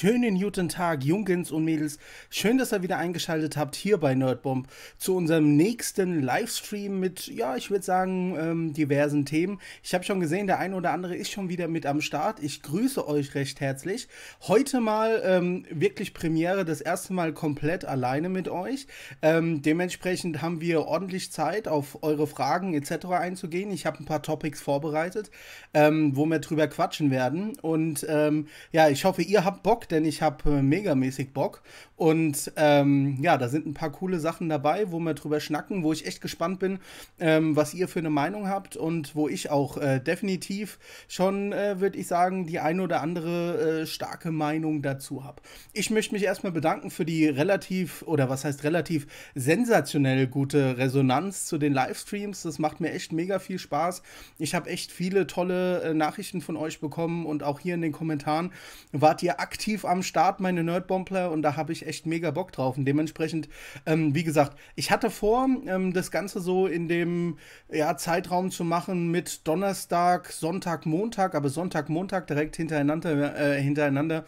Schönen guten Tag, Jungens und Mädels. Schön, dass ihr wieder eingeschaltet habt hier bei Nerdbomb zu unserem nächsten Livestream mit, ja, ich würde sagen, ähm, diversen Themen. Ich habe schon gesehen, der eine oder andere ist schon wieder mit am Start. Ich grüße euch recht herzlich. Heute mal ähm, wirklich Premiere, das erste Mal komplett alleine mit euch. Ähm, dementsprechend haben wir ordentlich Zeit, auf eure Fragen etc. einzugehen. Ich habe ein paar Topics vorbereitet, ähm, wo wir drüber quatschen werden. Und ähm, ja, ich hoffe, ihr habt Bock denn ich habe äh, megamäßig Bock. Und ähm, ja, da sind ein paar coole Sachen dabei, wo wir drüber schnacken, wo ich echt gespannt bin, ähm, was ihr für eine Meinung habt und wo ich auch äh, definitiv schon, äh, würde ich sagen, die ein oder andere äh, starke Meinung dazu habe. Ich möchte mich erstmal bedanken für die relativ, oder was heißt relativ, sensationell gute Resonanz zu den Livestreams. Das macht mir echt mega viel Spaß. Ich habe echt viele tolle äh, Nachrichten von euch bekommen und auch hier in den Kommentaren wart ihr aktiv aktiv am Start, meine Nerdbombler, und da habe ich echt mega Bock drauf. Und dementsprechend, ähm, wie gesagt, ich hatte vor, ähm, das Ganze so in dem ja, Zeitraum zu machen mit Donnerstag, Sonntag, Montag, aber Sonntag, Montag direkt hintereinander. Äh, hintereinander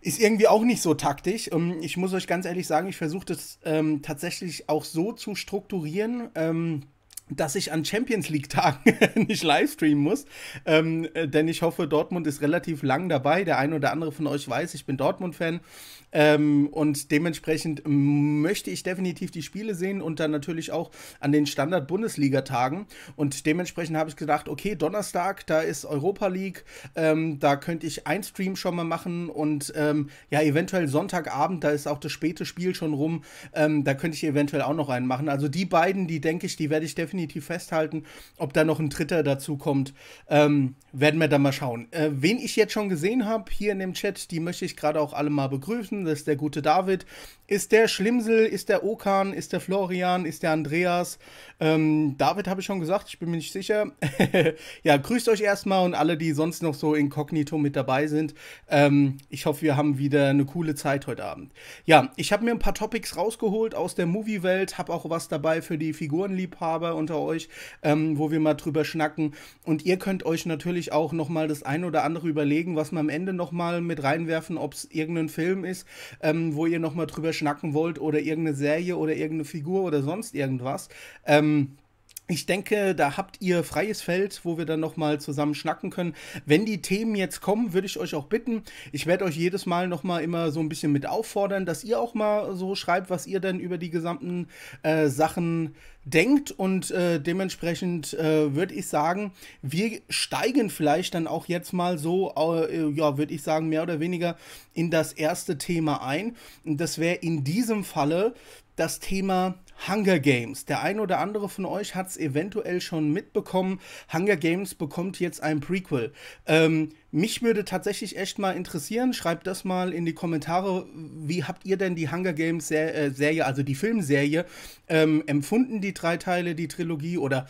ist irgendwie auch nicht so taktisch. Ähm, ich muss euch ganz ehrlich sagen, ich versuche das ähm, tatsächlich auch so zu strukturieren. Ähm, dass ich an Champions League-Tagen nicht livestreamen muss. Ähm, äh, denn ich hoffe, Dortmund ist relativ lang dabei. Der eine oder andere von euch weiß, ich bin Dortmund-Fan. Ähm, und dementsprechend möchte ich definitiv die Spiele sehen und dann natürlich auch an den Standard-Bundesliga-Tagen. Und dementsprechend habe ich gedacht, okay, Donnerstag, da ist Europa League, ähm, da könnte ich ein Stream schon mal machen und ähm, ja, eventuell Sonntagabend, da ist auch das späte Spiel schon rum, ähm, da könnte ich eventuell auch noch einen machen. Also die beiden, die denke ich, die werde ich definitiv festhalten. Ob da noch ein dritter dazu kommt, ähm, werden wir dann mal schauen. Äh, wen ich jetzt schon gesehen habe hier in dem Chat, die möchte ich gerade auch alle mal begrüßen. Ansonsten, das ist der gute David, ist der Schlimsel, ist der Okan, ist der Florian, ist der Andreas, ähm, David habe ich schon gesagt, ich bin mir nicht sicher. ja, grüßt euch erstmal und alle, die sonst noch so inkognito mit dabei sind. Ähm, ich hoffe, wir haben wieder eine coole Zeit heute Abend. Ja, ich habe mir ein paar Topics rausgeholt aus der Movie-Welt, habe auch was dabei für die Figurenliebhaber unter euch, ähm, wo wir mal drüber schnacken. Und ihr könnt euch natürlich auch nochmal das ein oder andere überlegen, was wir am Ende nochmal mit reinwerfen, ob es irgendein Film ist, ähm, wo ihr nochmal drüber schnacken wollt oder irgendeine Serie oder irgendeine Figur oder sonst irgendwas. Ähm, ähm, ich denke, da habt ihr freies Feld, wo wir dann nochmal zusammen schnacken können. Wenn die Themen jetzt kommen, würde ich euch auch bitten, ich werde euch jedes Mal nochmal immer so ein bisschen mit auffordern, dass ihr auch mal so schreibt, was ihr denn über die gesamten äh, Sachen denkt. Und äh, dementsprechend äh, würde ich sagen, wir steigen vielleicht dann auch jetzt mal so, äh, ja, würde ich sagen, mehr oder weniger in das erste Thema ein. Und das wäre in diesem Falle das Thema Hunger Games. Der ein oder andere von euch hat es eventuell schon mitbekommen. Hunger Games bekommt jetzt ein Prequel. Ähm, mich würde tatsächlich echt mal interessieren, schreibt das mal in die Kommentare, wie habt ihr denn die Hunger Games äh, Serie, also die Filmserie, ähm, empfunden, die drei Teile, die Trilogie oder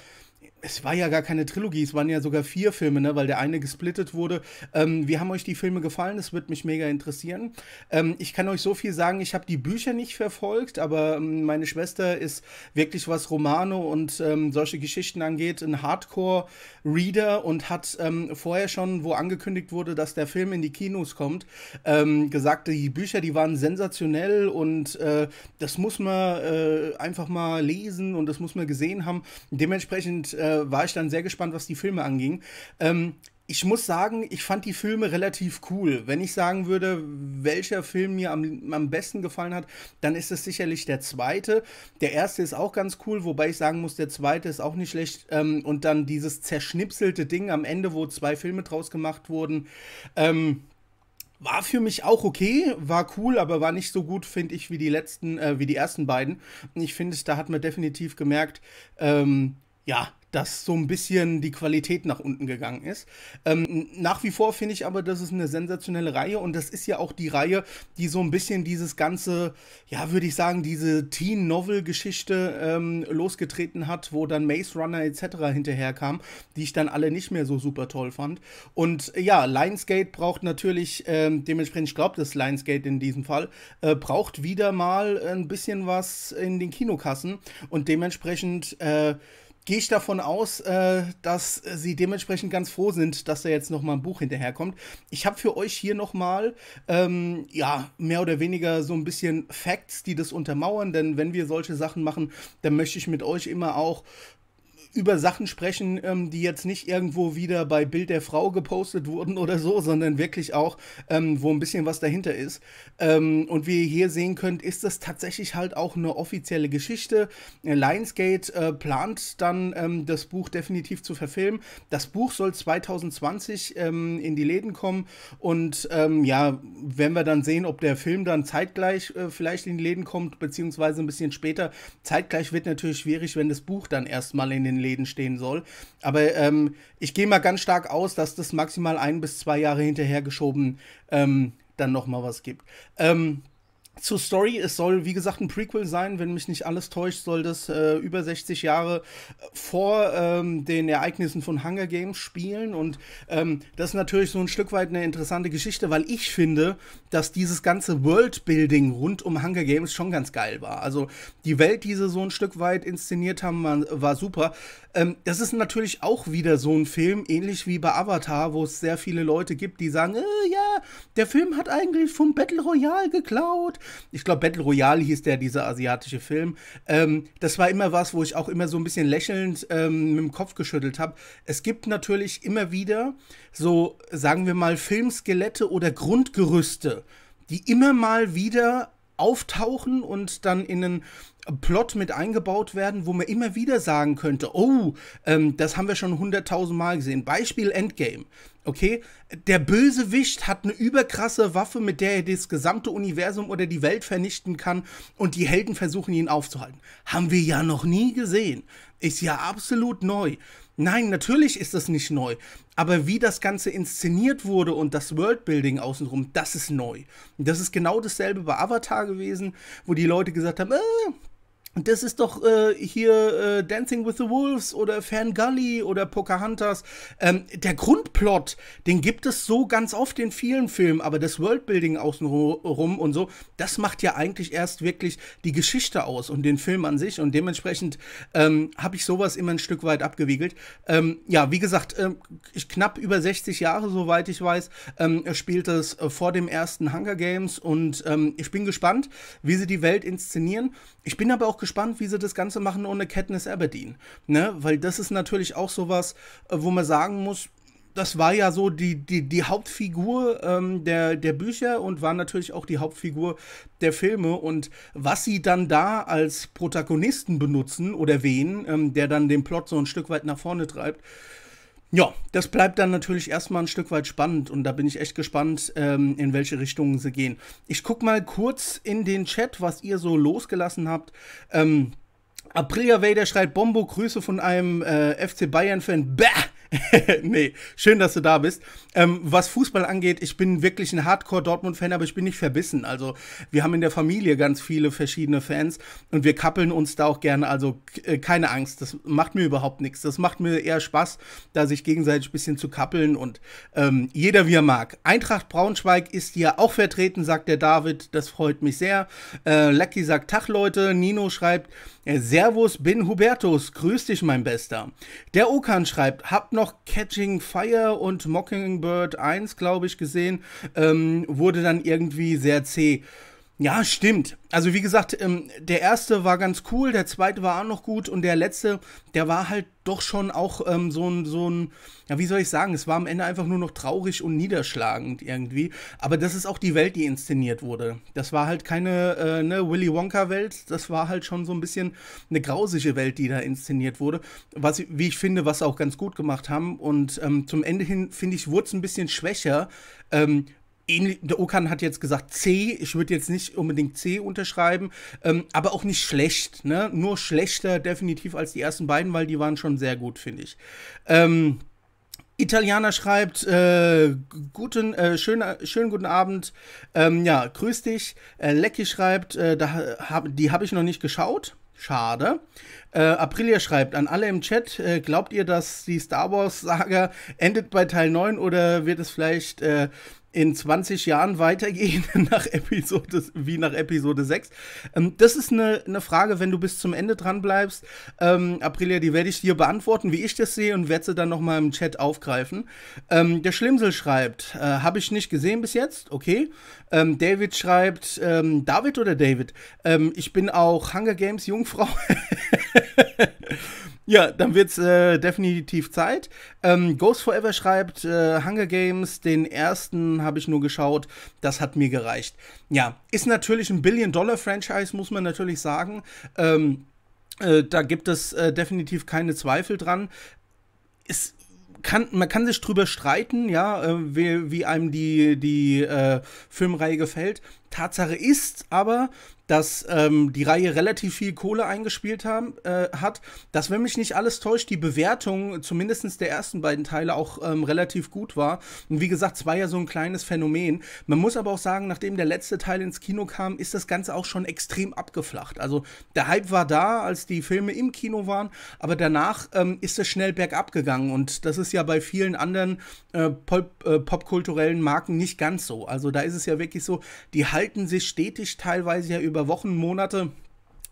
es war ja gar keine Trilogie, es waren ja sogar vier Filme, ne, weil der eine gesplittet wurde. Ähm, wie haben euch die Filme gefallen? Das würde mich mega interessieren. Ähm, ich kann euch so viel sagen, ich habe die Bücher nicht verfolgt, aber ähm, meine Schwester ist wirklich, was Romane und ähm, solche Geschichten angeht, ein Hardcore-Reader und hat ähm, vorher schon, wo angekündigt wurde, dass der Film in die Kinos kommt, ähm, gesagt, die Bücher, die waren sensationell und äh, das muss man äh, einfach mal lesen und das muss man gesehen haben. Dementsprechend äh, äh, war ich dann sehr gespannt, was die Filme anging. Ähm, ich muss sagen, ich fand die Filme relativ cool. Wenn ich sagen würde, welcher Film mir am, am besten gefallen hat, dann ist es sicherlich der zweite. Der erste ist auch ganz cool, wobei ich sagen muss, der zweite ist auch nicht schlecht. Ähm, und dann dieses zerschnipselte Ding am Ende, wo zwei Filme draus gemacht wurden. Ähm, war für mich auch okay, war cool, aber war nicht so gut, finde ich, wie die letzten, äh, wie die ersten beiden. Ich finde, da hat man definitiv gemerkt, ähm, ja, dass so ein bisschen die Qualität nach unten gegangen ist. Ähm, nach wie vor finde ich aber, das ist eine sensationelle Reihe und das ist ja auch die Reihe, die so ein bisschen dieses ganze, ja, würde ich sagen, diese Teen-Novel-Geschichte ähm, losgetreten hat, wo dann Maze Runner etc. hinterherkam, die ich dann alle nicht mehr so super toll fand. Und äh, ja, Lionsgate braucht natürlich, äh, dementsprechend, ich glaube, das Lionsgate in diesem Fall, äh, braucht wieder mal ein bisschen was in den Kinokassen und dementsprechend äh, gehe ich davon aus, äh, dass sie dementsprechend ganz froh sind, dass da jetzt nochmal ein Buch hinterherkommt. Ich habe für euch hier nochmal, ähm, ja, mehr oder weniger so ein bisschen Facts, die das untermauern, denn wenn wir solche Sachen machen, dann möchte ich mit euch immer auch über Sachen sprechen, ähm, die jetzt nicht irgendwo wieder bei Bild der Frau gepostet wurden oder so, sondern wirklich auch, ähm, wo ein bisschen was dahinter ist. Ähm, und wie ihr hier sehen könnt, ist das tatsächlich halt auch eine offizielle Geschichte. Äh, Lionsgate äh, plant dann, ähm, das Buch definitiv zu verfilmen. Das Buch soll 2020 ähm, in die Läden kommen und ähm, ja, werden wir dann sehen, ob der Film dann zeitgleich äh, vielleicht in die Läden kommt, beziehungsweise ein bisschen später. Zeitgleich wird natürlich schwierig, wenn das Buch dann erstmal in den den Läden stehen soll. Aber ähm, ich gehe mal ganz stark aus, dass das maximal ein bis zwei Jahre hinterhergeschoben ähm, dann nochmal was gibt. Ähm, zur Story, es soll wie gesagt ein Prequel sein, wenn mich nicht alles täuscht, soll das äh, über 60 Jahre äh, vor ähm, den Ereignissen von Hunger Games spielen und ähm, das ist natürlich so ein Stück weit eine interessante Geschichte, weil ich finde, dass dieses ganze Worldbuilding rund um Hunger Games schon ganz geil war. Also die Welt, die sie so ein Stück weit inszeniert haben, war, war super. Ähm, das ist natürlich auch wieder so ein Film, ähnlich wie bei Avatar, wo es sehr viele Leute gibt, die sagen, äh, ja, der Film hat eigentlich vom Battle Royale geklaut. Ich glaube, Battle Royale hieß der, dieser asiatische Film. Ähm, das war immer was, wo ich auch immer so ein bisschen lächelnd ähm, mit dem Kopf geschüttelt habe. Es gibt natürlich immer wieder so, sagen wir mal, Filmskelette oder Grundgerüste, die immer mal wieder auftauchen und dann in einen Plot mit eingebaut werden, wo man immer wieder sagen könnte, oh, ähm, das haben wir schon hunderttausend Mal gesehen. Beispiel Endgame. Okay, der Bösewicht hat eine überkrasse Waffe, mit der er das gesamte Universum oder die Welt vernichten kann und die Helden versuchen ihn aufzuhalten. Haben wir ja noch nie gesehen. Ist ja absolut neu. Nein, natürlich ist das nicht neu, aber wie das Ganze inszeniert wurde und das Worldbuilding außenrum, das ist neu. das ist genau dasselbe bei Avatar gewesen, wo die Leute gesagt haben, äh, das ist doch äh, hier äh, Dancing with the Wolves oder Fangully oder Pocahontas. Ähm, der Grundplot, den gibt es so ganz oft in vielen Filmen, aber das Worldbuilding außenrum und so, das macht ja eigentlich erst wirklich die Geschichte aus und den Film an sich. Und dementsprechend ähm, habe ich sowas immer ein Stück weit abgewiegelt. Ähm, ja, wie gesagt, ähm, ich, knapp über 60 Jahre, soweit ich weiß, ähm, spielt es äh, vor dem ersten Hunger Games und ähm, ich bin gespannt, wie sie die Welt inszenieren. Ich bin aber auch auch gespannt, wie sie das Ganze machen ohne Katniss Aberdeen. Ne? Weil das ist natürlich auch sowas, äh, wo man sagen muss, das war ja so die, die, die Hauptfigur ähm, der, der Bücher und war natürlich auch die Hauptfigur der Filme. Und was sie dann da als Protagonisten benutzen oder wen, ähm, der dann den Plot so ein Stück weit nach vorne treibt, ja, das bleibt dann natürlich erstmal ein Stück weit spannend und da bin ich echt gespannt, ähm, in welche Richtungen sie gehen. Ich guck mal kurz in den Chat, was ihr so losgelassen habt. Ähm, Aprilia Vader schreibt Bombo, Grüße von einem äh, FC Bayern-Fan. Bäh! nee, schön, dass du da bist. Ähm, was Fußball angeht, ich bin wirklich ein Hardcore-Dortmund-Fan, aber ich bin nicht verbissen. Also, wir haben in der Familie ganz viele verschiedene Fans und wir kappeln uns da auch gerne. Also, äh, keine Angst, das macht mir überhaupt nichts. Das macht mir eher Spaß, da sich gegenseitig ein bisschen zu kappeln und ähm, jeder wie er mag. Eintracht Braunschweig ist hier auch vertreten, sagt der David. Das freut mich sehr. Äh, Lucky sagt Tag, Leute. Nino schreibt, äh, Servus, bin Hubertus. Grüß dich, mein Bester. Der Okan schreibt, habt noch Catching Fire und Mockingbird 1, glaube ich, gesehen. Ähm, wurde dann irgendwie sehr zäh. Ja, stimmt. Also wie gesagt, ähm, der erste war ganz cool, der zweite war auch noch gut und der letzte, der war halt doch schon auch ähm, so ein, so ein, ja, wie soll ich sagen, es war am Ende einfach nur noch traurig und niederschlagend irgendwie. Aber das ist auch die Welt, die inszeniert wurde. Das war halt keine äh, ne, Willy Wonka-Welt, das war halt schon so ein bisschen eine grausige Welt, die da inszeniert wurde. Was, wie ich finde, was sie auch ganz gut gemacht haben. Und ähm, zum Ende hin, finde ich, wurde es ein bisschen schwächer. Ähm, ähnlich, der Okan hat jetzt gesagt C, ich würde jetzt nicht unbedingt C unterschreiben, ähm, aber auch nicht schlecht, ne? Nur schlechter definitiv als die ersten beiden, weil die waren schon sehr gut, finde ich. Ähm, Italiener schreibt, äh, guten, äh, schöner, schönen guten Abend, ähm, ja, grüß dich. Äh, Lecky schreibt, äh, da, hab, die habe ich noch nicht geschaut. Schade. Äh, Aprilia schreibt an alle im Chat, äh, glaubt ihr, dass die Star Wars-Saga endet bei Teil 9 oder wird es vielleicht äh, in 20 Jahren weitergehen nach Episode, wie nach Episode 6? Ähm, das ist eine, eine Frage, wenn du bis zum Ende dran bleibst. Ähm, Aprilia, die werde ich dir beantworten, wie ich das sehe und werde sie dann nochmal im Chat aufgreifen. Ähm, der Schlimsel schreibt, äh, habe ich nicht gesehen bis jetzt, okay. Ähm, David schreibt, ähm, David oder David? Ähm, ich bin auch Hunger Games Jungfrau. Ja, dann wird's äh, definitiv Zeit. Ähm, Ghost Forever schreibt äh, Hunger Games, den ersten habe ich nur geschaut, das hat mir gereicht. Ja, ist natürlich ein Billion-Dollar-Franchise, muss man natürlich sagen. Ähm, äh, da gibt es äh, definitiv keine Zweifel dran. Ist kann, man kann sich drüber streiten, ja, äh, wie, wie einem die, die äh, Filmreihe gefällt. Tatsache ist aber, dass ähm, die Reihe relativ viel Kohle eingespielt haben, äh, hat, dass, wenn mich nicht alles täuscht, die Bewertung zumindest der ersten beiden Teile auch ähm, relativ gut war. Und wie gesagt, es war ja so ein kleines Phänomen. Man muss aber auch sagen, nachdem der letzte Teil ins Kino kam, ist das Ganze auch schon extrem abgeflacht. Also der Hype war da, als die Filme im Kino waren, aber danach ähm, ist es schnell bergab gegangen. Und das ist ja bei vielen anderen äh, Pop äh, popkulturellen Marken nicht ganz so. Also da ist es ja wirklich so, die halten sich stetig teilweise ja über über Wochen, Monate,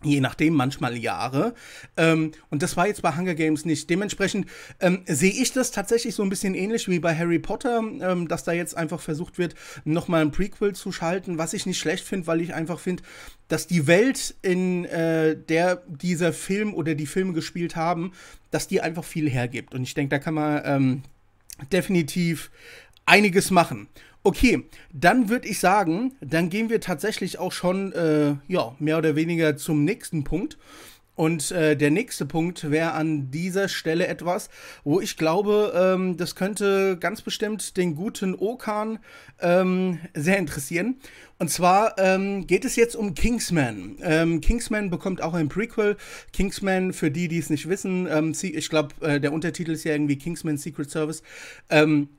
Je nachdem, manchmal Jahre. Ähm, und das war jetzt bei Hunger Games nicht. Dementsprechend ähm, sehe ich das tatsächlich so ein bisschen ähnlich wie bei Harry Potter, ähm, dass da jetzt einfach versucht wird, nochmal ein Prequel zu schalten, was ich nicht schlecht finde, weil ich einfach finde, dass die Welt, in äh, der dieser Film oder die Filme gespielt haben, dass die einfach viel hergibt. Und ich denke, da kann man ähm, definitiv einiges machen. Okay, dann würde ich sagen, dann gehen wir tatsächlich auch schon, äh, ja, mehr oder weniger zum nächsten Punkt. Und äh, der nächste Punkt wäre an dieser Stelle etwas, wo ich glaube, ähm, das könnte ganz bestimmt den guten Okan ähm, sehr interessieren. Und zwar ähm, geht es jetzt um Kingsman. Ähm, Kingsman bekommt auch ein Prequel. Kingsman, für die, die es nicht wissen, ähm, ich glaube, äh, der Untertitel ist ja irgendwie Kingsman Secret Service. Ähm,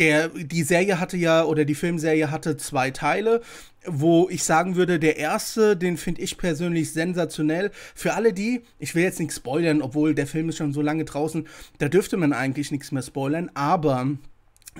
der, die Serie hatte ja, oder die Filmserie hatte zwei Teile, wo ich sagen würde, der erste, den finde ich persönlich sensationell. Für alle die, ich will jetzt nichts spoilern, obwohl der Film ist schon so lange draußen, da dürfte man eigentlich nichts mehr spoilern, aber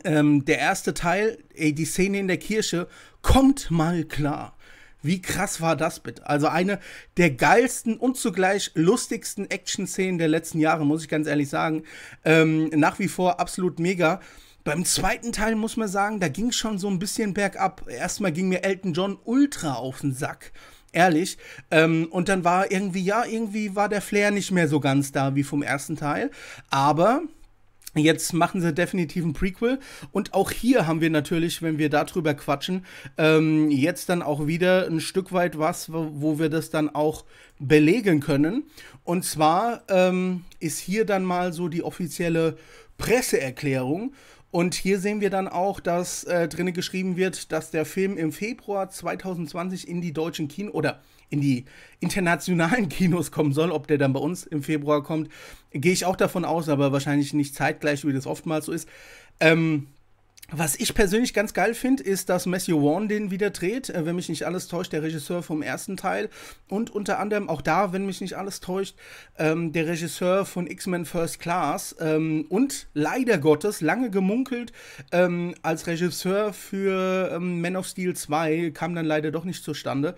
ähm, der erste Teil, ey, die Szene in der Kirche, kommt mal klar. Wie krass war das bitte? Also eine der geilsten und zugleich lustigsten Action-Szenen der letzten Jahre, muss ich ganz ehrlich sagen. Ähm, nach wie vor absolut mega. Beim zweiten Teil muss man sagen, da ging es schon so ein bisschen bergab. Erstmal ging mir Elton John ultra auf den Sack. Ehrlich. Ähm, und dann war irgendwie, ja, irgendwie war der Flair nicht mehr so ganz da wie vom ersten Teil. Aber Jetzt machen sie definitiv ein Prequel. Und auch hier haben wir natürlich, wenn wir darüber quatschen, ähm, jetzt dann auch wieder ein Stück weit was, wo, wo wir das dann auch belegen können. Und zwar ähm, ist hier dann mal so die offizielle Presseerklärung. Und hier sehen wir dann auch, dass äh, drinne geschrieben wird, dass der Film im Februar 2020 in die deutschen Kinos oder in die internationalen Kinos kommen soll. Ob der dann bei uns im Februar kommt, gehe ich auch davon aus, aber wahrscheinlich nicht zeitgleich, wie das oftmals so ist. Ähm, was ich persönlich ganz geil finde, ist, dass Matthew Vaughn den wieder dreht, äh, wenn mich nicht alles täuscht, der Regisseur vom ersten Teil. Und unter anderem auch da, wenn mich nicht alles täuscht, ähm, der Regisseur von X-Men First Class. Ähm, und leider Gottes, lange gemunkelt, ähm, als Regisseur für ähm, Man of Steel 2, kam dann leider doch nicht zustande.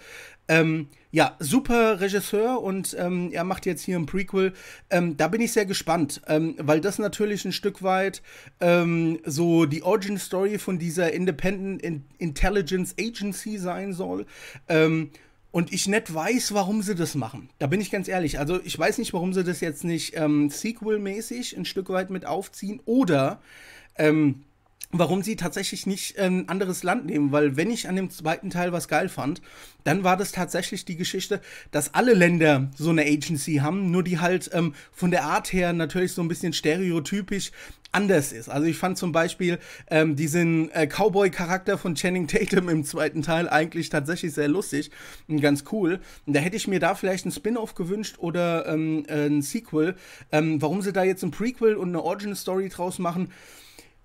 Ähm, ja, super Regisseur und ähm, er macht jetzt hier ein Prequel. Ähm, da bin ich sehr gespannt, ähm, weil das natürlich ein Stück weit ähm, so die Origin Story von dieser Independent In Intelligence Agency sein soll. Ähm, und ich nicht weiß, warum sie das machen. Da bin ich ganz ehrlich. Also ich weiß nicht, warum sie das jetzt nicht Sequel-mäßig ein Stück weit mit aufziehen oder ähm, warum sie tatsächlich nicht ein ähm, anderes Land nehmen, weil wenn ich an dem zweiten Teil was geil fand, dann war das tatsächlich die Geschichte, dass alle Länder so eine Agency haben, nur die halt ähm, von der Art her natürlich so ein bisschen stereotypisch anders ist. Also ich fand zum Beispiel ähm, diesen äh, Cowboy-Charakter von Channing Tatum im zweiten Teil eigentlich tatsächlich sehr lustig und ganz cool. Und da hätte ich mir da vielleicht ein Spin-off gewünscht oder ähm, äh, ein Sequel. Ähm, warum sie da jetzt ein Prequel und eine Origin-Story draus machen,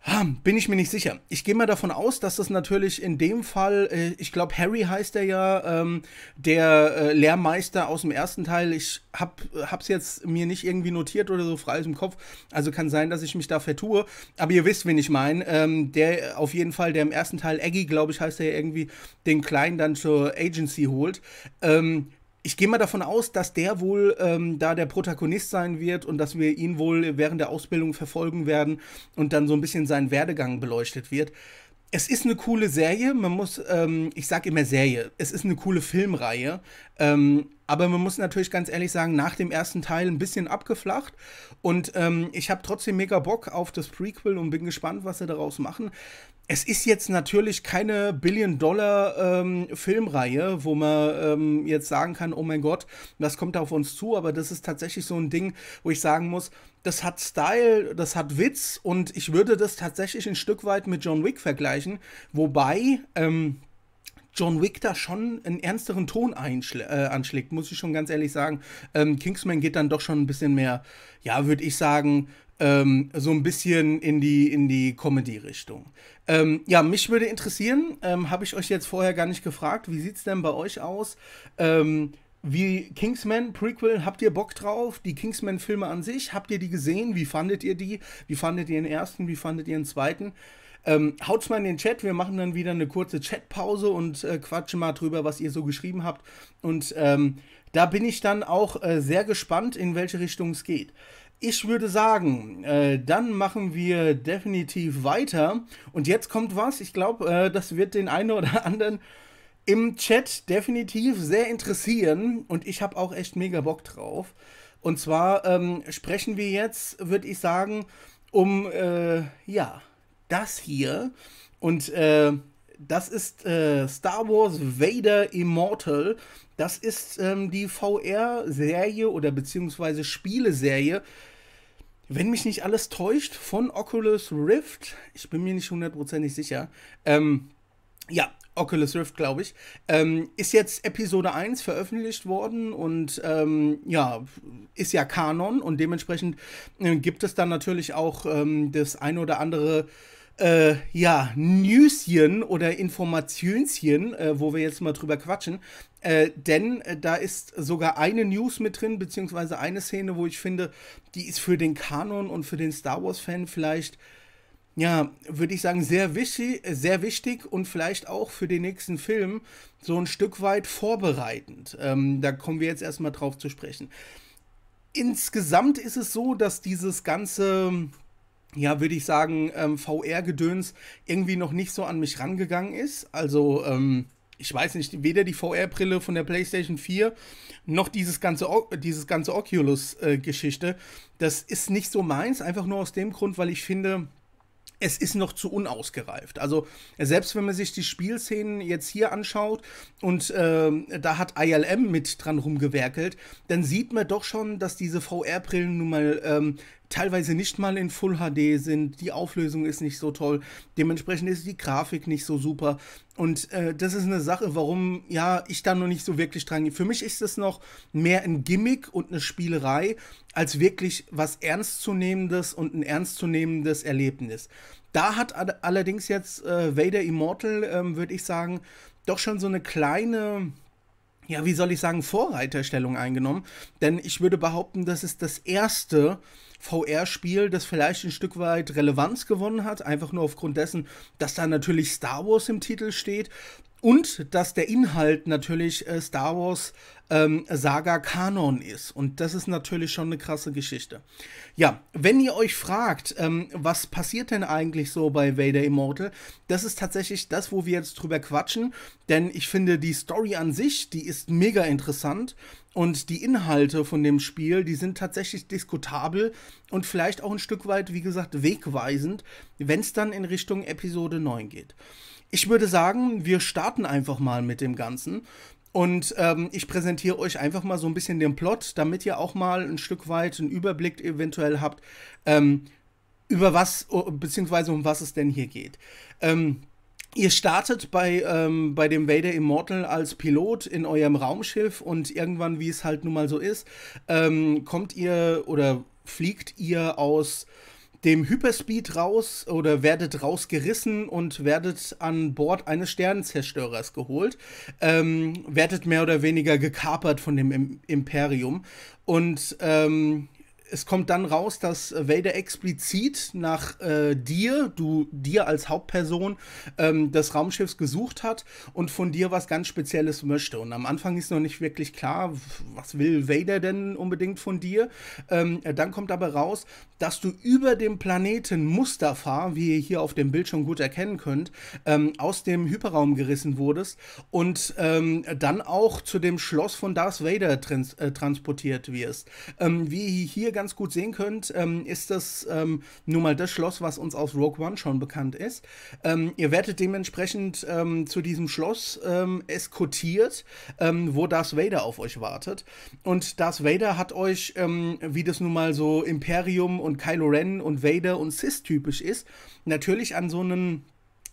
hm, bin ich mir nicht sicher. Ich gehe mal davon aus, dass das natürlich in dem Fall, äh, ich glaube, Harry heißt er ja, ähm, der äh, Lehrmeister aus dem ersten Teil. Ich hab, hab's jetzt mir nicht irgendwie notiert oder so frei aus dem Kopf. Also kann sein, dass ich mich da vertue. Aber ihr wisst, wen ich meine. Ähm, der auf jeden Fall, der im ersten Teil Aggie, glaube ich, heißt er ja irgendwie, den Kleinen dann zur Agency holt. Ähm, ich gehe mal davon aus, dass der wohl ähm, da der Protagonist sein wird und dass wir ihn wohl während der Ausbildung verfolgen werden und dann so ein bisschen sein Werdegang beleuchtet wird. Es ist eine coole Serie, man muss, ähm, ich sage immer Serie, es ist eine coole Filmreihe. Ähm, aber man muss natürlich ganz ehrlich sagen, nach dem ersten Teil ein bisschen abgeflacht. Und ähm, ich habe trotzdem mega Bock auf das Prequel und bin gespannt, was sie daraus machen. Es ist jetzt natürlich keine Billion-Dollar-Filmreihe, ähm, wo man ähm, jetzt sagen kann, oh mein Gott, das kommt auf uns zu, aber das ist tatsächlich so ein Ding, wo ich sagen muss, das hat Style, das hat Witz und ich würde das tatsächlich ein Stück weit mit John Wick vergleichen, wobei ähm, John Wick da schon einen ernsteren Ton äh, anschlägt, muss ich schon ganz ehrlich sagen. Ähm, Kingsman geht dann doch schon ein bisschen mehr, ja, würde ich sagen, ähm, so ein bisschen in die, in die Comedy-Richtung. Ähm, ja, mich würde interessieren, ähm, habe ich euch jetzt vorher gar nicht gefragt, wie sieht es denn bei euch aus? Ähm, wie Kingsman Prequel, habt ihr Bock drauf? Die Kingsman-Filme an sich, habt ihr die gesehen? Wie fandet ihr die? Wie fandet ihr den ersten? Wie fandet ihr den zweiten? Ähm, haut's mal in den Chat, wir machen dann wieder eine kurze Chatpause und äh, quatschen mal drüber, was ihr so geschrieben habt. Und ähm, da bin ich dann auch äh, sehr gespannt, in welche Richtung es geht. Ich würde sagen, äh, dann machen wir definitiv weiter. Und jetzt kommt was, ich glaube, äh, das wird den einen oder anderen im Chat definitiv sehr interessieren. Und ich habe auch echt mega Bock drauf. Und zwar ähm, sprechen wir jetzt, würde ich sagen, um, äh, ja, das hier. Und äh, das ist äh, Star Wars Vader Immortal. Das ist ähm, die VR-Serie oder beziehungsweise Spieleserie. Wenn mich nicht alles täuscht, von Oculus Rift. Ich bin mir nicht hundertprozentig sicher. Ähm, ja, Oculus Rift, glaube ich, ähm, ist jetzt Episode 1 veröffentlicht worden und ähm, ja, ist ja Kanon und dementsprechend äh, gibt es dann natürlich auch ähm, das ein oder andere äh, ja, Newschen oder Informationschen, äh, wo wir jetzt mal drüber quatschen. Äh, denn äh, da ist sogar eine News mit drin, beziehungsweise eine Szene, wo ich finde, die ist für den Kanon und für den Star Wars-Fan vielleicht, ja, würde ich sagen, sehr wichtig, äh, sehr wichtig und vielleicht auch für den nächsten Film so ein Stück weit vorbereitend. Ähm, da kommen wir jetzt erstmal drauf zu sprechen. Insgesamt ist es so, dass dieses ganze ja, würde ich sagen, ähm, VR-Gedöns irgendwie noch nicht so an mich rangegangen ist. Also, ähm, ich weiß nicht, weder die VR-Brille von der PlayStation 4 noch dieses ganze, dieses ganze Oculus-Geschichte. das ist nicht so meins, einfach nur aus dem Grund, weil ich finde, es ist noch zu unausgereift. Also selbst wenn man sich die Spielszenen jetzt hier anschaut und äh, da hat ILM mit dran rumgewerkelt, dann sieht man doch schon, dass diese VR-Brillen nun mal ähm, teilweise nicht mal in Full HD sind, die Auflösung ist nicht so toll, dementsprechend ist die Grafik nicht so super. Und äh, das ist eine Sache, warum ja ich da noch nicht so wirklich dran gehe. Für mich ist es noch mehr ein Gimmick und eine Spielerei, als wirklich was Ernstzunehmendes und ein ernstzunehmendes Erlebnis. Da hat allerdings jetzt äh, Vader Immortal, äh, würde ich sagen, doch schon so eine kleine ja, wie soll ich sagen, Vorreiterstellung eingenommen. Denn ich würde behaupten, das ist das erste VR-Spiel, das vielleicht ein Stück weit Relevanz gewonnen hat, einfach nur aufgrund dessen, dass da natürlich Star Wars im Titel steht, und dass der Inhalt natürlich äh, Star Wars ähm, Saga Kanon ist. Und das ist natürlich schon eine krasse Geschichte. Ja, wenn ihr euch fragt, ähm, was passiert denn eigentlich so bei Vader Immortal, das ist tatsächlich das, wo wir jetzt drüber quatschen. Denn ich finde, die Story an sich, die ist mega interessant. Und die Inhalte von dem Spiel, die sind tatsächlich diskutabel und vielleicht auch ein Stück weit, wie gesagt, wegweisend, wenn es dann in Richtung Episode 9 geht. Ich würde sagen, wir starten einfach mal mit dem Ganzen. Und ähm, ich präsentiere euch einfach mal so ein bisschen den Plot, damit ihr auch mal ein Stück weit einen Überblick eventuell habt, ähm, über was, beziehungsweise um was es denn hier geht. Ähm, Ihr startet bei, ähm, bei dem Vader Immortal als Pilot in eurem Raumschiff und irgendwann, wie es halt nun mal so ist, ähm, kommt ihr oder fliegt ihr aus dem Hyperspeed raus oder werdet rausgerissen und werdet an Bord eines Sternenzerstörers geholt. Ähm, werdet mehr oder weniger gekapert von dem Imperium und ähm, es kommt dann raus, dass äh, Vader explizit nach äh, dir, du dir als Hauptperson ähm, des Raumschiffs gesucht hat und von dir was ganz Spezielles möchte. Und am Anfang ist noch nicht wirklich klar, was will Vader denn unbedingt von dir. Ähm, äh, dann kommt aber raus, dass du über dem Planeten Mustafa, wie ihr hier auf dem Bildschirm gut erkennen könnt, ähm, aus dem Hyperraum gerissen wurdest und ähm, dann auch zu dem Schloss von Darth Vader trans äh, transportiert wirst. Ähm, wie ihr hier ganz gut sehen könnt, ähm, ist das ähm, nun mal das Schloss, was uns aus Rogue One schon bekannt ist. Ähm, ihr werdet dementsprechend ähm, zu diesem Schloss ähm, eskortiert, ähm, wo Darth Vader auf euch wartet. Und Darth Vader hat euch, wie das nun mal so Imperium und Kylo Ren und Vader und Sis typisch ist, natürlich an so einen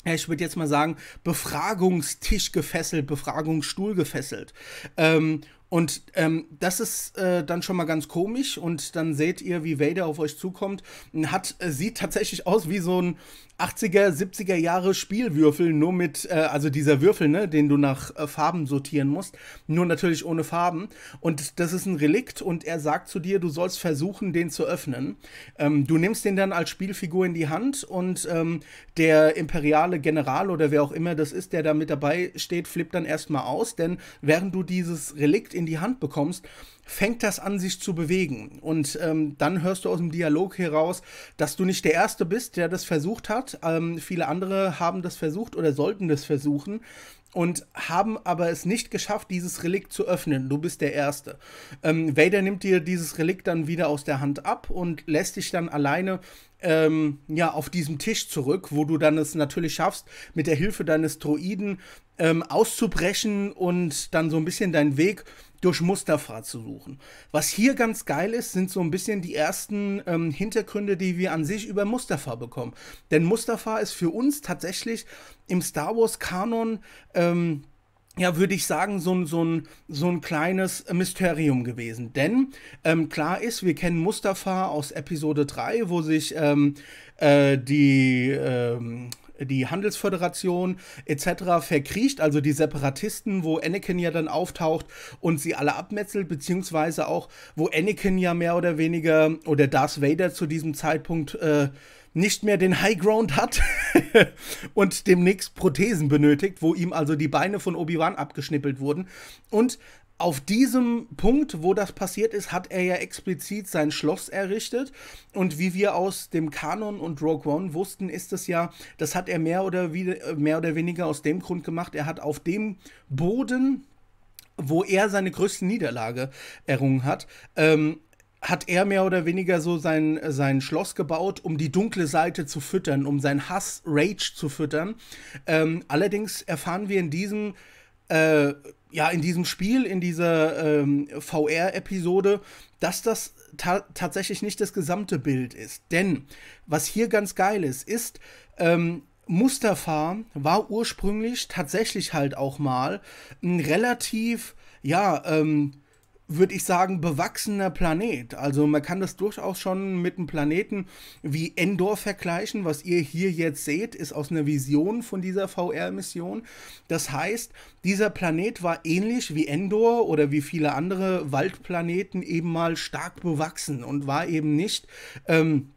ich würde jetzt mal sagen, Befragungstisch gefesselt, Befragungsstuhl gefesselt. Ähm, und ähm, das ist äh, dann schon mal ganz komisch und dann seht ihr, wie Vader auf euch zukommt. Hat, äh, sieht tatsächlich aus wie so ein 80er, 70er Jahre Spielwürfel, nur mit, äh, also dieser Würfel, ne, den du nach äh, Farben sortieren musst, nur natürlich ohne Farben. Und das ist ein Relikt und er sagt zu dir, du sollst versuchen, den zu öffnen. Ähm, du nimmst den dann als Spielfigur in die Hand und ähm, der imperiale General oder wer auch immer das ist, der da mit dabei steht, flippt dann erstmal aus, denn während du dieses Relikt in die Hand bekommst, fängt das an, sich zu bewegen. Und ähm, dann hörst du aus dem Dialog heraus, dass du nicht der Erste bist, der das versucht hat. Ähm, viele andere haben das versucht oder sollten das versuchen und haben aber es nicht geschafft, dieses Relikt zu öffnen. Du bist der Erste. Ähm, Vader nimmt dir dieses Relikt dann wieder aus der Hand ab und lässt dich dann alleine ähm, ja, auf diesem Tisch zurück, wo du dann es natürlich schaffst, mit der Hilfe deines Droiden ähm, auszubrechen und dann so ein bisschen deinen Weg durch Mustafa zu suchen. Was hier ganz geil ist, sind so ein bisschen die ersten ähm, Hintergründe, die wir an sich über Mustafa bekommen. Denn Mustafa ist für uns tatsächlich im Star Wars-Kanon. Ähm, ja, würde ich sagen, so ein, so ein, so ein kleines Mysterium gewesen. Denn ähm, klar ist, wir kennen Mustafa aus Episode 3, wo sich ähm, äh, die, ähm, die Handelsföderation etc. verkriecht, also die Separatisten, wo Anakin ja dann auftaucht und sie alle abmetzelt, beziehungsweise auch, wo Anakin ja mehr oder weniger oder Darth Vader zu diesem Zeitpunkt äh, nicht mehr den High Ground hat und demnächst Prothesen benötigt, wo ihm also die Beine von Obi-Wan abgeschnippelt wurden. Und auf diesem Punkt, wo das passiert ist, hat er ja explizit sein Schloss errichtet. Und wie wir aus dem Kanon und Rogue One wussten, ist es ja, das hat er mehr oder, wie, mehr oder weniger aus dem Grund gemacht. Er hat auf dem Boden, wo er seine größte Niederlage errungen hat, ähm, hat er mehr oder weniger so sein, sein Schloss gebaut, um die dunkle Seite zu füttern, um sein Hass, Rage zu füttern. Ähm, allerdings erfahren wir in diesem äh, ja, in diesem Spiel, in dieser ähm, VR-Episode, dass das ta tatsächlich nicht das gesamte Bild ist. Denn was hier ganz geil ist, ist, ähm, Mustafa war ursprünglich tatsächlich halt auch mal ein relativ, ja, ähm, würde ich sagen, bewachsener Planet. Also man kann das durchaus schon mit einem Planeten wie Endor vergleichen. Was ihr hier jetzt seht, ist aus einer Vision von dieser VR-Mission. Das heißt, dieser Planet war ähnlich wie Endor oder wie viele andere Waldplaneten eben mal stark bewachsen und war eben nicht... Ähm,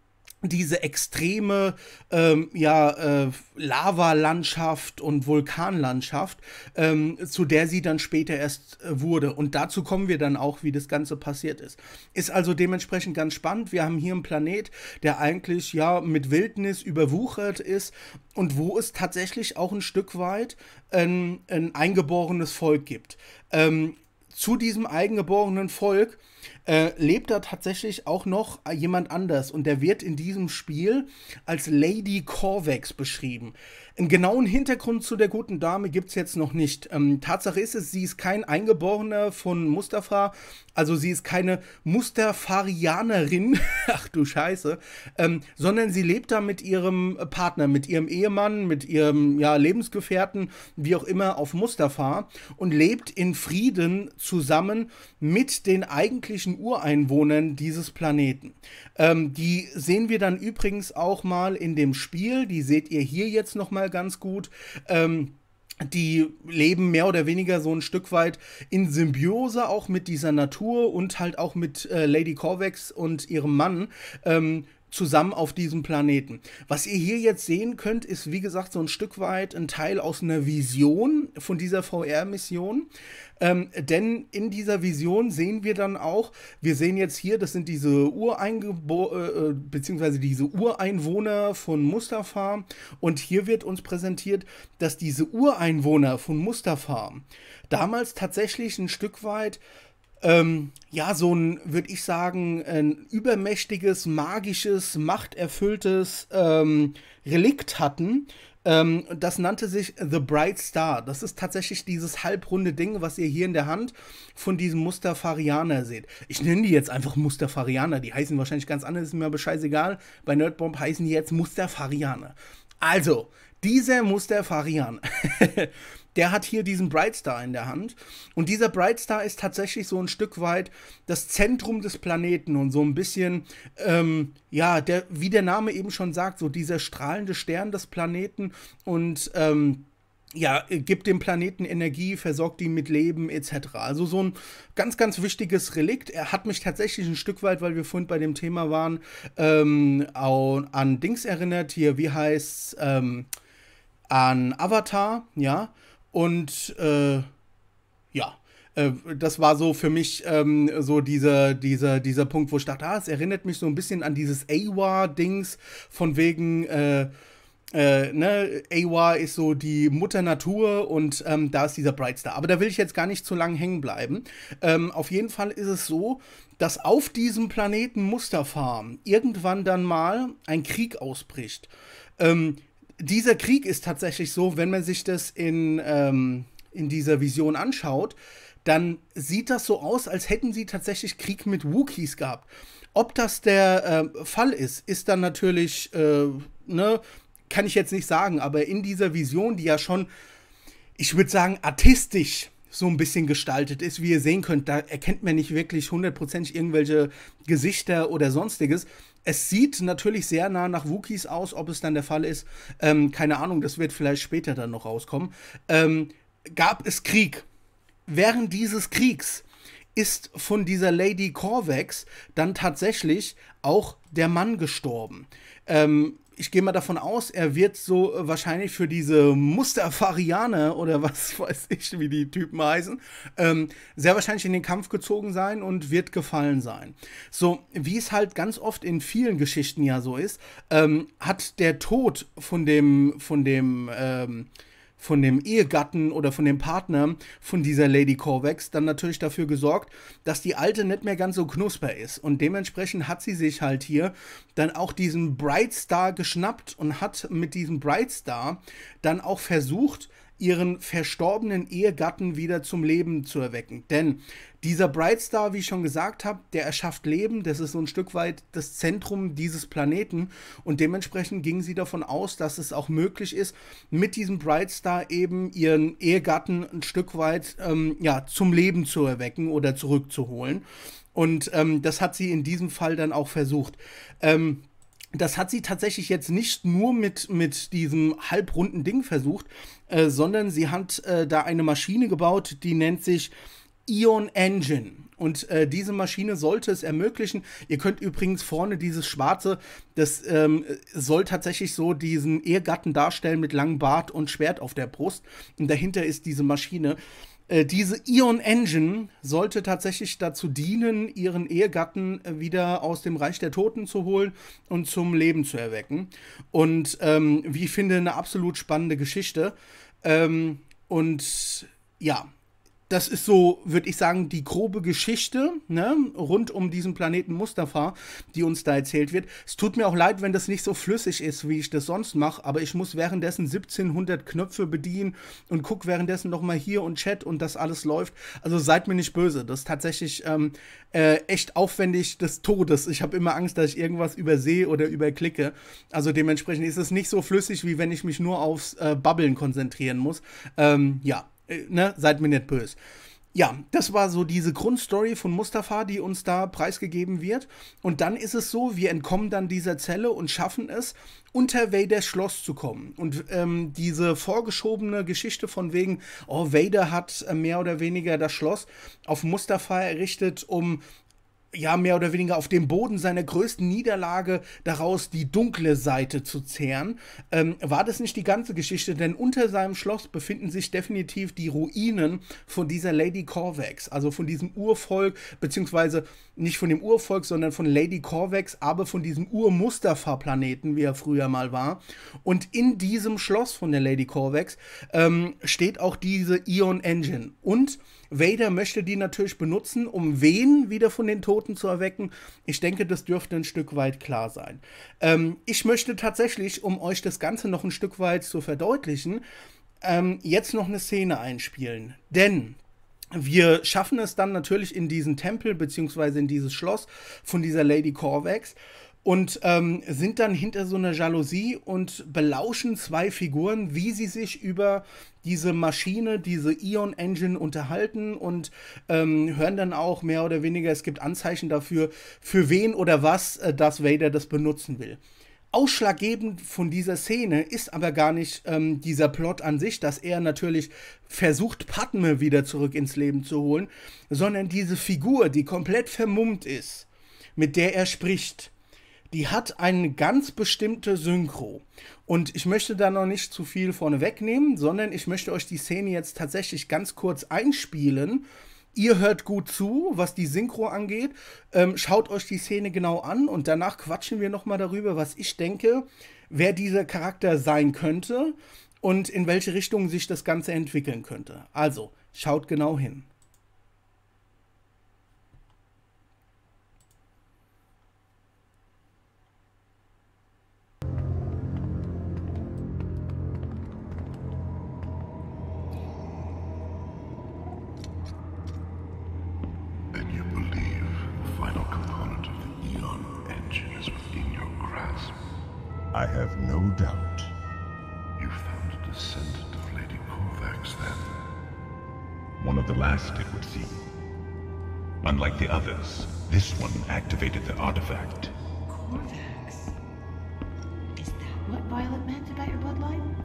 diese extreme ähm, ja, äh, Lavalandschaft und Vulkanlandschaft, ähm, zu der sie dann später erst äh, wurde. Und dazu kommen wir dann auch, wie das Ganze passiert ist. Ist also dementsprechend ganz spannend. Wir haben hier einen Planet, der eigentlich ja mit Wildnis überwuchert ist und wo es tatsächlich auch ein Stück weit ein, ein eingeborenes Volk gibt. Ähm, zu diesem eingeborenen Volk äh, lebt da tatsächlich auch noch jemand anders und der wird in diesem Spiel als Lady Corvex beschrieben. Einen genauen Hintergrund zu der guten Dame gibt es jetzt noch nicht. Ähm, Tatsache ist es, sie ist kein Eingeborener von Mustafa, also sie ist keine Mustafarianerin, ach du Scheiße, ähm, sondern sie lebt da mit ihrem Partner, mit ihrem Ehemann, mit ihrem ja, Lebensgefährten, wie auch immer, auf Mustafa und lebt in Frieden zusammen mit den eigentlichen Ureinwohnern dieses Planeten. Ähm, die sehen wir dann übrigens auch mal in dem Spiel, die seht ihr hier jetzt nochmal mal ganz gut. Ähm, die leben mehr oder weniger so ein Stück weit in Symbiose auch mit dieser Natur und halt auch mit äh, Lady Corvex und ihrem Mann. Ähm, zusammen auf diesem Planeten. Was ihr hier jetzt sehen könnt, ist wie gesagt so ein Stück weit ein Teil aus einer Vision von dieser VR-Mission. Ähm, denn in dieser Vision sehen wir dann auch, wir sehen jetzt hier, das sind diese Ureingebo äh, äh, beziehungsweise diese Ureinwohner von Mustafa. Und hier wird uns präsentiert, dass diese Ureinwohner von Mustafa damals tatsächlich ein Stück weit ähm, ja, so ein, würde ich sagen, ein übermächtiges, magisches, machterfülltes ähm, Relikt hatten. Ähm, das nannte sich The Bright Star. Das ist tatsächlich dieses halbrunde Ding, was ihr hier in der Hand von diesem Mustafarianer seht. Ich nenne die jetzt einfach Mustafarianer. Die heißen wahrscheinlich ganz anders, ist mir aber scheißegal. Bei Nerdbomb heißen die jetzt Mustafarianer. Also, dieser Mustafarianer der hat hier diesen Bright Star in der Hand. Und dieser Bright Star ist tatsächlich so ein Stück weit das Zentrum des Planeten und so ein bisschen, ähm, ja, der, wie der Name eben schon sagt, so dieser strahlende Stern des Planeten und ähm, ja, gibt dem Planeten Energie, versorgt ihn mit Leben etc. Also so ein ganz, ganz wichtiges Relikt. Er hat mich tatsächlich ein Stück weit, weil wir vorhin bei dem Thema waren, ähm, an Dings erinnert. Hier, wie heißt ähm, an Avatar, ja. Und äh, ja, äh, das war so für mich ähm, so dieser, dieser, dieser Punkt, wo ich dachte, ah, es erinnert mich so ein bisschen an dieses AWA-Dings von wegen, äh, äh, ne, AWA ist so die Mutter Natur und ähm, da ist dieser Brightstar. Aber da will ich jetzt gar nicht zu lange hängen bleiben. Ähm, auf jeden Fall ist es so, dass auf diesem Planeten Mustafa irgendwann dann mal ein Krieg ausbricht. Ähm, dieser Krieg ist tatsächlich so, wenn man sich das in, ähm, in dieser Vision anschaut, dann sieht das so aus, als hätten sie tatsächlich Krieg mit Wookies gehabt. Ob das der äh, Fall ist, ist dann natürlich, äh, ne, kann ich jetzt nicht sagen, aber in dieser Vision, die ja schon, ich würde sagen, artistisch so ein bisschen gestaltet ist, wie ihr sehen könnt, da erkennt man nicht wirklich hundertprozentig irgendwelche Gesichter oder sonstiges, es sieht natürlich sehr nah nach Wookies aus, ob es dann der Fall ist, ähm, keine Ahnung, das wird vielleicht später dann noch rauskommen, ähm, gab es Krieg. Während dieses Kriegs ist von dieser Lady Corvex dann tatsächlich auch der Mann gestorben. Ähm, ich gehe mal davon aus, er wird so äh, wahrscheinlich für diese Mustafarianer oder was weiß ich, wie die Typen heißen, ähm, sehr wahrscheinlich in den Kampf gezogen sein und wird gefallen sein. So, wie es halt ganz oft in vielen Geschichten ja so ist, ähm, hat der Tod von dem, von dem, ähm, von dem Ehegatten oder von dem Partner von dieser Lady Corvex dann natürlich dafür gesorgt, dass die alte nicht mehr ganz so knusper ist. Und dementsprechend hat sie sich halt hier dann auch diesen Bright Star geschnappt und hat mit diesem Bright Star dann auch versucht, ihren verstorbenen Ehegatten wieder zum Leben zu erwecken. Denn dieser Bright Star, wie ich schon gesagt habe, der erschafft Leben. Das ist so ein Stück weit das Zentrum dieses Planeten. Und dementsprechend gingen sie davon aus, dass es auch möglich ist, mit diesem Bright Star eben ihren Ehegatten ein Stück weit ähm, ja, zum Leben zu erwecken oder zurückzuholen. Und ähm, das hat sie in diesem Fall dann auch versucht. Ähm, das hat sie tatsächlich jetzt nicht nur mit, mit diesem halbrunden Ding versucht, äh, sondern sie hat äh, da eine Maschine gebaut, die nennt sich Ion Engine. Und äh, diese Maschine sollte es ermöglichen. Ihr könnt übrigens vorne dieses schwarze, das ähm, soll tatsächlich so diesen Ehegatten darstellen mit langem Bart und Schwert auf der Brust. Und dahinter ist diese Maschine. Äh, diese Ion Engine sollte tatsächlich dazu dienen, ihren Ehegatten äh, wieder aus dem Reich der Toten zu holen und zum Leben zu erwecken. Und ähm, wie ich finde, eine absolut spannende Geschichte. Ähm, und ja, das ist so, würde ich sagen, die grobe Geschichte ne, rund um diesen Planeten Mustafa, die uns da erzählt wird. Es tut mir auch leid, wenn das nicht so flüssig ist, wie ich das sonst mache, aber ich muss währenddessen 1700 Knöpfe bedienen und guck währenddessen nochmal hier und Chat und das alles läuft. Also seid mir nicht böse, das ist tatsächlich ähm, äh, echt aufwendig des Todes. Ich habe immer Angst, dass ich irgendwas übersehe oder überklicke. Also dementsprechend ist es nicht so flüssig, wie wenn ich mich nur aufs äh, Babbeln konzentrieren muss. Ähm, ja, äh, ne, seid mir nicht böse. Ja, das war so diese Grundstory von Mustafa, die uns da preisgegeben wird. Und dann ist es so, wir entkommen dann dieser Zelle und schaffen es, unter Vaders Schloss zu kommen. Und ähm, diese vorgeschobene Geschichte von wegen, oh, Vader hat äh, mehr oder weniger das Schloss auf Mustafa errichtet, um ja mehr oder weniger auf dem Boden seiner größten Niederlage daraus die dunkle Seite zu zehren. Ähm, war das nicht die ganze Geschichte? Denn unter seinem Schloss befinden sich definitiv die Ruinen von dieser Lady Corvax, also von diesem Urvolk, beziehungsweise nicht von dem Urvolk, sondern von Lady Corvax, aber von diesem ur planeten wie er früher mal war. Und in diesem Schloss von der Lady Corvax ähm, steht auch diese Ion Engine. Und Vader möchte die natürlich benutzen, um wen wieder von den Toten zu erwecken. Ich denke, das dürfte ein Stück weit klar sein. Ähm, ich möchte tatsächlich, um euch das Ganze noch ein Stück weit zu verdeutlichen, ähm, jetzt noch eine Szene einspielen. Denn wir schaffen es dann natürlich in diesen Tempel beziehungsweise in dieses Schloss von dieser Lady Corvax und ähm, sind dann hinter so einer Jalousie und belauschen zwei Figuren, wie sie sich über diese Maschine, diese Ion Engine unterhalten und ähm, hören dann auch mehr oder weniger, es gibt Anzeichen dafür, für wen oder was äh, Darth Vader das benutzen will. Ausschlaggebend von dieser Szene ist aber gar nicht ähm, dieser Plot an sich, dass er natürlich versucht, Padme wieder zurück ins Leben zu holen, sondern diese Figur, die komplett vermummt ist, mit der er spricht die hat eine ganz bestimmte Synchro. Und ich möchte da noch nicht zu viel vorne wegnehmen, sondern ich möchte euch die Szene jetzt tatsächlich ganz kurz einspielen. Ihr hört gut zu, was die Synchro angeht. Ähm, schaut euch die Szene genau an und danach quatschen wir nochmal darüber, was ich denke, wer dieser Charakter sein könnte und in welche Richtung sich das Ganze entwickeln könnte. Also, schaut genau hin. no doubt. You found a descendant of Lady Kovacs, then? One of the last, it would seem. Unlike the others, this one activated the artifact. Corvax? Is that what Violet meant about your bloodline?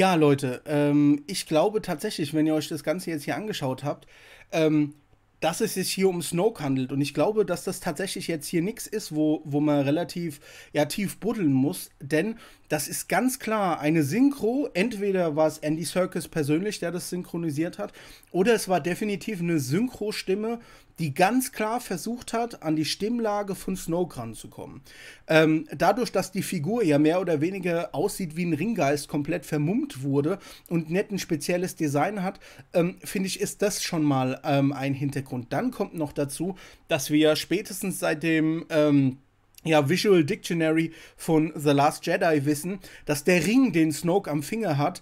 Ja, Leute, ähm, ich glaube tatsächlich, wenn ihr euch das Ganze jetzt hier angeschaut habt, ähm, dass es sich hier um Snoke handelt. Und ich glaube, dass das tatsächlich jetzt hier nichts ist, wo, wo man relativ ja, tief buddeln muss. Denn das ist ganz klar eine Synchro. Entweder war es Andy Serkis persönlich, der das synchronisiert hat, oder es war definitiv eine Synchro-Stimme die ganz klar versucht hat, an die Stimmlage von Snoke ranzukommen. Ähm, dadurch, dass die Figur ja mehr oder weniger aussieht wie ein Ringgeist, komplett vermummt wurde und nett ein spezielles Design hat, ähm, finde ich, ist das schon mal ähm, ein Hintergrund. Dann kommt noch dazu, dass wir spätestens seit dem ähm, ja, Visual Dictionary von The Last Jedi wissen, dass der Ring, den Snoke am Finger hat,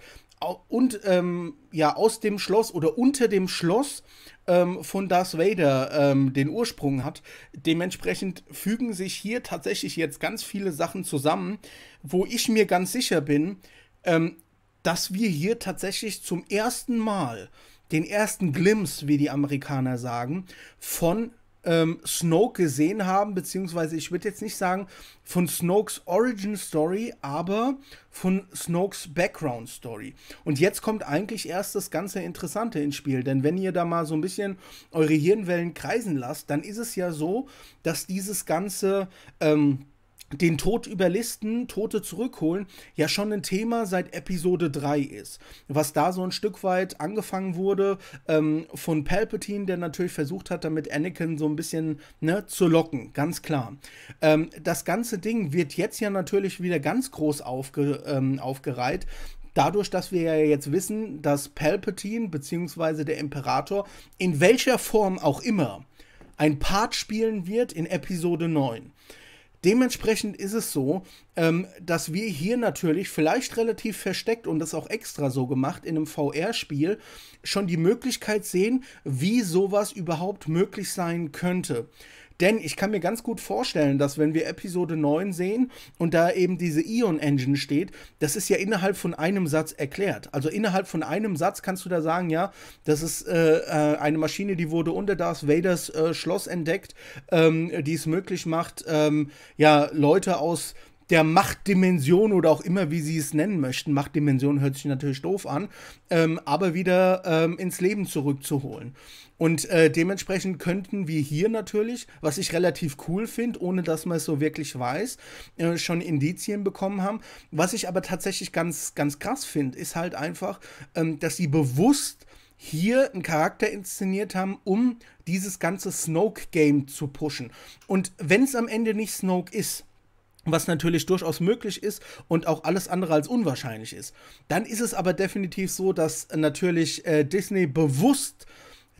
und ähm, ja aus dem Schloss oder unter dem Schloss ähm, von Darth Vader ähm, den Ursprung hat. Dementsprechend fügen sich hier tatsächlich jetzt ganz viele Sachen zusammen, wo ich mir ganz sicher bin, ähm, dass wir hier tatsächlich zum ersten Mal den ersten Glimpse, wie die Amerikaner sagen, von ähm, Snoke gesehen haben, beziehungsweise ich würde jetzt nicht sagen von Snokes Origin Story, aber von Snokes Background Story. Und jetzt kommt eigentlich erst das ganze Interessante ins Spiel, denn wenn ihr da mal so ein bisschen eure Hirnwellen kreisen lasst, dann ist es ja so, dass dieses ganze ähm, den Tod überlisten, Tote zurückholen, ja schon ein Thema seit Episode 3 ist. Was da so ein Stück weit angefangen wurde ähm, von Palpatine, der natürlich versucht hat, damit Anakin so ein bisschen ne, zu locken, ganz klar. Ähm, das ganze Ding wird jetzt ja natürlich wieder ganz groß aufge, ähm, aufgereiht, dadurch, dass wir ja jetzt wissen, dass Palpatine bzw. der Imperator in welcher Form auch immer ein Part spielen wird in Episode 9. Dementsprechend ist es so, ähm, dass wir hier natürlich vielleicht relativ versteckt und das auch extra so gemacht in einem VR-Spiel schon die Möglichkeit sehen, wie sowas überhaupt möglich sein könnte. Denn ich kann mir ganz gut vorstellen, dass wenn wir Episode 9 sehen und da eben diese Ion Engine steht, das ist ja innerhalb von einem Satz erklärt. Also innerhalb von einem Satz kannst du da sagen, ja, das ist äh, äh eine Maschine, die wurde unter Darth Vaders äh, Schloss entdeckt, ähm, die es möglich macht, ähm, ja, Leute aus der Machtdimension oder auch immer, wie sie es nennen möchten, Machtdimension hört sich natürlich doof an, ähm, aber wieder ähm, ins Leben zurückzuholen. Und äh, dementsprechend könnten wir hier natürlich, was ich relativ cool finde, ohne dass man es so wirklich weiß, äh, schon Indizien bekommen haben. Was ich aber tatsächlich ganz, ganz krass finde, ist halt einfach, ähm, dass sie bewusst hier einen Charakter inszeniert haben, um dieses ganze Snoke-Game zu pushen. Und wenn es am Ende nicht Snoke ist, was natürlich durchaus möglich ist und auch alles andere als unwahrscheinlich ist. Dann ist es aber definitiv so, dass äh, natürlich äh, Disney bewusst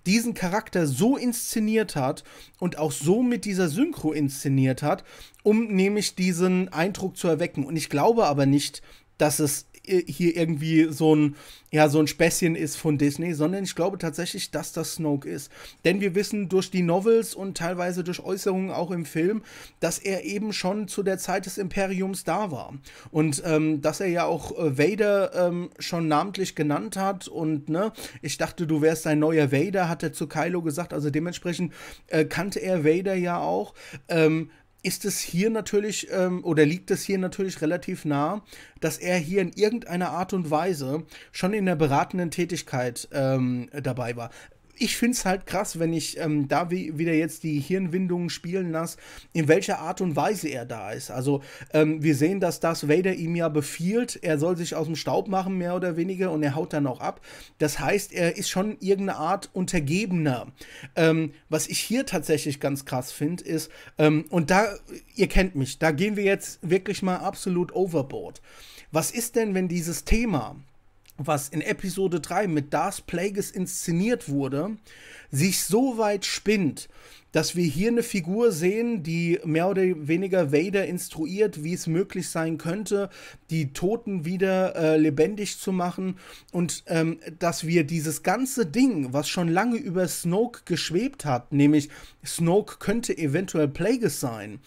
diesen Charakter so inszeniert hat und auch so mit dieser Synchro inszeniert hat, um nämlich diesen Eindruck zu erwecken. Und ich glaube aber nicht, dass es äh, hier irgendwie so ein, ja, so ein Späßchen ist von Disney, sondern ich glaube tatsächlich, dass das Snoke ist. Denn wir wissen durch die Novels und teilweise durch Äußerungen auch im Film, dass er eben schon zu der Zeit des Imperiums da war. Und ähm, dass er ja auch äh, Vader ähm, schon namentlich genannt hat und ne, ich dachte, du wärst ein neuer Vader, hat er zu Kylo gesagt. Also dementsprechend äh, kannte er Vader ja auch. Ähm, ist es hier natürlich ähm, oder liegt es hier natürlich relativ nah, dass er hier in irgendeiner Art und Weise schon in der beratenden Tätigkeit ähm, dabei war ich finde es halt krass, wenn ich ähm, da wie, wieder jetzt die Hirnwindungen spielen lasse, in welcher Art und Weise er da ist. Also ähm, wir sehen, dass das Vader ihm ja befiehlt, er soll sich aus dem Staub machen, mehr oder weniger, und er haut dann auch ab. Das heißt, er ist schon irgendeine Art Untergebener. Ähm, was ich hier tatsächlich ganz krass finde, ist, ähm, und da, ihr kennt mich, da gehen wir jetzt wirklich mal absolut overboard. Was ist denn, wenn dieses Thema, was in Episode 3 mit Darth Plagueis inszeniert wurde sich so weit spinnt, dass wir hier eine Figur sehen, die mehr oder weniger Vader instruiert, wie es möglich sein könnte, die Toten wieder äh, lebendig zu machen und ähm, dass wir dieses ganze Ding, was schon lange über Snoke geschwebt hat, nämlich Snoke könnte eventuell Plagueis sein,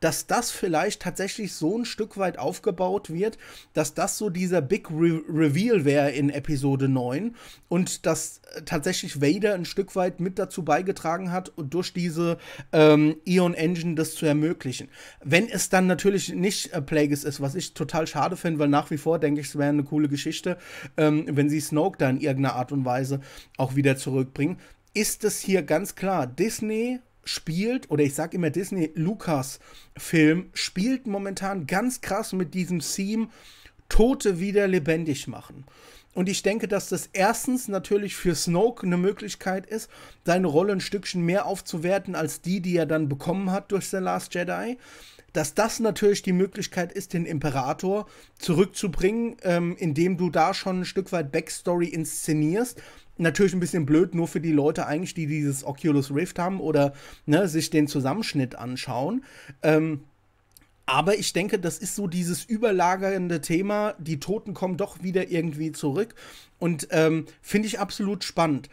dass das vielleicht tatsächlich so ein Stück weit aufgebaut wird, dass das so dieser Big Re Reveal wäre in Episode 9 und dass äh, tatsächlich Vader ein Stück weit Arbeit mit dazu beigetragen hat, durch diese ähm, Eon Engine das zu ermöglichen. Wenn es dann natürlich nicht äh, Plagueis ist, was ich total schade finde, weil nach wie vor denke ich, es wäre eine coole Geschichte, ähm, wenn sie Snoke da in irgendeiner Art und Weise auch wieder zurückbringen, ist es hier ganz klar, Disney spielt, oder ich sage immer Disney, Lucas-Film spielt momentan ganz krass mit diesem Theme Tote wieder lebendig machen. Und ich denke, dass das erstens natürlich für Snoke eine Möglichkeit ist, seine Rolle ein Stückchen mehr aufzuwerten als die, die er dann bekommen hat durch The Last Jedi. Dass das natürlich die Möglichkeit ist, den Imperator zurückzubringen, ähm, indem du da schon ein Stück weit Backstory inszenierst, natürlich ein bisschen blöd, nur für die Leute eigentlich, die dieses Oculus Rift haben oder ne, sich den Zusammenschnitt anschauen. Ähm, aber ich denke, das ist so dieses überlagernde Thema, die Toten kommen doch wieder irgendwie zurück. Und ähm, finde ich absolut spannend.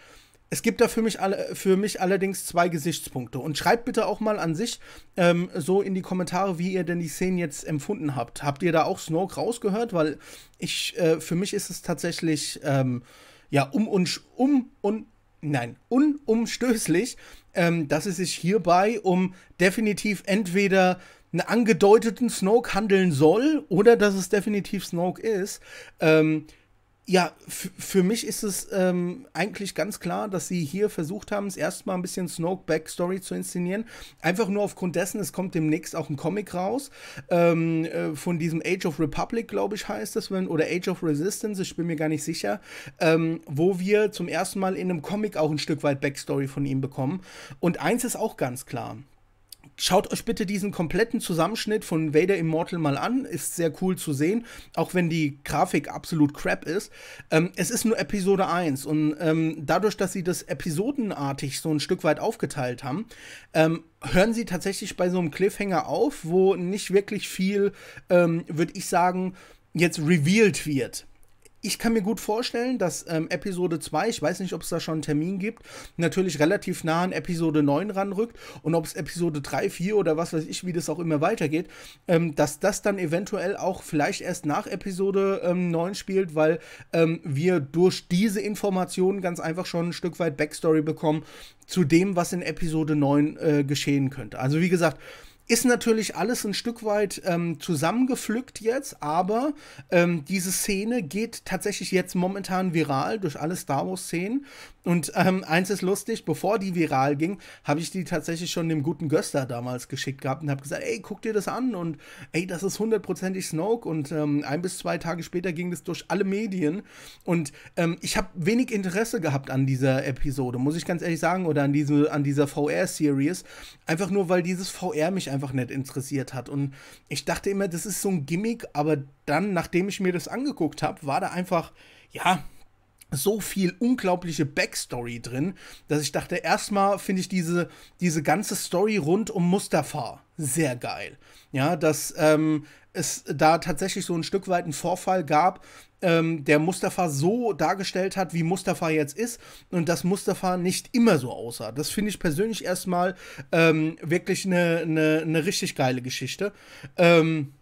Es gibt da für mich, alle, für mich allerdings zwei Gesichtspunkte. Und schreibt bitte auch mal an sich ähm, so in die Kommentare, wie ihr denn die Szene jetzt empfunden habt. Habt ihr da auch Snoke rausgehört? Weil ich, äh, für mich ist es tatsächlich, ähm, ja, um und, um und, nein, unumstößlich, ähm, dass es sich hierbei um definitiv entweder einen angedeuteten Snoke handeln soll oder dass es definitiv Snoke ist. Ähm, ja, für mich ist es ähm, eigentlich ganz klar, dass sie hier versucht haben, es erstmal ein bisschen Snoke Backstory zu inszenieren. Einfach nur aufgrund dessen, es kommt demnächst auch ein Comic raus. Ähm, äh, von diesem Age of Republic, glaube ich, heißt das, wenn, oder Age of Resistance, ich bin mir gar nicht sicher, ähm, wo wir zum ersten Mal in einem Comic auch ein Stück weit Backstory von ihm bekommen. Und eins ist auch ganz klar. Schaut euch bitte diesen kompletten Zusammenschnitt von Vader Immortal mal an. Ist sehr cool zu sehen, auch wenn die Grafik absolut crap ist. Ähm, es ist nur Episode 1 und ähm, dadurch, dass sie das episodenartig so ein Stück weit aufgeteilt haben, ähm, hören sie tatsächlich bei so einem Cliffhanger auf, wo nicht wirklich viel, ähm, würde ich sagen, jetzt revealed wird ich kann mir gut vorstellen, dass ähm, Episode 2, ich weiß nicht, ob es da schon einen Termin gibt, natürlich relativ nah an Episode 9 ranrückt und ob es Episode 3, 4 oder was weiß ich, wie das auch immer weitergeht, ähm, dass das dann eventuell auch vielleicht erst nach Episode ähm, 9 spielt, weil ähm, wir durch diese Informationen ganz einfach schon ein Stück weit Backstory bekommen zu dem, was in Episode 9 äh, geschehen könnte. Also wie gesagt, ist natürlich alles ein Stück weit ähm, zusammengepflückt jetzt, aber ähm, diese Szene geht tatsächlich jetzt momentan viral durch alle Star Wars-Szenen. Und ähm, eins ist lustig, bevor die viral ging, habe ich die tatsächlich schon dem guten Göster damals geschickt gehabt und habe gesagt, ey, guck dir das an und ey, das ist hundertprozentig Snoke. Und ähm, ein bis zwei Tage später ging das durch alle Medien. Und ähm, ich habe wenig Interesse gehabt an dieser Episode, muss ich ganz ehrlich sagen, oder an, diese, an dieser VR-Series. Einfach nur, weil dieses VR mich einfach einfach nicht interessiert hat. Und ich dachte immer, das ist so ein Gimmick, aber dann, nachdem ich mir das angeguckt habe, war da einfach, ja, so viel unglaubliche Backstory drin, dass ich dachte, erstmal finde ich diese, diese ganze Story rund um Mustafa sehr geil. Ja, dass ähm, es da tatsächlich so ein Stück weit einen Vorfall gab, ähm, der Mustafa so dargestellt hat, wie Mustafa jetzt ist und dass Mustafa nicht immer so aussah. Das finde ich persönlich erstmal ähm, wirklich eine ne, ne richtig geile Geschichte. Ähm,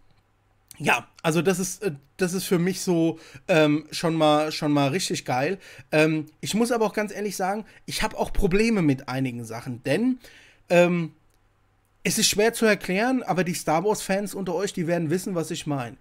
ja, also das ist, äh, das ist für mich so ähm, schon, mal, schon mal richtig geil. Ähm, ich muss aber auch ganz ehrlich sagen, ich habe auch Probleme mit einigen Sachen, denn ähm, es ist schwer zu erklären, aber die Star Wars-Fans unter euch, die werden wissen, was ich meine.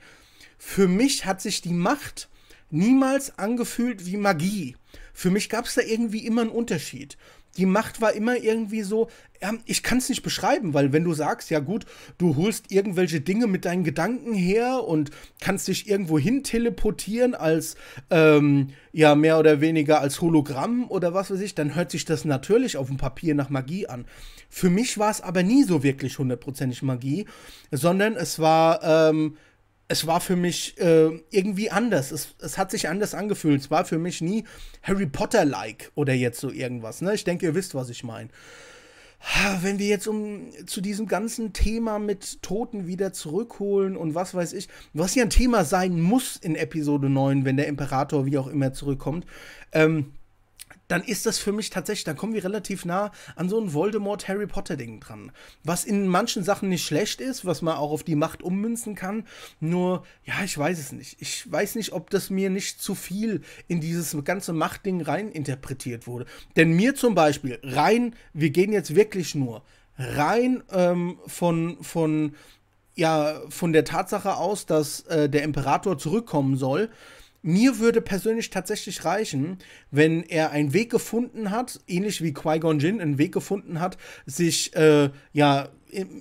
Für mich hat sich die Macht niemals angefühlt wie Magie. Für mich gab es da irgendwie immer einen Unterschied. Die Macht war immer irgendwie so, ähm, ich kann es nicht beschreiben, weil wenn du sagst, ja gut, du holst irgendwelche Dinge mit deinen Gedanken her und kannst dich irgendwo hin teleportieren als, ähm, ja, mehr oder weniger als Hologramm oder was weiß ich, dann hört sich das natürlich auf dem Papier nach Magie an. Für mich war es aber nie so wirklich hundertprozentig Magie, sondern es war, ähm, es war für mich äh, irgendwie anders. Es, es hat sich anders angefühlt. Es war für mich nie Harry Potter-like oder jetzt so irgendwas. Ne? Ich denke, ihr wisst, was ich meine. Ah, wenn wir jetzt um zu diesem ganzen Thema mit Toten wieder zurückholen und was weiß ich, was ja ein Thema sein muss in Episode 9, wenn der Imperator wie auch immer zurückkommt, ähm, dann ist das für mich tatsächlich, dann kommen wir relativ nah an so ein Voldemort-Harry Potter-Ding dran. Was in manchen Sachen nicht schlecht ist, was man auch auf die Macht ummünzen kann. Nur, ja, ich weiß es nicht. Ich weiß nicht, ob das mir nicht zu viel in dieses ganze Machtding rein interpretiert wurde. Denn mir zum Beispiel, rein, wir gehen jetzt wirklich nur rein ähm, von, von, ja, von der Tatsache aus, dass äh, der Imperator zurückkommen soll mir würde persönlich tatsächlich reichen, wenn er einen Weg gefunden hat, ähnlich wie Qui-Gon Jinn einen Weg gefunden hat, sich äh, ja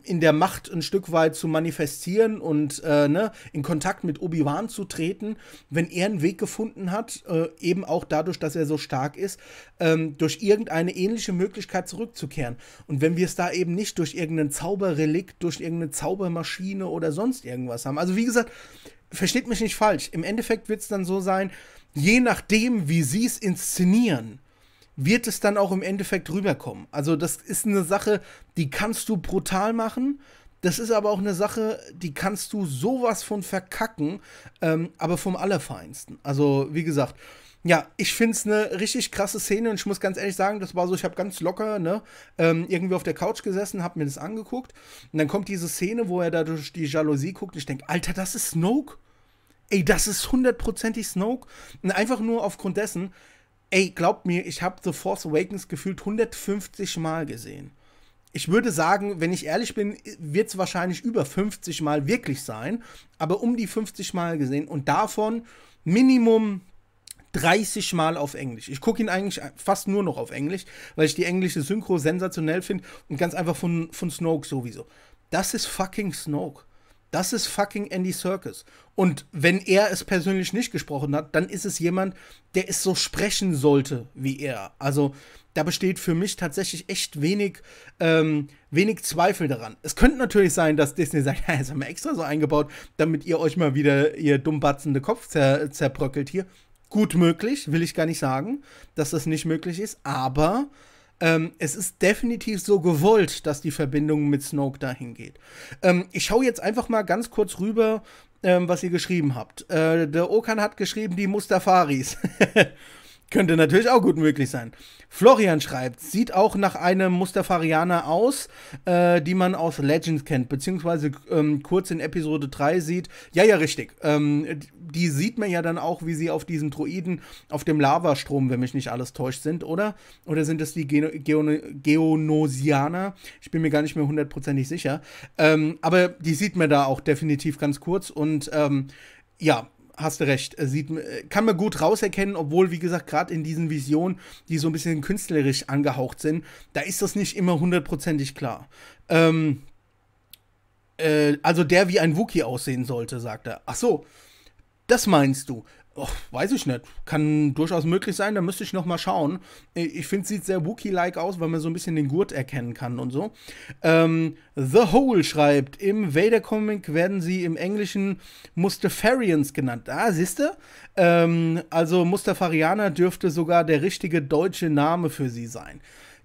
in der Macht ein Stück weit zu manifestieren und äh, ne, in Kontakt mit Obi-Wan zu treten, wenn er einen Weg gefunden hat, äh, eben auch dadurch, dass er so stark ist, ähm, durch irgendeine ähnliche Möglichkeit zurückzukehren. Und wenn wir es da eben nicht durch irgendeinen Zauberrelikt, durch irgendeine Zaubermaschine oder sonst irgendwas haben. Also wie gesagt, versteht mich nicht falsch, im Endeffekt wird es dann so sein, je nachdem, wie sie es inszenieren, wird es dann auch im Endeffekt rüberkommen. Also das ist eine Sache, die kannst du brutal machen. Das ist aber auch eine Sache, die kannst du sowas von verkacken, ähm, aber vom Allerfeinsten. Also wie gesagt, ja, ich finde es eine richtig krasse Szene und ich muss ganz ehrlich sagen, das war so, ich habe ganz locker, ne, ähm, irgendwie auf der Couch gesessen, habe mir das angeguckt und dann kommt diese Szene, wo er da durch die Jalousie guckt und ich denke, Alter, das ist Snoke ey, das ist hundertprozentig Snoke. Und einfach nur aufgrund dessen, ey, glaubt mir, ich habe The Force Awakens gefühlt 150 Mal gesehen. Ich würde sagen, wenn ich ehrlich bin, wird es wahrscheinlich über 50 Mal wirklich sein, aber um die 50 Mal gesehen und davon Minimum 30 Mal auf Englisch. Ich gucke ihn eigentlich fast nur noch auf Englisch, weil ich die englische Synchro sensationell finde und ganz einfach von, von Snoke sowieso. Das ist fucking Snoke. Das ist fucking Andy Circus. Und wenn er es persönlich nicht gesprochen hat, dann ist es jemand, der es so sprechen sollte wie er. Also da besteht für mich tatsächlich echt wenig, ähm, wenig Zweifel daran. Es könnte natürlich sein, dass Disney sagt, ja, das haben wir extra so eingebaut, damit ihr euch mal wieder ihr dummbatzende Kopf zer zerbröckelt hier. Gut möglich, will ich gar nicht sagen, dass das nicht möglich ist, aber ähm, es ist definitiv so gewollt, dass die Verbindung mit Snoke dahin geht. Ähm, ich schaue jetzt einfach mal ganz kurz rüber, ähm, was ihr geschrieben habt. Äh, der Okan hat geschrieben, die Mustafaris. Könnte natürlich auch gut möglich sein. Florian schreibt, sieht auch nach einem Mustafarianer aus, äh, die man aus Legends kennt, beziehungsweise ähm, kurz in Episode 3 sieht. Ja, ja, richtig. Ähm, die sieht man ja dann auch, wie sie auf diesem Droiden, auf dem Lavastrom, wenn mich nicht alles täuscht, sind, oder? Oder sind das die Geno Geon Geonosianer? Ich bin mir gar nicht mehr hundertprozentig sicher. Ähm, aber die sieht man da auch definitiv ganz kurz und ähm, ja, hast du recht. Äh, sieht, äh, kann man gut rauserkennen, obwohl, wie gesagt, gerade in diesen Visionen, die so ein bisschen künstlerisch angehaucht sind, da ist das nicht immer hundertprozentig klar. Ähm, äh, also der wie ein Wookie aussehen sollte, sagt er. Ach so, das meinst du. Och, weiß ich nicht. Kann durchaus möglich sein, da müsste ich nochmal schauen. Ich finde, sieht sehr Wookie-like aus, weil man so ein bisschen den Gurt erkennen kann und so. Ähm, The Hole schreibt, im Vader-Comic werden sie im Englischen Mustafarians genannt. Ah, siehste? Ähm, also Mustafarianer dürfte sogar der richtige deutsche Name für sie sein.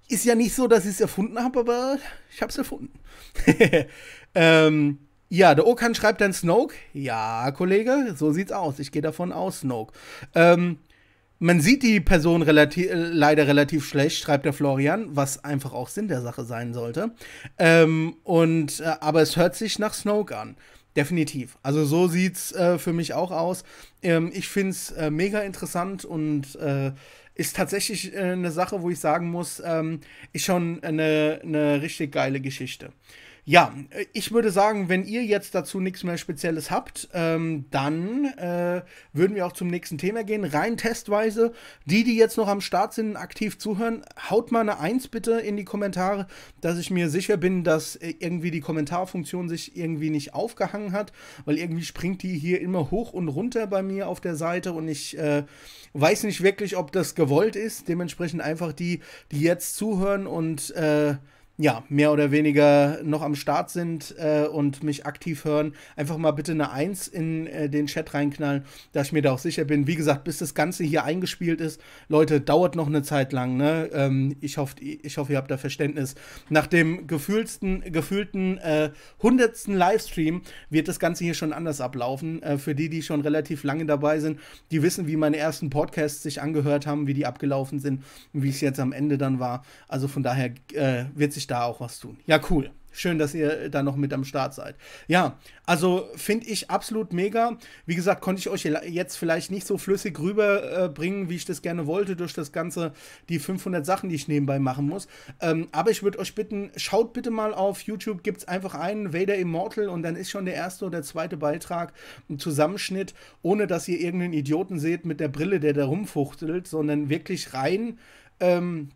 Ist ja nicht so, dass ich es erfunden habe, aber ich habe es erfunden. ähm, ja, der Okan schreibt dann Snoke. Ja, Kollege, so sieht's aus. Ich gehe davon aus, Snoke. Ähm, man sieht die Person relativ, äh, leider relativ schlecht, schreibt der Florian, was einfach auch Sinn der Sache sein sollte. Ähm, und, äh, aber es hört sich nach Snoke an. Definitiv. Also so sieht's äh, für mich auch aus. Ähm, ich find's äh, mega interessant und äh, ist tatsächlich äh, eine Sache, wo ich sagen muss, ähm, ist schon eine, eine richtig geile Geschichte. Ja, äh, ich würde sagen, wenn ihr jetzt dazu nichts mehr Spezielles habt, ähm, dann äh, würden wir auch zum nächsten Thema gehen. Rein testweise. Die, die jetzt noch am Start sind, aktiv zuhören, haut mal eine Eins bitte in die Kommentare, dass ich mir sicher bin, dass äh, irgendwie die Kommentarfunktion sich irgendwie nicht aufgehangen hat, weil irgendwie springt die hier immer hoch und runter bei mir auf der Seite und ich äh, weiß nicht wirklich, ob das gewollt ist. Dementsprechend einfach die, die jetzt zuhören und äh, ja, mehr oder weniger noch am Start sind äh, und mich aktiv hören, einfach mal bitte eine Eins in äh, den Chat reinknallen, dass ich mir da auch sicher bin. Wie gesagt, bis das Ganze hier eingespielt ist, Leute, dauert noch eine Zeit lang. Ne? Ähm, ich, hoffe, ich hoffe, ihr habt da Verständnis. Nach dem gefühlsten, gefühlten äh, hundertsten Livestream wird das Ganze hier schon anders ablaufen. Äh, für die, die schon relativ lange dabei sind, die wissen, wie meine ersten Podcasts sich angehört haben, wie die abgelaufen sind und wie es jetzt am Ende dann war. Also von daher äh, wird sich da auch was tun. Ja, cool. Schön, dass ihr da noch mit am Start seid. Ja, also finde ich absolut mega. Wie gesagt, konnte ich euch jetzt vielleicht nicht so flüssig rüberbringen, äh, wie ich das gerne wollte, durch das Ganze, die 500 Sachen, die ich nebenbei machen muss. Ähm, aber ich würde euch bitten, schaut bitte mal auf YouTube, gibt es einfach einen Vader Immortal und dann ist schon der erste oder zweite Beitrag ein Zusammenschnitt, ohne dass ihr irgendeinen Idioten seht mit der Brille, der da rumfuchtelt, sondern wirklich rein. Ähm,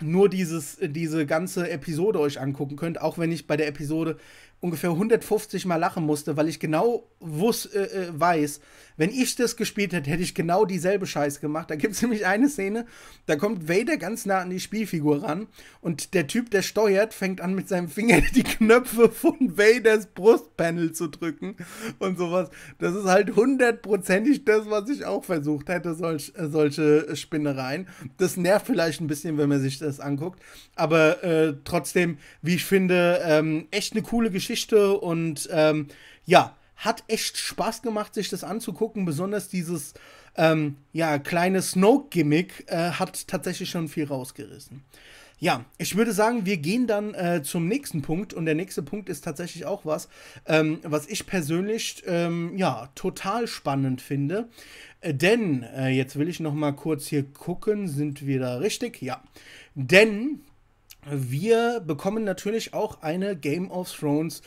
nur dieses, diese ganze Episode euch angucken könnt, auch wenn ich bei der Episode ungefähr 150 Mal lachen musste, weil ich genau wuß, äh, äh, weiß, wenn ich das gespielt hätte, hätte ich genau dieselbe Scheiße gemacht. Da gibt es nämlich eine Szene, da kommt Vader ganz nah an die Spielfigur ran und der Typ, der steuert, fängt an mit seinem Finger die Knöpfe von Vaders Brustpanel zu drücken und sowas. Das ist halt hundertprozentig das, was ich auch versucht hätte, solch, äh, solche Spinnereien. Das nervt vielleicht ein bisschen, wenn man sich das anguckt, aber äh, trotzdem, wie ich finde, ähm, echt eine coole Geschichte Geschichte und ähm, ja, hat echt Spaß gemacht, sich das anzugucken. Besonders dieses ähm, ja, kleine Snoke-Gimmick äh, hat tatsächlich schon viel rausgerissen. Ja, ich würde sagen, wir gehen dann äh, zum nächsten Punkt und der nächste Punkt ist tatsächlich auch was, ähm, was ich persönlich ähm, ja total spannend finde, äh, denn äh, jetzt will ich noch mal kurz hier gucken, sind wir da richtig? Ja, denn wir bekommen natürlich auch eine Game of Thrones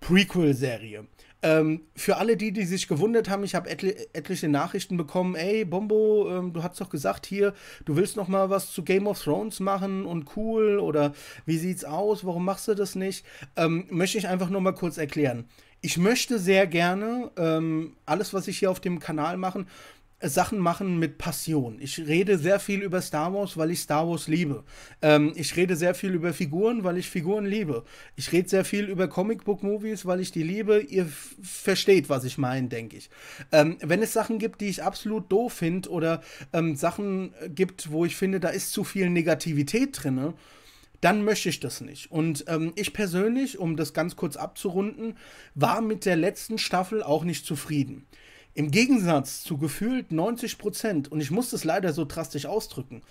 Prequel-Serie. Ähm, für alle die, die sich gewundert haben, ich habe etl etliche Nachrichten bekommen, ey, Bombo, ähm, du hast doch gesagt hier, du willst noch mal was zu Game of Thrones machen und cool oder wie sieht's aus, warum machst du das nicht? Ähm, möchte ich einfach nur mal kurz erklären. Ich möchte sehr gerne ähm, alles, was ich hier auf dem Kanal machen, Sachen machen mit Passion. Ich rede sehr viel über Star Wars, weil ich Star Wars liebe. Ähm, ich rede sehr viel über Figuren, weil ich Figuren liebe. Ich rede sehr viel über Comic-Book-Movies, weil ich die liebe. Ihr versteht, was ich meine, denke ich. Ähm, wenn es Sachen gibt, die ich absolut doof finde oder ähm, Sachen gibt, wo ich finde, da ist zu viel Negativität drin, dann möchte ich das nicht. Und ähm, ich persönlich, um das ganz kurz abzurunden, war mit der letzten Staffel auch nicht zufrieden. Im Gegensatz zu gefühlt 90 Prozent, und ich muss das leider so drastisch ausdrücken,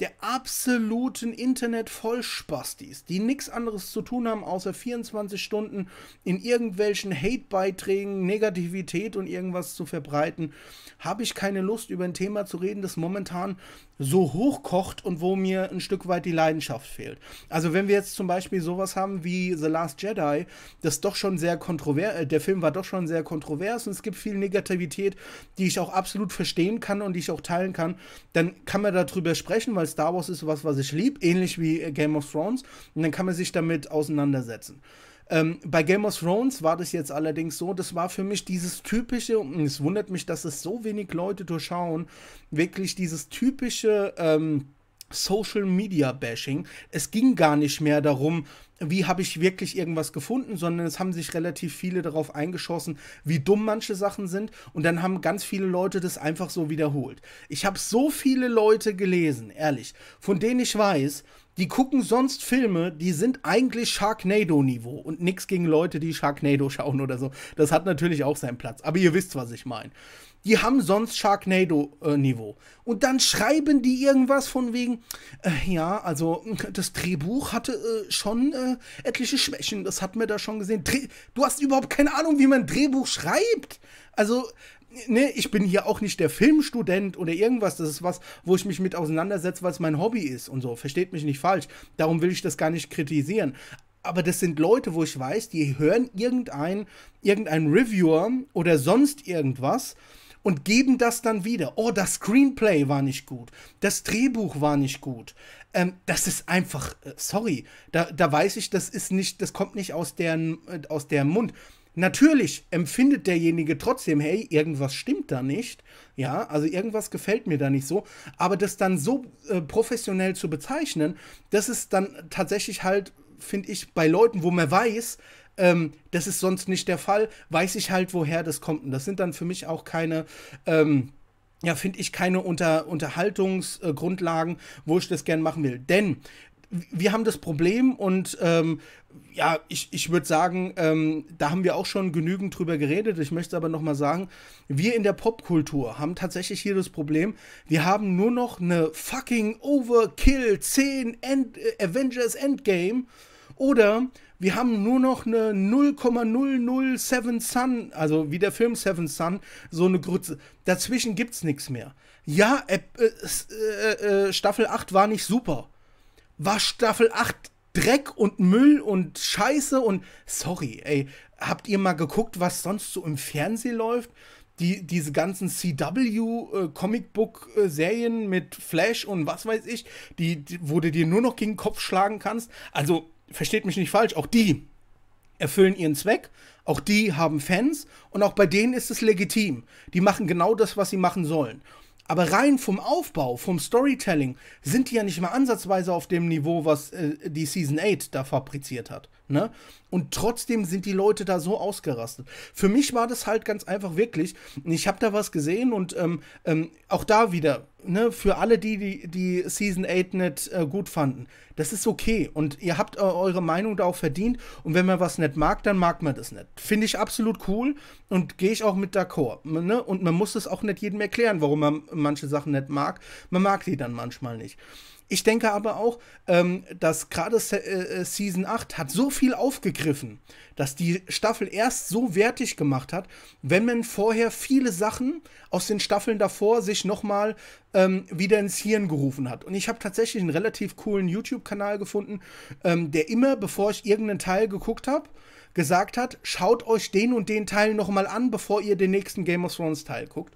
der absoluten Internet-Vollspastis, die nichts anderes zu tun haben, außer 24 Stunden in irgendwelchen Hate-Beiträgen, Negativität und irgendwas zu verbreiten, habe ich keine Lust, über ein Thema zu reden, das momentan so hochkocht und wo mir ein Stück weit die Leidenschaft fehlt. Also wenn wir jetzt zum Beispiel sowas haben wie The Last Jedi, das doch schon sehr kontrovers, äh, der Film war doch schon sehr kontrovers und es gibt viel Negativität, die ich auch absolut verstehen kann und die ich auch teilen kann, dann kann man darüber sprechen, weil Star Wars ist was, was ich liebe, ähnlich wie äh, Game of Thrones und dann kann man sich damit auseinandersetzen. Ähm, bei Game of Thrones war das jetzt allerdings so, das war für mich dieses typische, und es wundert mich, dass es so wenig Leute durchschauen, wirklich dieses typische ähm, Social Media Bashing. Es ging gar nicht mehr darum, wie habe ich wirklich irgendwas gefunden, sondern es haben sich relativ viele darauf eingeschossen, wie dumm manche Sachen sind. Und dann haben ganz viele Leute das einfach so wiederholt. Ich habe so viele Leute gelesen, ehrlich, von denen ich weiß, die gucken sonst Filme, die sind eigentlich Sharknado-Niveau und nichts gegen Leute, die Sharknado schauen oder so. Das hat natürlich auch seinen Platz, aber ihr wisst, was ich meine. Die haben sonst Sharknado-Niveau. und dann schreiben die irgendwas von wegen, äh, ja, also das Drehbuch hatte äh, schon äh, etliche Schwächen, das hat mir da schon gesehen. Dreh du hast überhaupt keine Ahnung, wie man ein Drehbuch schreibt. Also ne, ich bin hier auch nicht der Filmstudent oder irgendwas. Das ist was, wo ich mich mit auseinandersetze, weil es mein Hobby ist und so. Versteht mich nicht falsch. Darum will ich das gar nicht kritisieren. Aber das sind Leute, wo ich weiß, die hören irgendein, irgendein Reviewer oder sonst irgendwas und geben das dann wieder. Oh, das Screenplay war nicht gut. Das Drehbuch war nicht gut. Ähm, das ist einfach, äh, sorry, da, da weiß ich, das ist nicht, das kommt nicht aus deren, äh, aus deren Mund. Natürlich empfindet derjenige trotzdem, hey, irgendwas stimmt da nicht. Ja, also irgendwas gefällt mir da nicht so. Aber das dann so äh, professionell zu bezeichnen, das ist dann tatsächlich halt, finde ich, bei Leuten, wo man weiß, ähm, das ist sonst nicht der Fall, weiß ich halt, woher das kommt. Und das sind dann für mich auch keine. Ähm, ja, finde ich keine Unter Unterhaltungsgrundlagen, äh, wo ich das gern machen will. Denn wir haben das Problem und ähm, ja, ich, ich würde sagen, ähm, da haben wir auch schon genügend drüber geredet. Ich möchte aber nochmal sagen, wir in der Popkultur haben tatsächlich hier das Problem, wir haben nur noch eine fucking Overkill 10 End äh, Avengers Endgame oder wir haben nur noch eine 0,007 Sun, also wie der Film Seven Sun, so eine Grütze. Dazwischen gibt's nichts mehr. Ja, äh, äh, äh, Staffel 8 war nicht super war Staffel 8 Dreck und Müll und Scheiße und sorry, ey, habt ihr mal geguckt, was sonst so im Fernsehen läuft? Die, diese ganzen CW-Comicbook-Serien äh, äh mit Flash und was weiß ich, die, die, wo du dir nur noch gegen den Kopf schlagen kannst. Also, versteht mich nicht falsch, auch die erfüllen ihren Zweck, auch die haben Fans und auch bei denen ist es legitim. Die machen genau das, was sie machen sollen. Aber rein vom Aufbau, vom Storytelling sind die ja nicht mal ansatzweise auf dem Niveau, was äh, die Season 8 da fabriziert hat. Ne? Und trotzdem sind die Leute da so ausgerastet. Für mich war das halt ganz einfach wirklich. Ich habe da was gesehen und ähm, ähm, auch da wieder, ne, für alle, die die, die Season 8 nicht äh, gut fanden, das ist okay. Und ihr habt äh, eure Meinung da auch verdient. Und wenn man was nicht mag, dann mag man das nicht. Finde ich absolut cool und gehe ich auch mit d'accord. Ne? Und man muss es auch nicht jedem erklären, warum man manche Sachen nicht mag. Man mag die dann manchmal nicht. Ich denke aber auch, ähm, dass gerade Se äh, äh Season 8 hat so viel aufgegriffen, dass die Staffel erst so wertig gemacht hat, wenn man vorher viele Sachen aus den Staffeln davor sich nochmal ähm, wieder ins Hirn gerufen hat. Und ich habe tatsächlich einen relativ coolen YouTube-Kanal gefunden, ähm, der immer, bevor ich irgendeinen Teil geguckt habe, gesagt hat, schaut euch den und den Teil nochmal an, bevor ihr den nächsten Game of Thrones Teil guckt.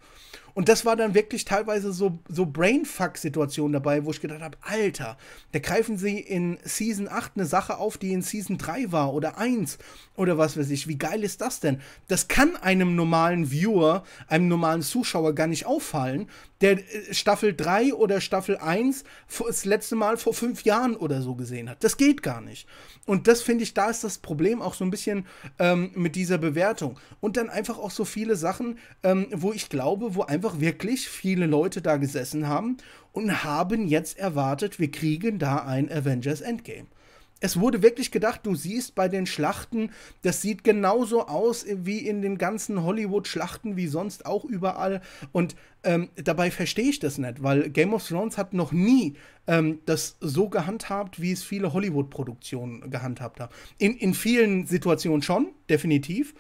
Und das war dann wirklich teilweise so, so Brainfuck-Situationen dabei, wo ich gedacht habe, Alter, da greifen sie in Season 8 eine Sache auf, die in Season 3 war oder 1 oder was weiß ich. Wie geil ist das denn? Das kann einem normalen Viewer, einem normalen Zuschauer gar nicht auffallen, der äh, Staffel 3 oder Staffel 1 das letzte Mal vor fünf Jahren oder so gesehen hat. Das geht gar nicht. Und das finde ich, da ist das Problem auch so ein bisschen ähm, mit dieser Bewertung. Und dann einfach auch so viele Sachen, ähm, wo ich glaube, wo einfach einfach wirklich viele Leute da gesessen haben und haben jetzt erwartet, wir kriegen da ein Avengers Endgame. Es wurde wirklich gedacht, du siehst bei den Schlachten, das sieht genauso aus wie in den ganzen Hollywood-Schlachten, wie sonst auch überall. Und ähm, dabei verstehe ich das nicht, weil Game of Thrones hat noch nie ähm, das so gehandhabt, wie es viele Hollywood-Produktionen gehandhabt haben. In, in vielen Situationen schon, definitiv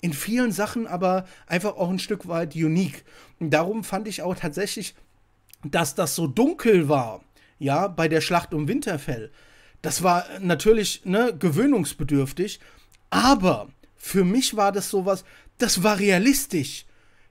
in vielen Sachen aber einfach auch ein Stück weit unique. Und darum fand ich auch tatsächlich, dass das so dunkel war, ja, bei der Schlacht um Winterfell. Das war natürlich ne, gewöhnungsbedürftig, aber für mich war das sowas, das war realistisch.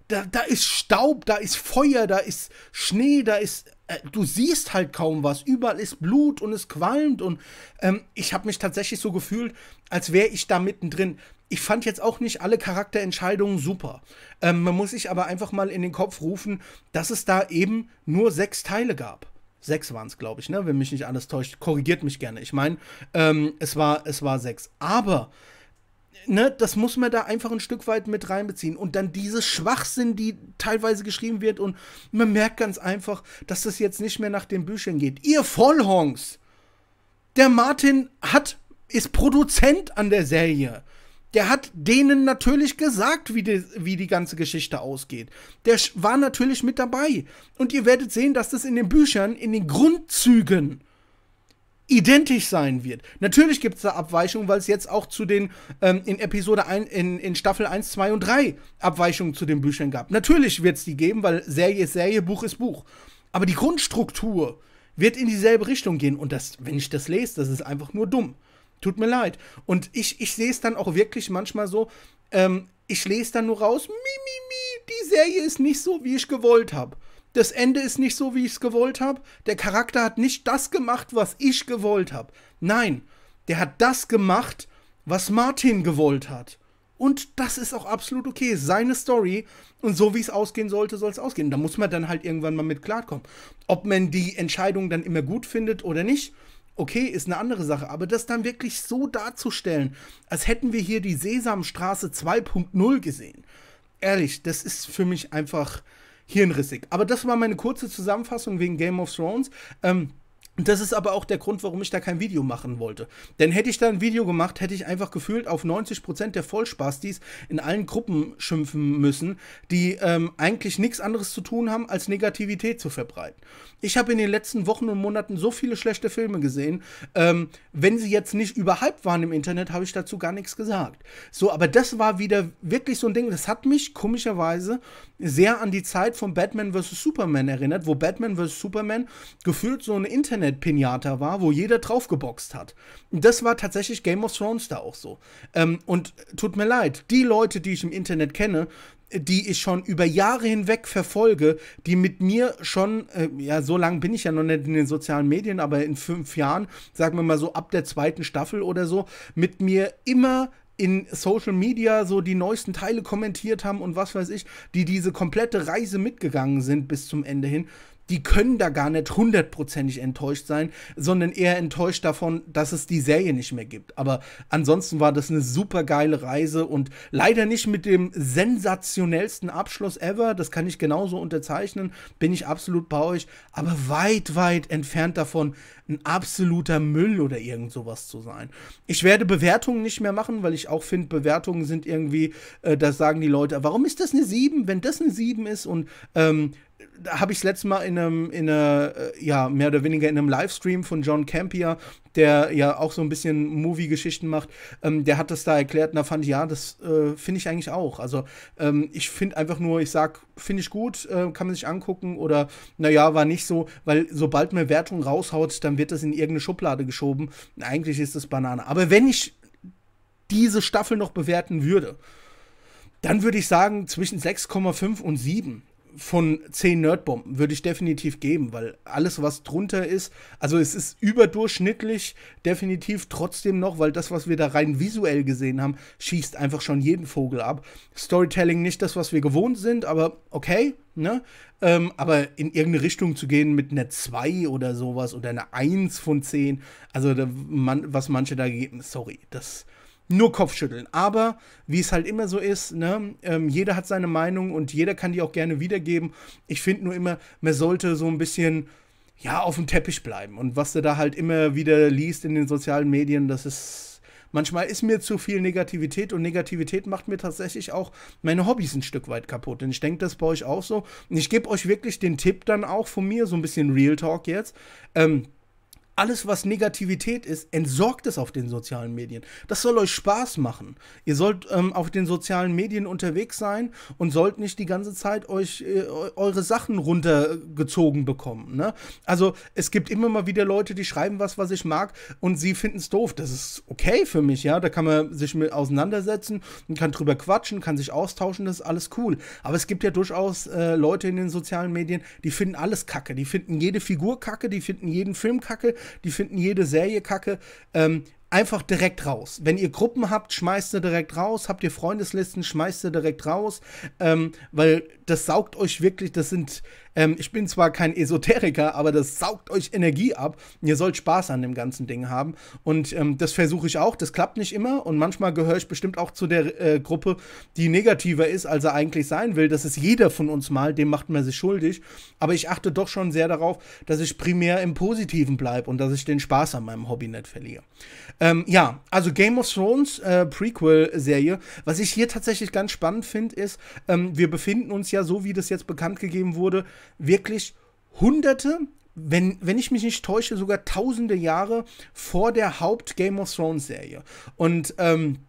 Da, da ist Staub, da ist Feuer, da ist Schnee, da ist. Äh, du siehst halt kaum was. Überall ist Blut und es qualmt. Und ähm, ich habe mich tatsächlich so gefühlt, als wäre ich da mittendrin ich fand jetzt auch nicht alle Charakterentscheidungen super. Ähm, man muss sich aber einfach mal in den Kopf rufen, dass es da eben nur sechs Teile gab. Sechs waren es, glaube ich, ne? Wenn mich nicht alles täuscht, korrigiert mich gerne. Ich meine, ähm, es, war, es war sechs. Aber Ne, das muss man da einfach ein Stück weit mit reinbeziehen. Und dann dieses Schwachsinn, die teilweise geschrieben wird. Und man merkt ganz einfach, dass das jetzt nicht mehr nach den Büchern geht. Ihr Vollhongs! Der Martin hat, ist Produzent an der Serie der hat denen natürlich gesagt, wie die, wie die ganze Geschichte ausgeht. Der war natürlich mit dabei. Und ihr werdet sehen, dass das in den Büchern, in den Grundzügen identisch sein wird. Natürlich gibt es da Abweichungen, weil es jetzt auch zu den ähm, in Episode 1, in, in Staffel 1, 2 und 3 Abweichungen zu den Büchern gab. Natürlich wird es die geben, weil Serie ist Serie, Buch ist Buch. Aber die Grundstruktur wird in dieselbe Richtung gehen. Und das, wenn ich das lese, das ist einfach nur dumm. Tut mir leid. Und ich, ich sehe es dann auch wirklich manchmal so, ähm, ich lese dann nur raus, mi, mi, mi, die Serie ist nicht so, wie ich gewollt habe. Das Ende ist nicht so, wie ich es gewollt habe. Der Charakter hat nicht das gemacht, was ich gewollt habe. Nein, der hat das gemacht, was Martin gewollt hat. Und das ist auch absolut okay. Seine Story und so wie es ausgehen sollte, soll es ausgehen. Da muss man dann halt irgendwann mal mit klarkommen. Ob man die Entscheidung dann immer gut findet oder nicht, okay, ist eine andere Sache, aber das dann wirklich so darzustellen, als hätten wir hier die Sesamstraße 2.0 gesehen. Ehrlich, das ist für mich einfach hirnrissig. Aber das war meine kurze Zusammenfassung wegen Game of Thrones. Ähm, und das ist aber auch der Grund, warum ich da kein Video machen wollte. Denn hätte ich da ein Video gemacht, hätte ich einfach gefühlt auf 90% der Vollspastis in allen Gruppen schimpfen müssen, die ähm, eigentlich nichts anderes zu tun haben, als Negativität zu verbreiten. Ich habe in den letzten Wochen und Monaten so viele schlechte Filme gesehen. Ähm, wenn sie jetzt nicht überhyped waren im Internet, habe ich dazu gar nichts gesagt. So, aber das war wieder wirklich so ein Ding, das hat mich komischerweise sehr an die Zeit von Batman vs. Superman erinnert, wo Batman vs. Superman gefühlt so eine Internet- Internet-Pinata war, wo jeder draufgeboxt hat. Das war tatsächlich Game of Thrones da auch so. Ähm, und tut mir leid, die Leute, die ich im Internet kenne, die ich schon über Jahre hinweg verfolge, die mit mir schon, äh, ja, so lange bin ich ja noch nicht in den sozialen Medien, aber in fünf Jahren, sagen wir mal so ab der zweiten Staffel oder so, mit mir immer in Social Media so die neuesten Teile kommentiert haben und was weiß ich, die diese komplette Reise mitgegangen sind bis zum Ende hin die können da gar nicht hundertprozentig enttäuscht sein, sondern eher enttäuscht davon, dass es die Serie nicht mehr gibt. Aber ansonsten war das eine super geile Reise und leider nicht mit dem sensationellsten Abschluss ever. Das kann ich genauso unterzeichnen, bin ich absolut bei euch, aber weit, weit entfernt davon, ein absoluter Müll oder irgend sowas zu sein. Ich werde Bewertungen nicht mehr machen, weil ich auch finde, Bewertungen sind irgendwie, äh, das sagen die Leute, warum ist das eine 7, wenn das eine 7 ist und ähm, da habe ich es letztes Mal in einem, in einer, äh, ja, mehr oder weniger in einem Livestream von John Campier, der ja auch so ein bisschen Movie-Geschichten macht, ähm, der hat das da erklärt und da fand ich, ja, das äh, finde ich eigentlich auch. Also ähm, ich finde einfach nur, ich sag, finde ich gut, äh, kann man sich angucken oder naja, war nicht so, weil sobald man Wertung raushaut, dann wird das in irgendeine Schublade geschoben. Eigentlich ist das Banane. Aber wenn ich diese Staffel noch bewerten würde, dann würde ich sagen zwischen 6,5 und 7 von 10 Nerdbomben würde ich definitiv geben, weil alles, was drunter ist, also es ist überdurchschnittlich, definitiv trotzdem noch, weil das, was wir da rein visuell gesehen haben, schießt einfach schon jeden Vogel ab. Storytelling nicht das, was wir gewohnt sind, aber okay, ne? Ähm, aber in irgendeine Richtung zu gehen mit einer 2 oder sowas oder einer 1 von 10, also da, man, was manche da geben, sorry, das nur Kopfschütteln. Aber wie es halt immer so ist, ne, ähm, jeder hat seine Meinung und jeder kann die auch gerne wiedergeben. Ich finde nur immer, man sollte so ein bisschen ja auf dem Teppich bleiben. Und was du da halt immer wieder liest in den sozialen Medien, das ist manchmal ist mir zu viel Negativität und Negativität macht mir tatsächlich auch meine Hobbys ein Stück weit kaputt. Und ich denke, das bei euch auch so. Und ich gebe euch wirklich den Tipp dann auch von mir, so ein bisschen Real Talk jetzt. Ähm, alles, was Negativität ist, entsorgt es auf den sozialen Medien. Das soll euch Spaß machen. Ihr sollt ähm, auf den sozialen Medien unterwegs sein und sollt nicht die ganze Zeit euch äh, eure Sachen runtergezogen bekommen. Ne? Also es gibt immer mal wieder Leute, die schreiben was, was ich mag und sie finden es doof. Das ist okay für mich, ja. Da kann man sich mit auseinandersetzen und kann drüber quatschen, kann sich austauschen, das ist alles cool. Aber es gibt ja durchaus äh, Leute in den sozialen Medien, die finden alles kacke. Die finden jede Figur kacke, die finden jeden Film kacke die finden jede Serie kacke. Ähm, einfach direkt raus. Wenn ihr Gruppen habt, schmeißt ihr direkt raus. Habt ihr Freundeslisten, schmeißt ihr direkt raus. Ähm, weil das saugt euch wirklich, das sind, ähm, ich bin zwar kein Esoteriker, aber das saugt euch Energie ab. Ihr sollt Spaß an dem ganzen Ding haben. Und ähm, das versuche ich auch. Das klappt nicht immer. Und manchmal gehöre ich bestimmt auch zu der äh, Gruppe, die negativer ist, als er eigentlich sein will. Das ist jeder von uns mal, dem macht man sich schuldig. Aber ich achte doch schon sehr darauf, dass ich primär im Positiven bleibe und dass ich den Spaß an meinem Hobby nicht verliere. Ähm, ähm, ja, also Game of Thrones äh, Prequel-Serie. Was ich hier tatsächlich ganz spannend finde, ist, ähm, wir befinden uns ja, so wie das jetzt bekannt gegeben wurde, wirklich hunderte, wenn, wenn ich mich nicht täusche, sogar tausende Jahre vor der Haupt-Game of Thrones-Serie. Und ähm,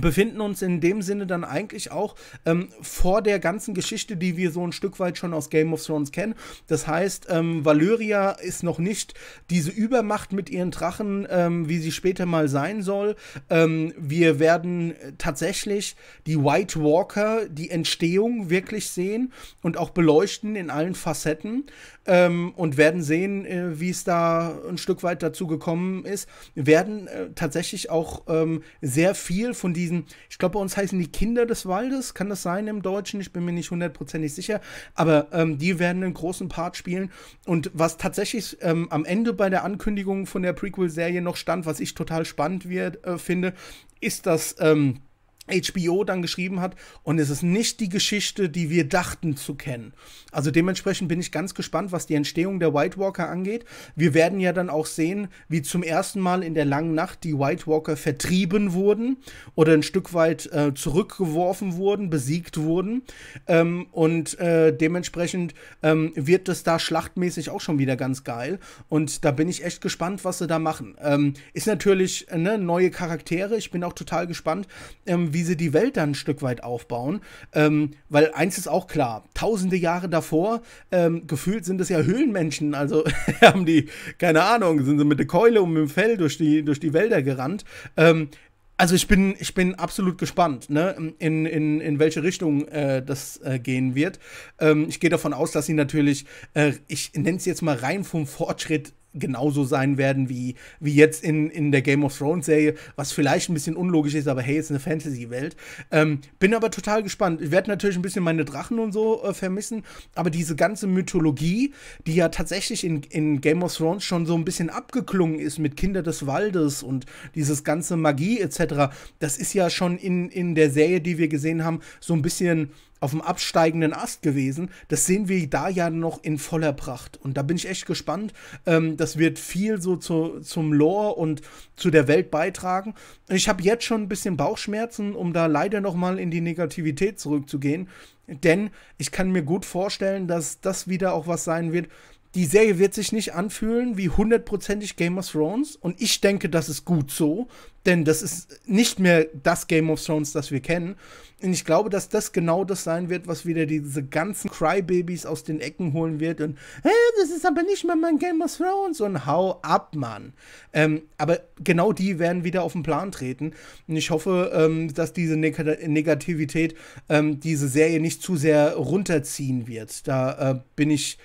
befinden uns in dem Sinne dann eigentlich auch ähm, vor der ganzen Geschichte, die wir so ein Stück weit schon aus Game of Thrones kennen. Das heißt, ähm, Valyria ist noch nicht diese Übermacht mit ihren Drachen, ähm, wie sie später mal sein soll. Ähm, wir werden tatsächlich die White Walker, die Entstehung wirklich sehen und auch beleuchten in allen Facetten ähm, und werden sehen, äh, wie es da ein Stück weit dazu gekommen ist. Wir werden äh, tatsächlich auch ähm, sehr viel von diesen diesen, ich glaube, bei uns heißen die Kinder des Waldes, kann das sein im Deutschen? Ich bin mir nicht hundertprozentig sicher, aber ähm, die werden einen großen Part spielen. Und was tatsächlich ähm, am Ende bei der Ankündigung von der Prequel-Serie noch stand, was ich total spannend wird, äh, finde, ist, dass. Ähm, HBO dann geschrieben hat und es ist nicht die Geschichte, die wir dachten zu kennen. Also dementsprechend bin ich ganz gespannt, was die Entstehung der White Walker angeht. Wir werden ja dann auch sehen, wie zum ersten Mal in der langen Nacht die White Walker vertrieben wurden oder ein Stück weit äh, zurückgeworfen wurden, besiegt wurden. Ähm, und äh, dementsprechend ähm, wird das da schlachtmäßig auch schon wieder ganz geil. Und da bin ich echt gespannt, was sie da machen. Ähm, ist natürlich ne, neue Charaktere. Ich bin auch total gespannt, ähm, wie sie die Welt dann ein Stück weit aufbauen. Ähm, weil eins ist auch klar, tausende Jahre davor, ähm, gefühlt sind es ja Höhlenmenschen, also haben die, keine Ahnung, sind sie mit der Keule und mit dem Fell durch die, durch die Wälder gerannt. Ähm, also ich bin, ich bin absolut gespannt, ne, in, in, in welche Richtung äh, das äh, gehen wird. Ähm, ich gehe davon aus, dass sie natürlich, äh, ich nenne es jetzt mal rein vom Fortschritt genauso sein werden wie, wie jetzt in, in der Game of Thrones Serie, was vielleicht ein bisschen unlogisch ist, aber hey, ist eine Fantasy-Welt. Ähm, bin aber total gespannt. Ich werde natürlich ein bisschen meine Drachen und so äh, vermissen, aber diese ganze Mythologie, die ja tatsächlich in, in Game of Thrones schon so ein bisschen abgeklungen ist mit Kinder des Waldes und dieses ganze Magie etc., das ist ja schon in, in der Serie, die wir gesehen haben, so ein bisschen auf dem absteigenden Ast gewesen. Das sehen wir da ja noch in voller Pracht. Und da bin ich echt gespannt. Ähm, das wird viel so zu, zum Lore und zu der Welt beitragen. Ich habe jetzt schon ein bisschen Bauchschmerzen, um da leider nochmal in die Negativität zurückzugehen. Denn ich kann mir gut vorstellen, dass das wieder auch was sein wird, die Serie wird sich nicht anfühlen wie hundertprozentig Game of Thrones. Und ich denke, das ist gut so, denn das ist nicht mehr das Game of Thrones, das wir kennen. Und ich glaube, dass das genau das sein wird, was wieder diese ganzen Crybabies aus den Ecken holen wird. Und, hey, das ist aber nicht mehr mein Game of Thrones. Und hau ab, Mann. Ähm, aber genau die werden wieder auf den Plan treten. Und ich hoffe, ähm, dass diese Neg Negativität ähm, diese Serie nicht zu sehr runterziehen wird. Da äh, bin ich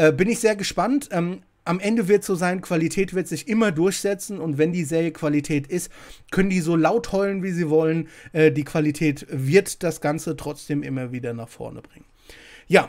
äh, bin ich sehr gespannt. Ähm, am Ende wird so sein, Qualität wird sich immer durchsetzen und wenn die Serie Qualität ist, können die so laut heulen, wie sie wollen. Äh, die Qualität wird das Ganze trotzdem immer wieder nach vorne bringen. Ja,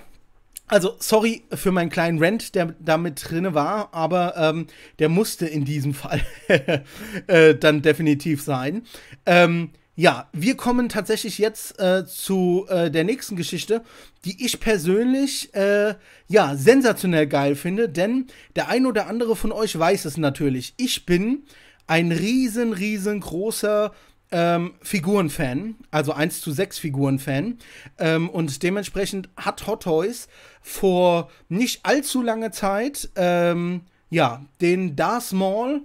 also, sorry für meinen kleinen Rant, der damit drinne war, aber ähm, der musste in diesem Fall äh, dann definitiv sein. Ähm, ja, wir kommen tatsächlich jetzt äh, zu äh, der nächsten Geschichte, die ich persönlich äh, ja sensationell geil finde, denn der ein oder andere von euch weiß es natürlich. Ich bin ein riesen, riesengroßer ähm, Figurenfan, also 1 zu 6 Figurenfan. Ähm, und dementsprechend hat Hot Toys vor nicht allzu langer Zeit ähm, ja den Darth Maul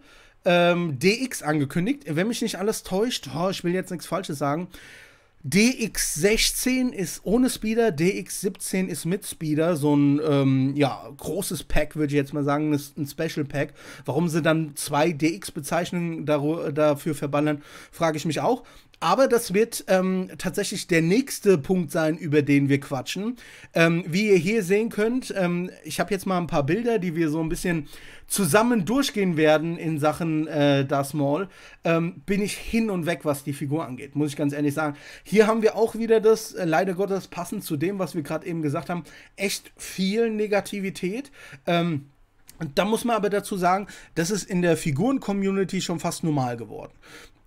ähm, DX angekündigt. Wenn mich nicht alles täuscht, oh, ich will jetzt nichts Falsches sagen. DX16 ist ohne Speeder, DX17 ist mit Speeder, so ein ähm, ja, großes Pack, würde ich jetzt mal sagen, ein Special Pack. Warum sie dann zwei DX-Bezeichnungen dafür verballern, frage ich mich auch. Aber das wird ähm, tatsächlich der nächste Punkt sein, über den wir quatschen. Ähm, wie ihr hier sehen könnt, ähm, ich habe jetzt mal ein paar Bilder, die wir so ein bisschen zusammen durchgehen werden in Sachen äh, Das Mall. Ähm, bin ich hin und weg, was die Figur angeht, muss ich ganz ehrlich sagen. Hier haben wir auch wieder das, äh, leider Gottes, passend zu dem, was wir gerade eben gesagt haben, echt viel Negativität. Ähm, und da muss man aber dazu sagen, das ist in der Figuren-Community schon fast normal geworden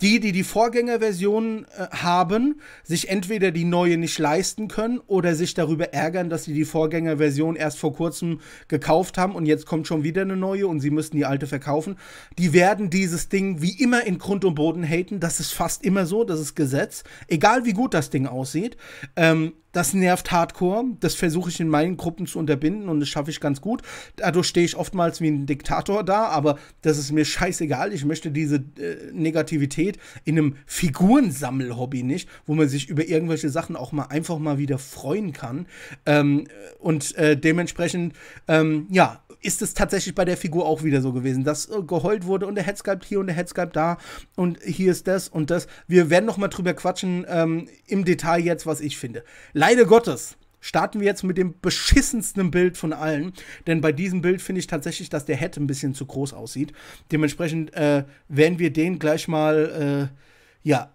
die, die die Vorgängerversion äh, haben, sich entweder die neue nicht leisten können oder sich darüber ärgern, dass sie die Vorgängerversion erst vor kurzem gekauft haben und jetzt kommt schon wieder eine neue und sie müssten die alte verkaufen, die werden dieses Ding wie immer in Grund und Boden haten. Das ist fast immer so, das ist Gesetz. Egal wie gut das Ding aussieht. Ähm, das nervt hardcore. Das versuche ich in meinen Gruppen zu unterbinden und das schaffe ich ganz gut. Dadurch stehe ich oftmals wie ein Diktator da, aber das ist mir scheißegal. Ich möchte diese äh, Negativität in einem Figurensammelhobby nicht, wo man sich über irgendwelche Sachen auch mal einfach mal wieder freuen kann. Ähm, und äh, dementsprechend, ähm, ja, ist es tatsächlich bei der Figur auch wieder so gewesen, dass äh, geheult wurde und der Headsculpt hier und der Headsculpt da und hier ist das und das. Wir werden noch mal drüber quatschen ähm, im Detail jetzt, was ich finde leider Gottes starten wir jetzt mit dem beschissensten Bild von allen. Denn bei diesem Bild finde ich tatsächlich, dass der Head ein bisschen zu groß aussieht. Dementsprechend äh, werden wir den gleich mal, äh, ja,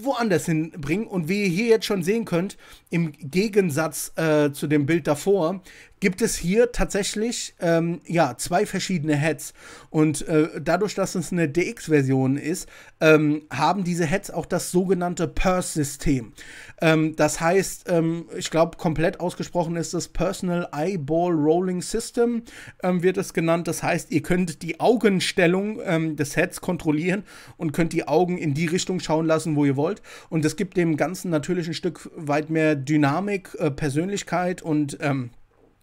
woanders hinbringen. Und wie ihr hier jetzt schon sehen könnt, im Gegensatz äh, zu dem Bild davor, gibt es hier tatsächlich ähm, ja, zwei verschiedene Heads. Und äh, dadurch, dass es eine DX-Version ist, ähm, haben diese Heads auch das sogenannte purse system Ähm, das heißt, ähm, ich glaube, komplett ausgesprochen ist das Personal Eyeball Rolling System, ähm, wird es genannt. Das heißt, ihr könnt die Augenstellung ähm, des Heads kontrollieren und könnt die Augen in die Richtung schauen lassen, wo ihr wollt. Und das gibt dem Ganzen natürlich ein Stück weit mehr Dynamik, äh, Persönlichkeit und ähm,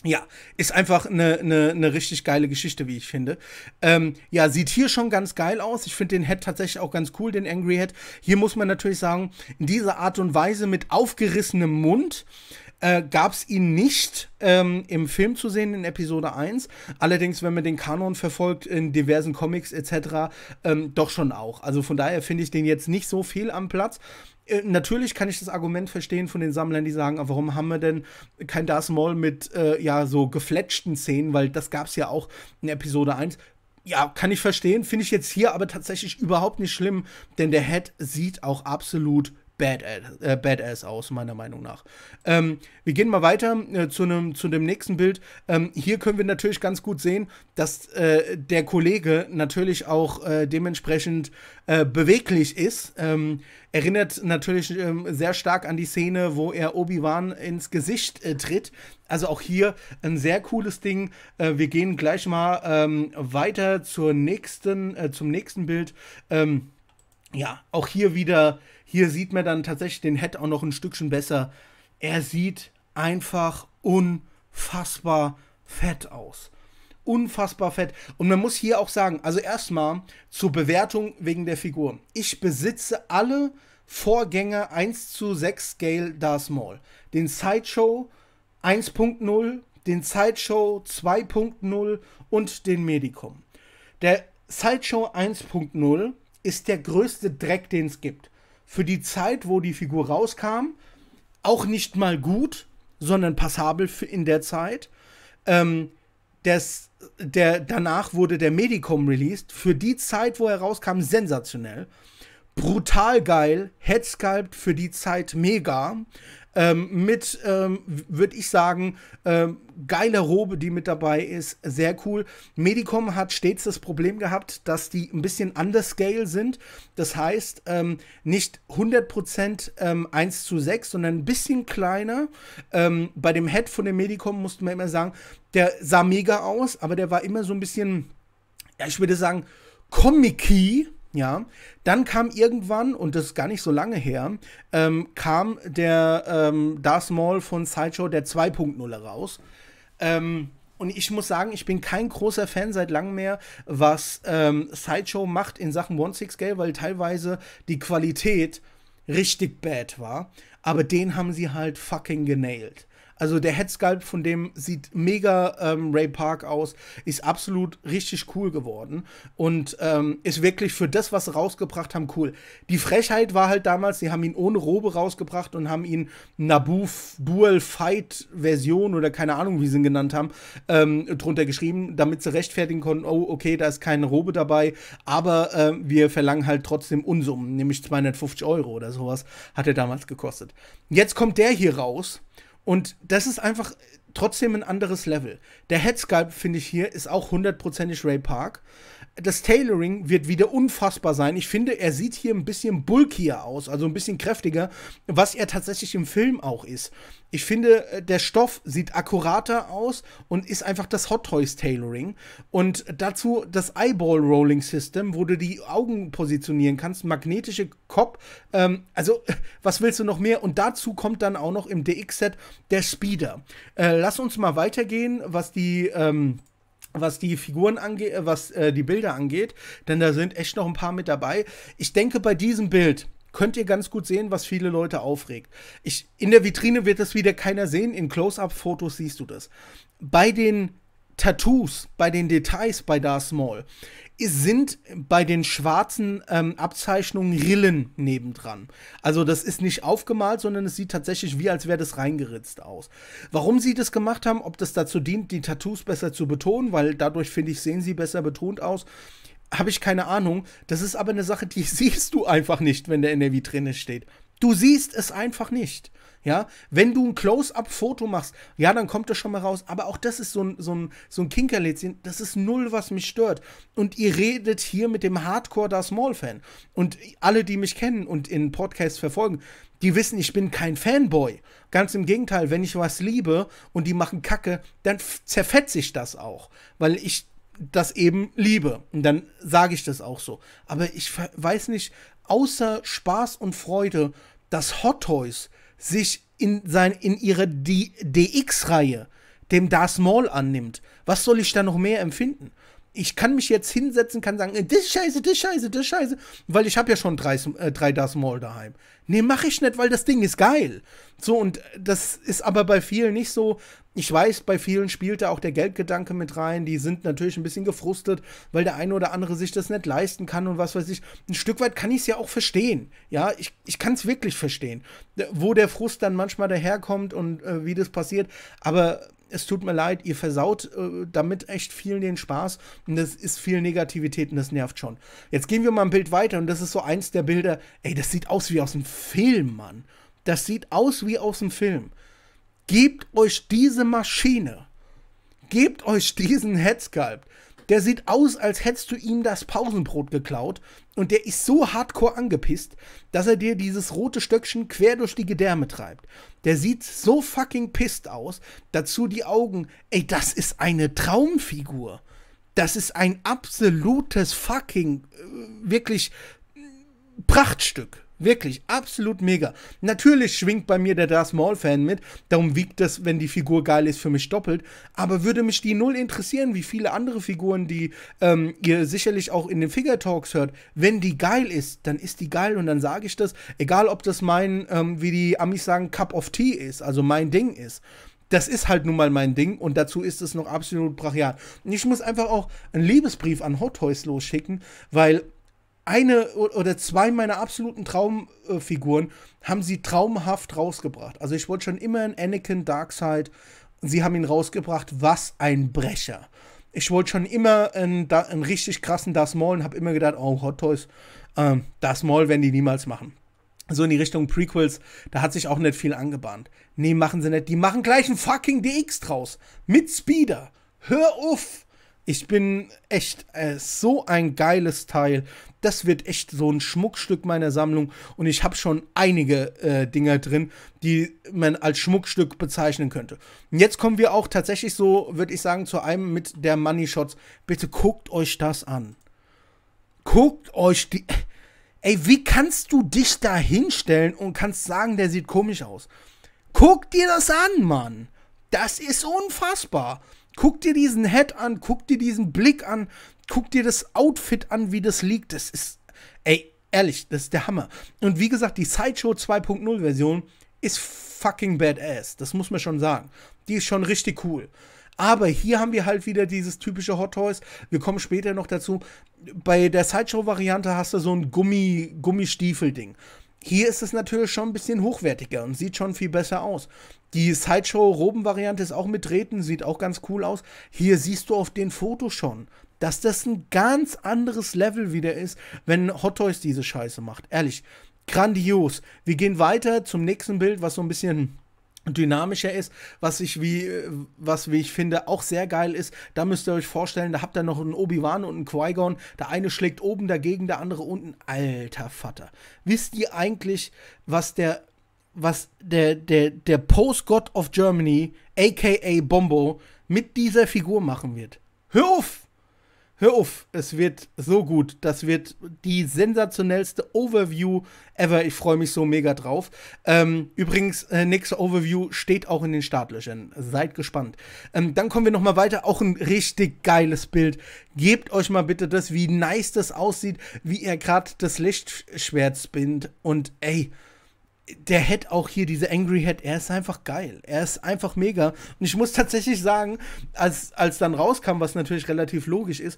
ja, ist einfach eine, ne, ne richtig geile Geschichte, wie ich finde. Ähm, ja, sieht hier schon ganz geil aus. Ich finde den Head tatsächlich auch ganz cool, den Angry Head. Hier muss man natürlich sagen, in dieser Art und Weise mit aufgerissenem Mund äh, gab es ihn nicht ähm, im Film zu sehen, in Episode 1. Allerdings, wenn man den Kanon verfolgt, in diversen Comics etc., ähm, doch schon auch. Also von daher finde ich den jetzt nicht so viel am Platz. Äh, natürlich kann ich das Argument verstehen von den Sammlern, die sagen, ah, warum haben wir denn kein Darth Maul mit äh, ja so gefletschten Szenen, weil das gab es ja auch in Episode 1. Ja, kann ich verstehen, finde ich jetzt hier aber tatsächlich überhaupt nicht schlimm, denn der Head sieht auch absolut badass, äh, badass aus, meiner Meinung nach. Ähm, wir gehen mal weiter äh, zu, nem, zu dem nächsten Bild. Ähm, hier können wir natürlich ganz gut sehen, dass äh, der Kollege natürlich auch äh, dementsprechend äh, beweglich ist. Ähm, erinnert natürlich ähm, sehr stark an die Szene, wo er Obi-Wan ins Gesicht äh, tritt. Also auch hier ein sehr cooles Ding. wir gehen gleich mal ähm, weiter zur nächsten, zum nächsten Bild. Ähm, ja, auch hier wieder hier sieht man dann tatsächlich den Head auch noch ein Stückchen besser. Er sieht einfach unfassbar fett aus. Unfassbar fett. Und man muss hier auch sagen, also erstmal zur Bewertung wegen der Figur. Ich besitze alle Vorgänger 1 zu 6 Scale Darth Maul. Den Sideshow 1.0, den Sideshow 2.0 und den Medicum. Der Sideshow 1.0 ist der größte Dreck, den es gibt für die Zeit, wo die Figur rauskam, auch nicht mal gut, sondern passabel in der Zeit. Ähm, des, der, danach wurde der Medicom released. Für die Zeit, wo er rauskam, sensationell. Brutal geil. Headsculpt für die Zeit mega. Ähm, mit, ähm, würde ich sagen, ähm, geiler Robe, die mit dabei ist. Sehr cool. Medicom hat stets das Problem gehabt, dass die ein bisschen underscale sind. Das heißt, ähm, nicht 100% ähm, 1 zu 6, sondern ein bisschen kleiner. Ähm, bei dem Head von dem Medicom mussten wir immer sagen, der sah mega aus, aber der war immer so ein bisschen, ja, ich würde sagen, comic -y ja, dann kam irgendwann, und das ist gar nicht so lange her, ähm, kam der ähm, Darth Maul von Sideshow der 2.0 raus. Ähm, und ich muss sagen, ich bin kein großer Fan seit langem mehr, was ähm, Sideshow macht in Sachen One Six Scale, weil teilweise die Qualität richtig bad war. Aber den haben sie halt fucking genailed. Also der Headsculpt von dem sieht mega ähm, Ray Park aus, ist absolut richtig cool geworden und ähm, ist wirklich für das, was sie rausgebracht haben, cool. Die Frechheit war halt damals, sie haben ihn ohne Robe rausgebracht und haben ihn Naboo Dual Fight Version oder keine Ahnung, wie sie ihn genannt haben, ähm, drunter geschrieben, damit sie rechtfertigen konnten, oh okay, da ist keine Robe dabei, aber äh, wir verlangen halt trotzdem Unsummen, nämlich 250 Euro oder sowas hat er damals gekostet. Jetzt kommt der hier raus und das ist einfach trotzdem ein anderes Level. Der Headsculpt, finde ich hier, ist auch hundertprozentig Ray Park das Tailoring wird wieder unfassbar sein. Ich finde, er sieht hier ein bisschen bulkier aus, also ein bisschen kräftiger, was er tatsächlich im Film auch ist. Ich finde, äh, der Stoff sieht akkurater aus und ist einfach das Hot Toys Tailoring. Und dazu das Eyeball Rolling System, wo du die Augen positionieren kannst, magnetische Kopf. Ähm, also, was willst du noch mehr? Und dazu kommt dann auch noch im DX-Set der Speeder. Äh, lass uns mal weitergehen, was die. Ähm was die Figuren angeht, äh, was äh, die Bilder angeht, denn da sind echt noch ein paar mit dabei. Ich denke, bei diesem Bild könnt ihr ganz gut sehen, was viele Leute aufregt. Ich, in der Vitrine wird das wieder keiner sehen, in Close-Up-Fotos siehst du das. Bei den Tattoos, bei den Details bei Darth Maul sind bei den schwarzen ähm, Abzeichnungen Rillen nebendran. Also das ist nicht aufgemalt, sondern es sieht tatsächlich wie als wäre das reingeritzt aus. Warum sie das gemacht haben, ob das dazu dient, die Tattoos besser zu betonen, weil dadurch finde ich, sehen sie besser betont aus, habe ich keine Ahnung. Das ist aber eine Sache, die siehst du einfach nicht, wenn der NRW drinne steht. Du siehst es einfach nicht. Ja, wenn du ein Close-Up-Foto machst, ja, dann kommt das schon mal raus. Aber auch das ist so ein, so ein, so ein Kinkerlätzchen. Das ist null, was mich stört. Und ihr redet hier mit dem Hardcore da Small-Fan. Und alle, die mich kennen und in Podcasts verfolgen, die wissen, ich bin kein Fanboy. Ganz im Gegenteil, wenn ich was liebe und die machen Kacke, dann zerfetze ich das auch. Weil ich das eben liebe. Und dann sage ich das auch so. Aber ich weiß nicht, außer Spaß und Freude, dass Hot Toys sich in, sein, in ihre DX-Reihe dem Darth Maul annimmt. Was soll ich da noch mehr empfinden? ich kann mich jetzt hinsetzen, kann sagen, äh, das scheiße, das scheiße, das scheiße, weil ich habe ja schon drei, äh, drei Das Maul daheim. Nee, mache ich nicht, weil das Ding ist geil. So, und äh, das ist aber bei vielen nicht so. Ich weiß, bei vielen spielt da auch der Geldgedanke mit rein. Die sind natürlich ein bisschen gefrustet, weil der eine oder andere sich das nicht leisten kann und was weiß ich. Ein Stück weit kann ich es ja auch verstehen. Ja, ich, ich kann es wirklich verstehen, wo der Frust dann manchmal daherkommt und äh, wie das passiert. Aber es tut mir leid, ihr versaut äh, damit echt vielen den Spaß und das ist viel Negativität und das nervt schon. Jetzt gehen wir mal ein Bild weiter und das ist so eins der Bilder, ey, das sieht aus wie aus einem Film, Mann. Das sieht aus wie aus einem Film. Gebt euch diese Maschine. Gebt euch diesen Headsculpt der sieht aus, als hättest du ihm das Pausenbrot geklaut und der ist so hardcore angepisst, dass er dir dieses rote Stöckchen quer durch die Gedärme treibt. Der sieht so fucking pisst aus, dazu die Augen. Ey, das ist eine Traumfigur. Das ist ein absolutes fucking, äh, wirklich Prachtstück Wirklich, absolut mega. Natürlich schwingt bei mir der Darth Maul-Fan mit, darum wiegt das, wenn die Figur geil ist, für mich doppelt. Aber würde mich die null interessieren, wie viele andere Figuren, die ähm, ihr sicherlich auch in den Figure Talks hört. Wenn die geil ist, dann ist die geil und dann sage ich das. Egal, ob das mein, ähm, wie die Amis sagen, Cup of Tea ist, also mein Ding ist das ist halt nun mal mein Ding und dazu ist es noch absolut brachial. Und ich muss einfach auch einen Liebesbrief an Hot Toys losschicken, weil eine oder zwei meiner absoluten Traumfiguren haben sie traumhaft rausgebracht. Also ich wollte schon immer einen Anakin Darkseid. Sie haben ihn rausgebracht. Was ein Brecher. Ich wollte schon immer einen, einen, richtig krassen Darth Maul und habe immer gedacht, oh, Hot Toys, ähm, Darth Maul werden die niemals machen. So in die Richtung Prequels, da hat sich auch nicht viel angebahnt. Nee, machen sie nicht. Die machen gleich einen fucking DX draus. Mit Speeder. Hör auf! Ich bin echt äh, so ein geiles Teil das wird echt so ein Schmuckstück meiner Sammlung und ich habe schon einige äh, Dinger drin, die man als Schmuckstück bezeichnen könnte. Und jetzt kommen wir auch tatsächlich so, würde ich sagen, zu einem mit der Money Shots. Bitte guckt euch das an. Guckt euch die. Ey, wie kannst du dich da hinstellen und kannst sagen, der sieht komisch aus? Guck dir das an, Mann. Das ist unfassbar. Guck dir diesen Head an, guck dir diesen Blick an, guck dir das Outfit an, wie das liegt. Das ist, ey, ehrlich, das ist der Hammer. Und wie gesagt, die Sideshow 2.0 Version ist fucking badass. Das muss man schon sagen. Die ist schon richtig cool. Aber hier haben wir halt wieder dieses typische Hot Toys. Wir kommen später noch dazu. Bei der Sideshow-Variante hast du so ein Gummi, Gummistiefel-Ding. Hier ist es natürlich schon ein bisschen hochwertiger und sieht schon viel besser aus. Die Sideshow-Roben-Variante ist auch mit Drähten, sieht auch ganz cool aus. Hier siehst du auf den Fotos schon, dass das ein ganz anderes Level wieder ist, wenn Hot Toys diese Scheiße macht. Ehrlich, grandios. Wir gehen weiter zum nächsten Bild, was so ein bisschen dynamischer ist, was ich wie, äh, was wie ich finde auch sehr geil ist, da müsst ihr euch vorstellen, da habt ihr noch einen Obi-Wan und einen Qui-Gon, der eine schlägt oben dagegen, der andere unten, alter Vater. Wisst ihr eigentlich, was der, was der, der, der Post-God of Germany, aka Bombo, mit dieser Figur machen wird? Hör auf! Hör auf, es wird so gut. Das wird die sensationellste Overview ever. Ich freue mich so mega drauf. Ähm, übrigens, äh, Nix Overview steht auch in den Startlöchern. Seid gespannt. Ähm, dann kommen wir nochmal weiter. Auch ein richtig geiles Bild. Gebt euch mal bitte das, wie nice das aussieht, wie er gerade das Lichtschwert spinnt. Und ey, der Head auch hier, diese Angry Head, er ist einfach geil. Er ist einfach mega. Und ich muss tatsächlich sagen, als, als dann rauskam, was natürlich relativ logisch ist,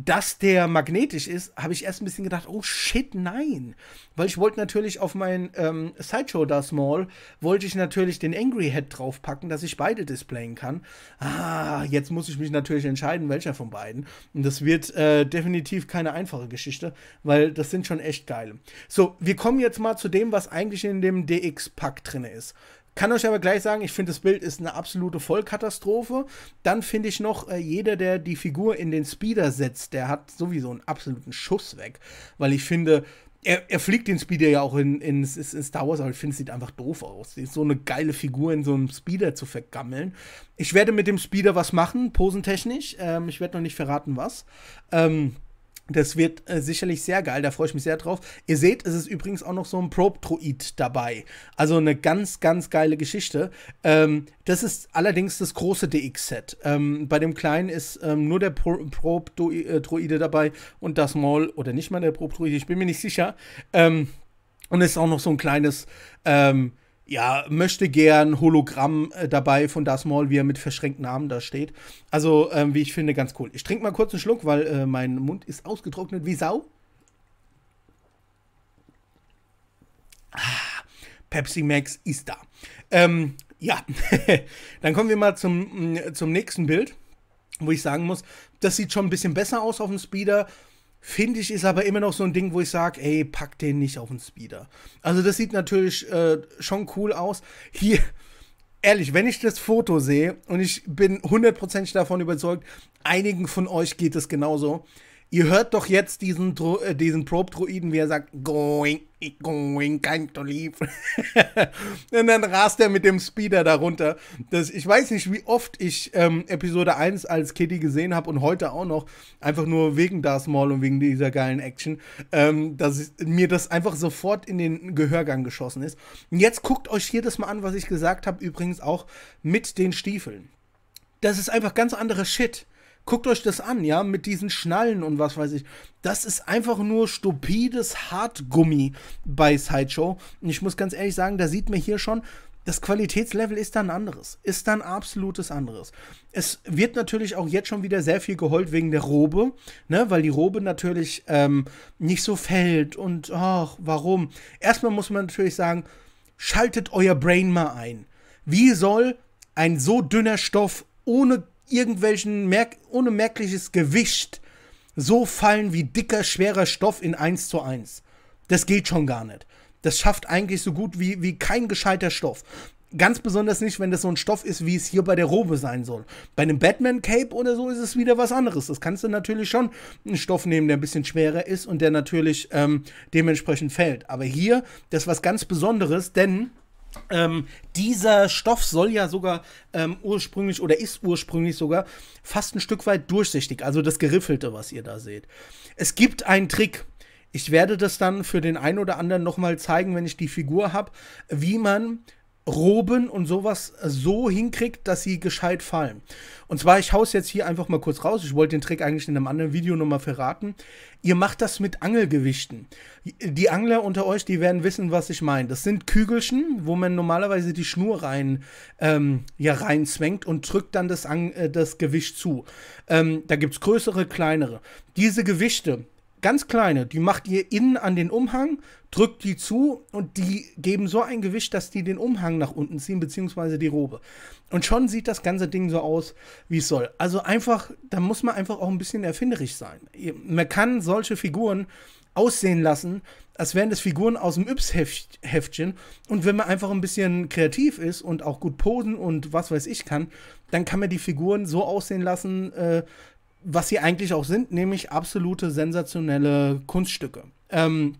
dass der magnetisch ist, habe ich erst ein bisschen gedacht, oh shit, nein. Weil ich wollte natürlich auf mein ähm, Sideshow Da Small, wollte ich natürlich den Angry Head draufpacken, dass ich beide displayen kann. Ah, jetzt muss ich mich natürlich entscheiden, welcher von beiden. Und das wird äh, definitiv keine einfache Geschichte, weil das sind schon echt geile. So, wir kommen jetzt mal zu dem, was eigentlich in dem DX-Pack drin ist. Kann euch aber gleich sagen, ich finde, das Bild ist eine absolute Vollkatastrophe. Dann finde ich noch, äh, jeder, der die Figur in den Speeder setzt, der hat sowieso einen absoluten Schuss weg. Weil ich finde, er, er fliegt den Speeder ja auch in, in, in Star Wars, aber ich finde, es sieht einfach doof aus. So eine geile Figur in so einem Speeder zu vergammeln. Ich werde mit dem Speeder was machen, posentechnisch. Ähm, ich werde noch nicht verraten, was. Ähm, das wird äh, sicherlich sehr geil, da freue ich mich sehr drauf. Ihr seht, es ist übrigens auch noch so ein Probe-Droid dabei. Also eine ganz, ganz geile Geschichte. Ähm, das ist allerdings das große DX-Set. Ähm, bei dem kleinen ist ähm, nur der Probe-Droide äh, dabei und das Maul, oder nicht mal der Probe-Droide, ich bin mir nicht sicher. Ähm, und es ist auch noch so ein kleines, ähm, ja, möchte gern Hologramm äh, dabei von Darth Maul, wie er mit verschränkten Armen da steht. Also, ähm, wie ich finde, ganz cool. Ich trinke mal kurz einen Schluck, weil äh, mein Mund ist ausgetrocknet wie Sau. Ah, Pepsi Max ist da. Ähm, ja, dann kommen wir mal zum, mm, zum nächsten Bild, wo ich sagen muss, das sieht schon ein bisschen besser aus auf dem Speeder. Finde ich, ist aber immer noch so ein Ding, wo ich sage, ey, pack den nicht auf den Speeder. Also das sieht natürlich äh, schon cool aus. Hier, ehrlich, wenn ich das Foto sehe und ich bin hundertprozentig davon überzeugt, einigen von euch geht es genauso. Ihr hört doch jetzt diesen, Dro äh, diesen Probe-Druiden, wie er sagt, going, going, can't leave. und dann rast er mit dem Speeder darunter. Das, ich weiß nicht, wie oft ich ähm, Episode 1 als Kitty gesehen habe und heute auch noch, einfach nur wegen Darth Maul und wegen dieser geilen Action, ähm, dass mir das einfach sofort in den Gehörgang geschossen ist. Und jetzt guckt euch hier das mal an, was ich gesagt habe, übrigens auch mit den Stiefeln. Das ist einfach ganz anderer Shit. Guckt euch das an, ja, mit diesen Schnallen und was weiß ich. Das ist einfach nur stupides Hartgummi bei Sideshow. Und ich muss ganz ehrlich sagen, da sieht man hier schon, das Qualitätslevel ist dann anderes, ist dann absolutes anderes. Es wird natürlich auch jetzt schon wieder sehr viel geheult wegen der Robe, ne, weil die Robe natürlich ähm, nicht so fällt und ach, warum? Erstmal muss man natürlich sagen, schaltet euer Brain mal ein. Wie soll ein so dünner Stoff ohne irgendwelchen merk unmerkliches Gewicht so fallen wie dicker, schwerer Stoff in 1 zu 1. Das geht schon gar nicht. Das schafft eigentlich so gut wie, wie kein gescheiter Stoff. Ganz besonders nicht, wenn das so ein Stoff ist, wie es hier bei der Robe sein soll. Bei einem Batman-Cape oder so ist es wieder was anderes. Das kannst du natürlich schon einen Stoff nehmen, der ein bisschen schwerer ist und der natürlich ähm, dementsprechend fällt. Aber hier, das ist was ganz Besonderes, denn ähm, dieser Stoff soll ja sogar ähm, ursprünglich oder ist ursprünglich sogar fast ein Stück weit durchsichtig, also das Geriffelte, was ihr da seht. Es gibt einen Trick. Ich werde das dann für den einen oder anderen nochmal zeigen, wenn ich die Figur habe, wie man Roben und sowas so hinkriegt, dass sie gescheit fallen. Und zwar, ich hau's jetzt hier einfach mal kurz raus. Ich wollte den Trick eigentlich in einem anderen Video nochmal verraten. Ihr macht das mit Angelgewichten. Die Angler unter euch, die werden wissen, was ich meine. Das sind Kügelchen, wo man normalerweise die Schnur rein, ähm, ja, reinzwängt und drückt dann das, Ang äh, das Gewicht zu. Ähm, da es größere, kleinere. Diese Gewichte, ganz kleine, die macht ihr innen an den Umhang, drückt die zu und die geben so ein Gewicht, dass die den Umhang nach unten ziehen, beziehungsweise die Robe. Und schon sieht das ganze Ding so aus, wie es soll. Also einfach, da muss man einfach auch ein bisschen erfinderisch sein. Man kann solche Figuren aussehen lassen, als wären das Figuren aus dem Yps-Heftchen. Und wenn man einfach ein bisschen kreativ ist und auch gut posen und was weiß ich kann, dann kann man die Figuren so aussehen lassen, äh, was sie eigentlich auch sind, nämlich absolute sensationelle Kunststücke. Ähm,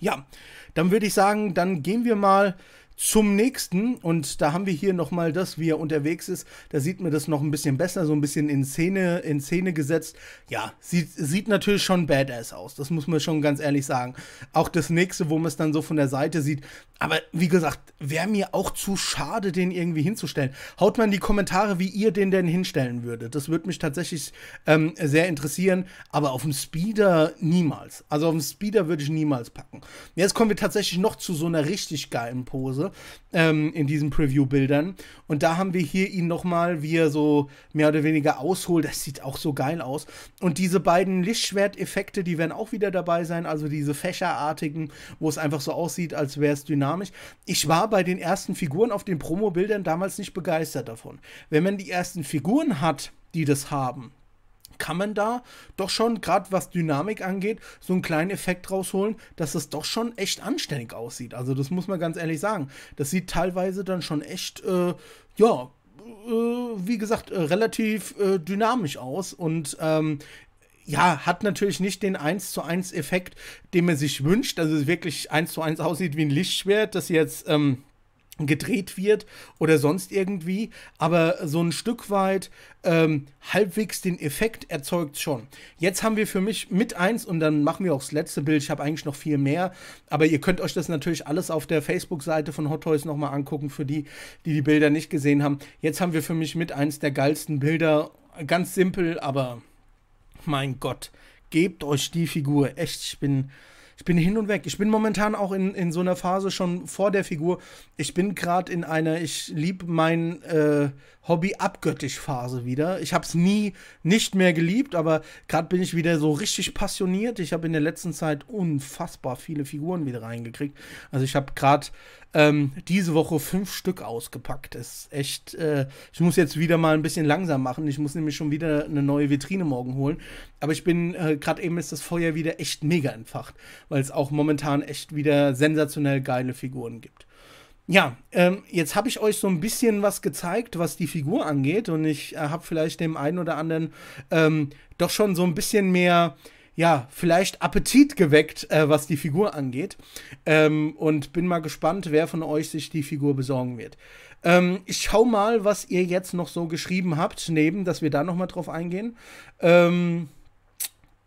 ja, dann würde ich sagen, dann gehen wir mal zum nächsten. Und da haben wir hier nochmal das, wie er unterwegs ist. Da sieht man das noch ein bisschen besser, so ein bisschen in Szene, in Szene gesetzt. Ja, sieht, sieht natürlich schon badass aus. Das muss man schon ganz ehrlich sagen. Auch das nächste, wo man es dann so von der Seite sieht. Aber wie gesagt, wäre mir auch zu schade, den irgendwie hinzustellen. Haut mal in die Kommentare, wie ihr den denn hinstellen würdet. Das würde mich tatsächlich ähm, sehr interessieren. Aber auf dem Speeder niemals. Also auf dem Speeder würde ich niemals packen. Jetzt kommen wir tatsächlich noch zu so einer richtig geilen Pose ähm, in diesen Preview-Bildern. Und da haben wir hier ihn nochmal, wie er so mehr oder weniger ausholt. Das sieht auch so geil aus. Und diese beiden Lichtschwerteffekte, die werden auch wieder dabei sein. Also diese fächerartigen, wo es einfach so aussieht, als wäre es dynamisch. Ich war bei den ersten Figuren auf den Promo-Bildern damals nicht begeistert davon. Wenn man die ersten Figuren hat, die das haben, kann man da doch schon, gerade was Dynamik angeht, so einen kleinen Effekt rausholen, dass es doch schon echt anständig aussieht. Also das muss man ganz ehrlich sagen. Das sieht teilweise dann schon echt, äh, ja, äh, wie gesagt, äh, relativ äh, dynamisch aus und ähm, ja, hat natürlich nicht den 1 zu 1 Effekt, den man sich wünscht, also es wirklich 1 zu 1 aussieht wie ein Lichtschwert, das jetzt, ähm, gedreht wird oder sonst irgendwie, aber so ein Stück weit ähm, halbwegs den Effekt erzeugt schon. Jetzt haben wir für mich mit eins und dann machen wir auch das letzte Bild. Ich habe eigentlich noch viel mehr, aber ihr könnt euch das natürlich alles auf der Facebook-Seite von Hot Toys nochmal angucken für die, die die Bilder nicht gesehen haben. Jetzt haben wir für mich mit eins der geilsten Bilder. Ganz simpel, aber mein Gott, gebt euch die Figur. Echt, ich bin ich bin hin und weg. Ich bin momentan auch in, in so einer Phase schon vor der Figur. Ich bin gerade in einer, ich liebe mein, äh, Hobby-abgöttisch-Phase wieder. Ich habe es nie nicht mehr geliebt, aber gerade bin ich wieder so richtig passioniert. Ich habe in der letzten Zeit unfassbar viele Figuren wieder reingekriegt. Also ich habe gerade ähm, diese Woche fünf Stück ausgepackt. Das ist echt. Äh, ich muss jetzt wieder mal ein bisschen langsam machen. Ich muss nämlich schon wieder eine neue Vitrine morgen holen. Aber ich bin äh, gerade eben ist das Feuer wieder echt mega entfacht, weil es auch momentan echt wieder sensationell geile Figuren gibt. Ja, ähm, jetzt habe ich euch so ein bisschen was gezeigt, was die Figur angeht. Und ich äh, habe vielleicht dem einen oder anderen ähm, doch schon so ein bisschen mehr ja, vielleicht Appetit geweckt, äh, was die Figur angeht. Ähm, und bin mal gespannt, wer von euch sich die Figur besorgen wird. Ähm, ich schau mal, was ihr jetzt noch so geschrieben habt, neben, dass wir da nochmal drauf eingehen. Ähm,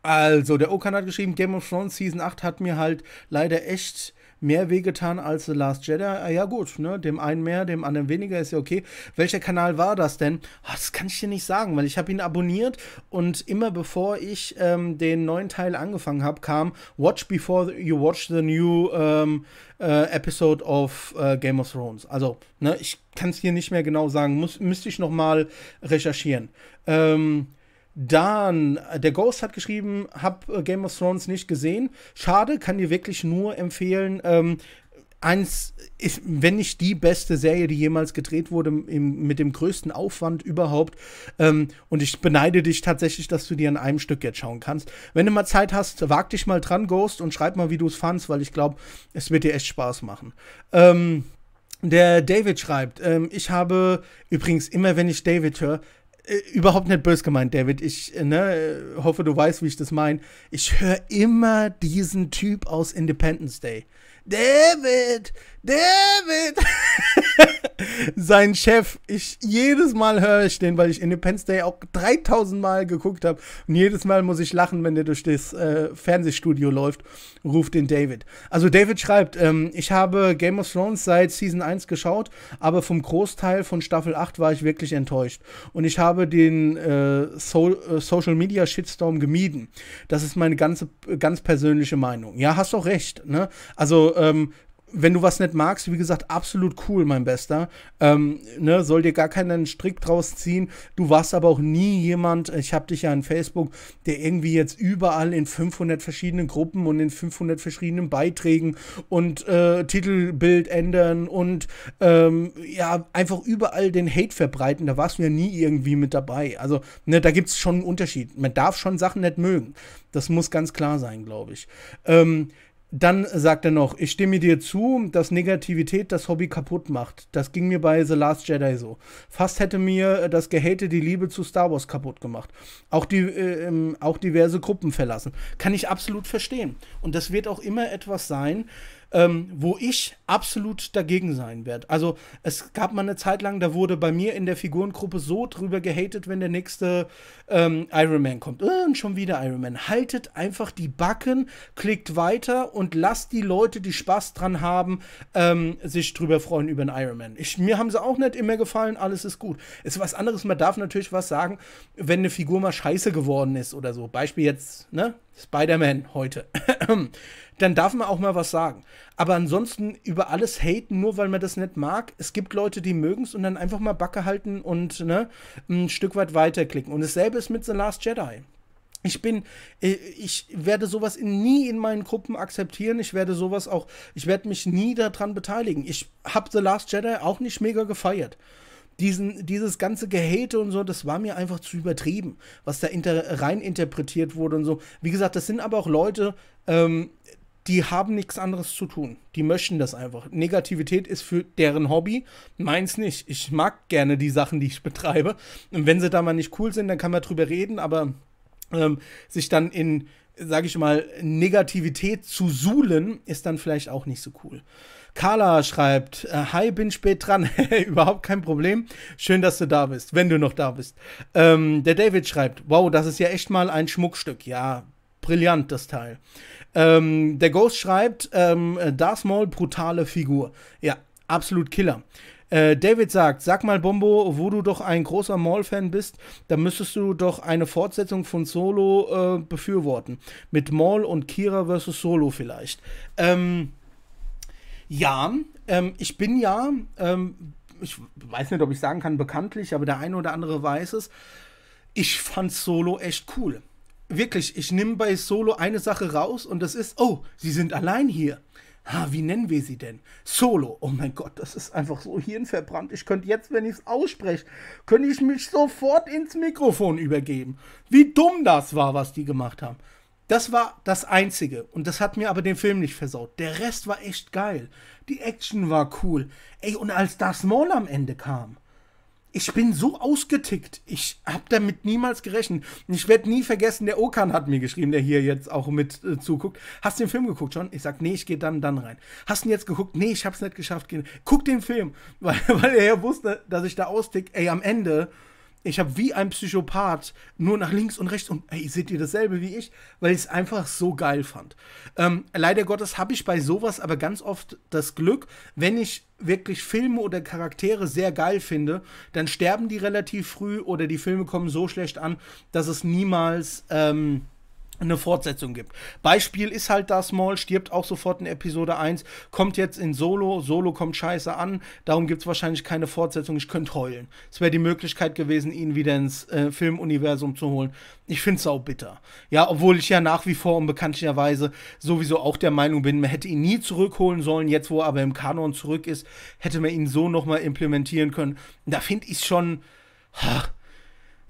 also, der Okan hat geschrieben, Game of Thrones Season 8 hat mir halt leider echt mehr wehgetan als The Last Jedi. Ah, ja gut, ne? dem einen mehr, dem anderen weniger ist ja okay. Welcher Kanal war das denn? Oh, das kann ich dir nicht sagen, weil ich habe ihn abonniert und immer bevor ich ähm, den neuen Teil angefangen habe, kam Watch Before You Watch the New ähm, äh, Episode of äh, Game of Thrones. Also, ne, ich kann es dir nicht mehr genau sagen, Muss, müsste ich nochmal recherchieren. Ähm, dann, äh, der Ghost hat geschrieben, hab äh, Game of Thrones nicht gesehen. Schade, kann dir wirklich nur empfehlen. Ähm, eins ist, wenn nicht die beste Serie, die jemals gedreht wurde, im, mit dem größten Aufwand überhaupt. Ähm, und ich beneide dich tatsächlich, dass du dir an einem Stück jetzt schauen kannst. Wenn du mal Zeit hast, wag dich mal dran, Ghost, und schreib mal, wie du es fandst, weil ich glaube, es wird dir echt Spaß machen. Ähm, der David schreibt, ähm, ich habe übrigens immer, wenn ich David höre, äh, überhaupt nicht böse gemeint, David. Ich äh, ne, hoffe, du weißt, wie ich das meine. Ich höre immer diesen Typ aus Independence Day. David, David. Sein Chef, ich jedes Mal höre ich den, weil ich Independence Day auch 3000 Mal geguckt habe und jedes Mal muss ich lachen, wenn der durch das äh, Fernsehstudio läuft, ruft den David. Also David schreibt, ähm, ich habe Game of Thrones seit Season 1 geschaut, aber vom Großteil von Staffel 8 war ich wirklich enttäuscht und ich habe den äh, so äh, Social Media Shitstorm gemieden. Das ist meine ganze ganz persönliche Meinung. Ja, hast doch recht, ne? Also also, ähm, wenn du was nicht magst, wie gesagt, absolut cool, mein Bester. Ähm, ne, soll dir gar keinen Strick draus ziehen. Du warst aber auch nie jemand, ich habe dich ja in Facebook, der irgendwie jetzt überall in 500 verschiedenen Gruppen und in 500 verschiedenen Beiträgen und äh, Titelbild ändern und ähm, ja, einfach überall den Hate verbreiten. Da warst du ja nie irgendwie mit dabei. Also, ne, da gibt es schon einen Unterschied. Man darf schon Sachen nicht mögen. Das muss ganz klar sein, glaube ich. Ähm, dann sagt er noch, ich stimme dir zu, dass Negativität das Hobby kaputt macht. Das ging mir bei The Last Jedi so. Fast hätte mir das Gehate die Liebe zu Star Wars kaputt gemacht. Auch, die, äh, ähm, auch diverse Gruppen verlassen. Kann ich absolut verstehen. Und das wird auch immer etwas sein, ähm, wo ich absolut dagegen sein werde. Also es gab mal eine Zeit lang, da wurde bei mir in der Figurengruppe so drüber gehatet, wenn der nächste ähm, Iron Man kommt. Äh, und schon wieder Iron Man. Haltet einfach die Backen, klickt weiter und lasst die Leute, die Spaß dran haben, ähm, sich drüber freuen über einen Iron Man. Ich, mir haben sie auch nicht immer gefallen, alles ist gut. Ist was anderes, man darf natürlich was sagen, wenn eine Figur mal scheiße geworden ist oder so. Beispiel jetzt, ne? Spider-Man heute. Ähm, dann darf man auch mal was sagen. Aber ansonsten über alles haten, nur weil man das nicht mag. Es gibt Leute, die mögen es und dann einfach mal Backe halten und ne, ein Stück weit weiterklicken. Und dasselbe ist mit The Last Jedi. Ich bin, äh, ich werde sowas nie in meinen Gruppen akzeptieren. Ich werde sowas auch, ich werde mich nie daran beteiligen. Ich habe The Last Jedi auch nicht mega gefeiert diesen, dieses ganze Gehate und so, das war mir einfach zu übertrieben, was da inter, rein interpretiert wurde und so. Wie gesagt, das sind aber auch Leute, ähm, die haben nichts anderes zu tun. Die möchten das einfach. Negativität ist für deren Hobby. Meins nicht. Ich mag gerne die Sachen, die ich betreibe. Und wenn sie da mal nicht cool sind, dann kann man drüber reden, aber ähm, sich dann in, sag ich mal, Negativität zu suhlen, ist dann vielleicht auch nicht so cool. Carla schreibt, äh, hi, bin spät dran. Überhaupt kein Problem. Schön, dass du da bist, wenn du noch da bist. Ähm, der David schreibt, wow, das ist ja echt mal ein Schmuckstück. Ja, brillant, das Teil. Ähm, der Ghost schreibt, ähm, äh, Darth Maul, brutale Figur. Ja, absolut Killer. Äh, David sagt, sag mal Bombo, wo du doch ein großer Maul-Fan bist, da müsstest du doch eine Fortsetzung von Solo äh, befürworten. Mit Maul und Kira versus Solo vielleicht. Ähm, ja, ähm, ich bin ja, ähm, ich weiß nicht, ob ich sagen kann bekanntlich, aber der eine oder andere weiß es. Ich fand Solo echt cool wirklich, ich nehme bei Solo eine Sache raus und das ist, oh, sie sind allein hier. Ha, wie nennen wir sie denn? Solo. Oh mein Gott, das ist einfach so hirnverbrannt. Ich könnte jetzt, wenn ich es ausspreche, könnte ich mich sofort ins Mikrofon übergeben. Wie dumm das war, was die gemacht haben. Das war das Einzige. Und das hat mir aber den Film nicht versaut. Der Rest war echt geil. Die Action war cool. Ey, und als das Maul am Ende kam, ich bin so ausgetickt. Ich habe damit niemals gerechnet. Und ich werde nie vergessen, der Okan hat mir geschrieben, der hier jetzt auch mit äh, zuguckt. Hast du den Film geguckt, schon? Ich sag, nee, ich gehe dann dann rein. Hast du ihn jetzt geguckt? Nee, ich hab's nicht geschafft. Guck den Film, weil, weil er ja wusste, dass ich da austick. Ey, am Ende ich habe wie ein Psychopath nur nach links und rechts und ey, seht ihr dasselbe wie ich, weil ich es einfach so geil fand. Ähm, leider Gottes habe ich bei sowas aber ganz oft das Glück, wenn ich wirklich Filme oder Charaktere sehr geil finde, dann sterben die relativ früh oder die Filme kommen so schlecht an, dass es niemals ähm, eine Fortsetzung gibt. Beispiel ist halt das Maul, stirbt auch sofort in Episode 1, kommt jetzt in Solo, Solo kommt scheiße an, darum gibt es wahrscheinlich keine Fortsetzung, ich könnte heulen. Es wäre die Möglichkeit gewesen, ihn wieder ins äh, Filmuniversum zu holen. Ich finde es auch bitter. Ja, obwohl ich ja nach wie vor unbekanntlicherweise sowieso auch der Meinung bin, man hätte ihn nie zurückholen sollen, jetzt wo er aber im Kanon zurück ist, hätte man ihn so nochmal implementieren können. Da finde ich schon... Ha,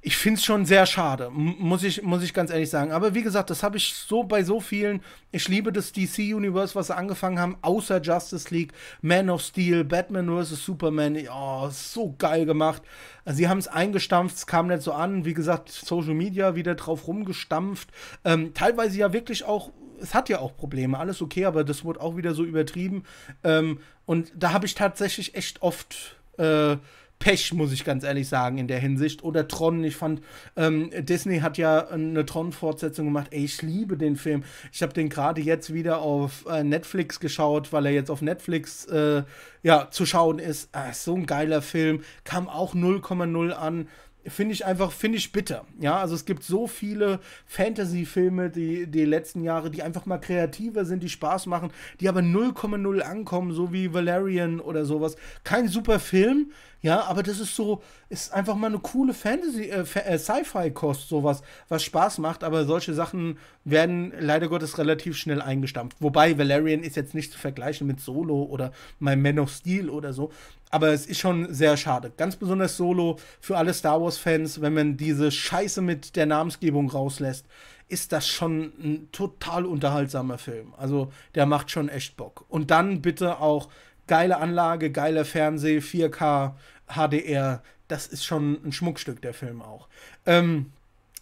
ich finde es schon sehr schade, muss ich, muss ich ganz ehrlich sagen. Aber wie gesagt, das habe ich so bei so vielen. Ich liebe das DC-Universe, was sie angefangen haben, außer Justice League, Man of Steel, Batman vs. Superman. Oh, so geil gemacht. sie haben es eingestampft, es kam nicht so an. Wie gesagt, Social Media wieder drauf rumgestampft. Ähm, teilweise ja wirklich auch es hat ja auch Probleme, alles okay, aber das wurde auch wieder so übertrieben. Ähm, und da habe ich tatsächlich echt oft äh, Pech, muss ich ganz ehrlich sagen, in der Hinsicht. Oder Tron, ich fand, ähm, Disney hat ja eine Tron-Fortsetzung gemacht. Ey, ich liebe den Film. Ich habe den gerade jetzt wieder auf äh, Netflix geschaut, weil er jetzt auf Netflix äh, ja, zu schauen ist. Ah, so ein geiler Film. Kam auch 0,0 an finde ich einfach, finde ich bitter. Ja, also es gibt so viele Fantasy-Filme die, die letzten Jahre, die einfach mal kreativer sind, die Spaß machen, die aber 0,0 ankommen, so wie Valerian oder sowas. Kein super Film, ja, aber das ist so, ist einfach mal eine coole Fantasy, äh, äh, Sci-Fi-Kost, sowas, was Spaß macht, aber solche Sachen werden leider Gottes relativ schnell eingestampft. Wobei Valerian ist jetzt nicht zu vergleichen mit Solo oder My Man of Steel oder so, aber es ist schon sehr schade. Ganz besonders Solo für alle Star Wars-Fans, wenn man diese Scheiße mit der Namensgebung rauslässt, ist das schon ein total unterhaltsamer Film. Also der macht schon echt Bock. Und dann bitte auch geile Anlage, geiler Fernseh, 4K, HDR. Das ist schon ein Schmuckstück, der Film auch. Ähm,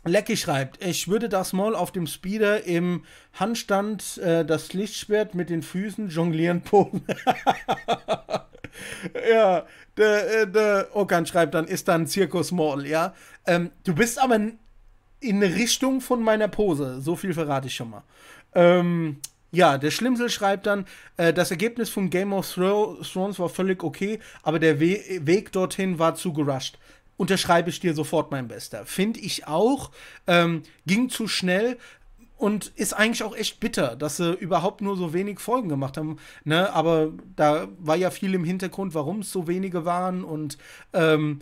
Lecky schreibt, ich würde das Maul auf dem Speeder im Handstand äh, das Lichtschwert mit den Füßen jonglieren polen. ja, der, äh, der Okan schreibt dann, ist dann Zirkus Maul, ja. Ähm, du bist aber in Richtung von meiner Pose, so viel verrate ich schon mal. Ähm, ja, der Schlimmsel schreibt dann, äh, das Ergebnis von Game of Thrones war völlig okay, aber der We Weg dorthin war zu gerusht. Unterschreibe ich dir sofort, mein Bester. Finde ich auch. Ähm, ging zu schnell und ist eigentlich auch echt bitter, dass sie überhaupt nur so wenig Folgen gemacht haben. Ne? Aber da war ja viel im Hintergrund, warum es so wenige waren und ähm,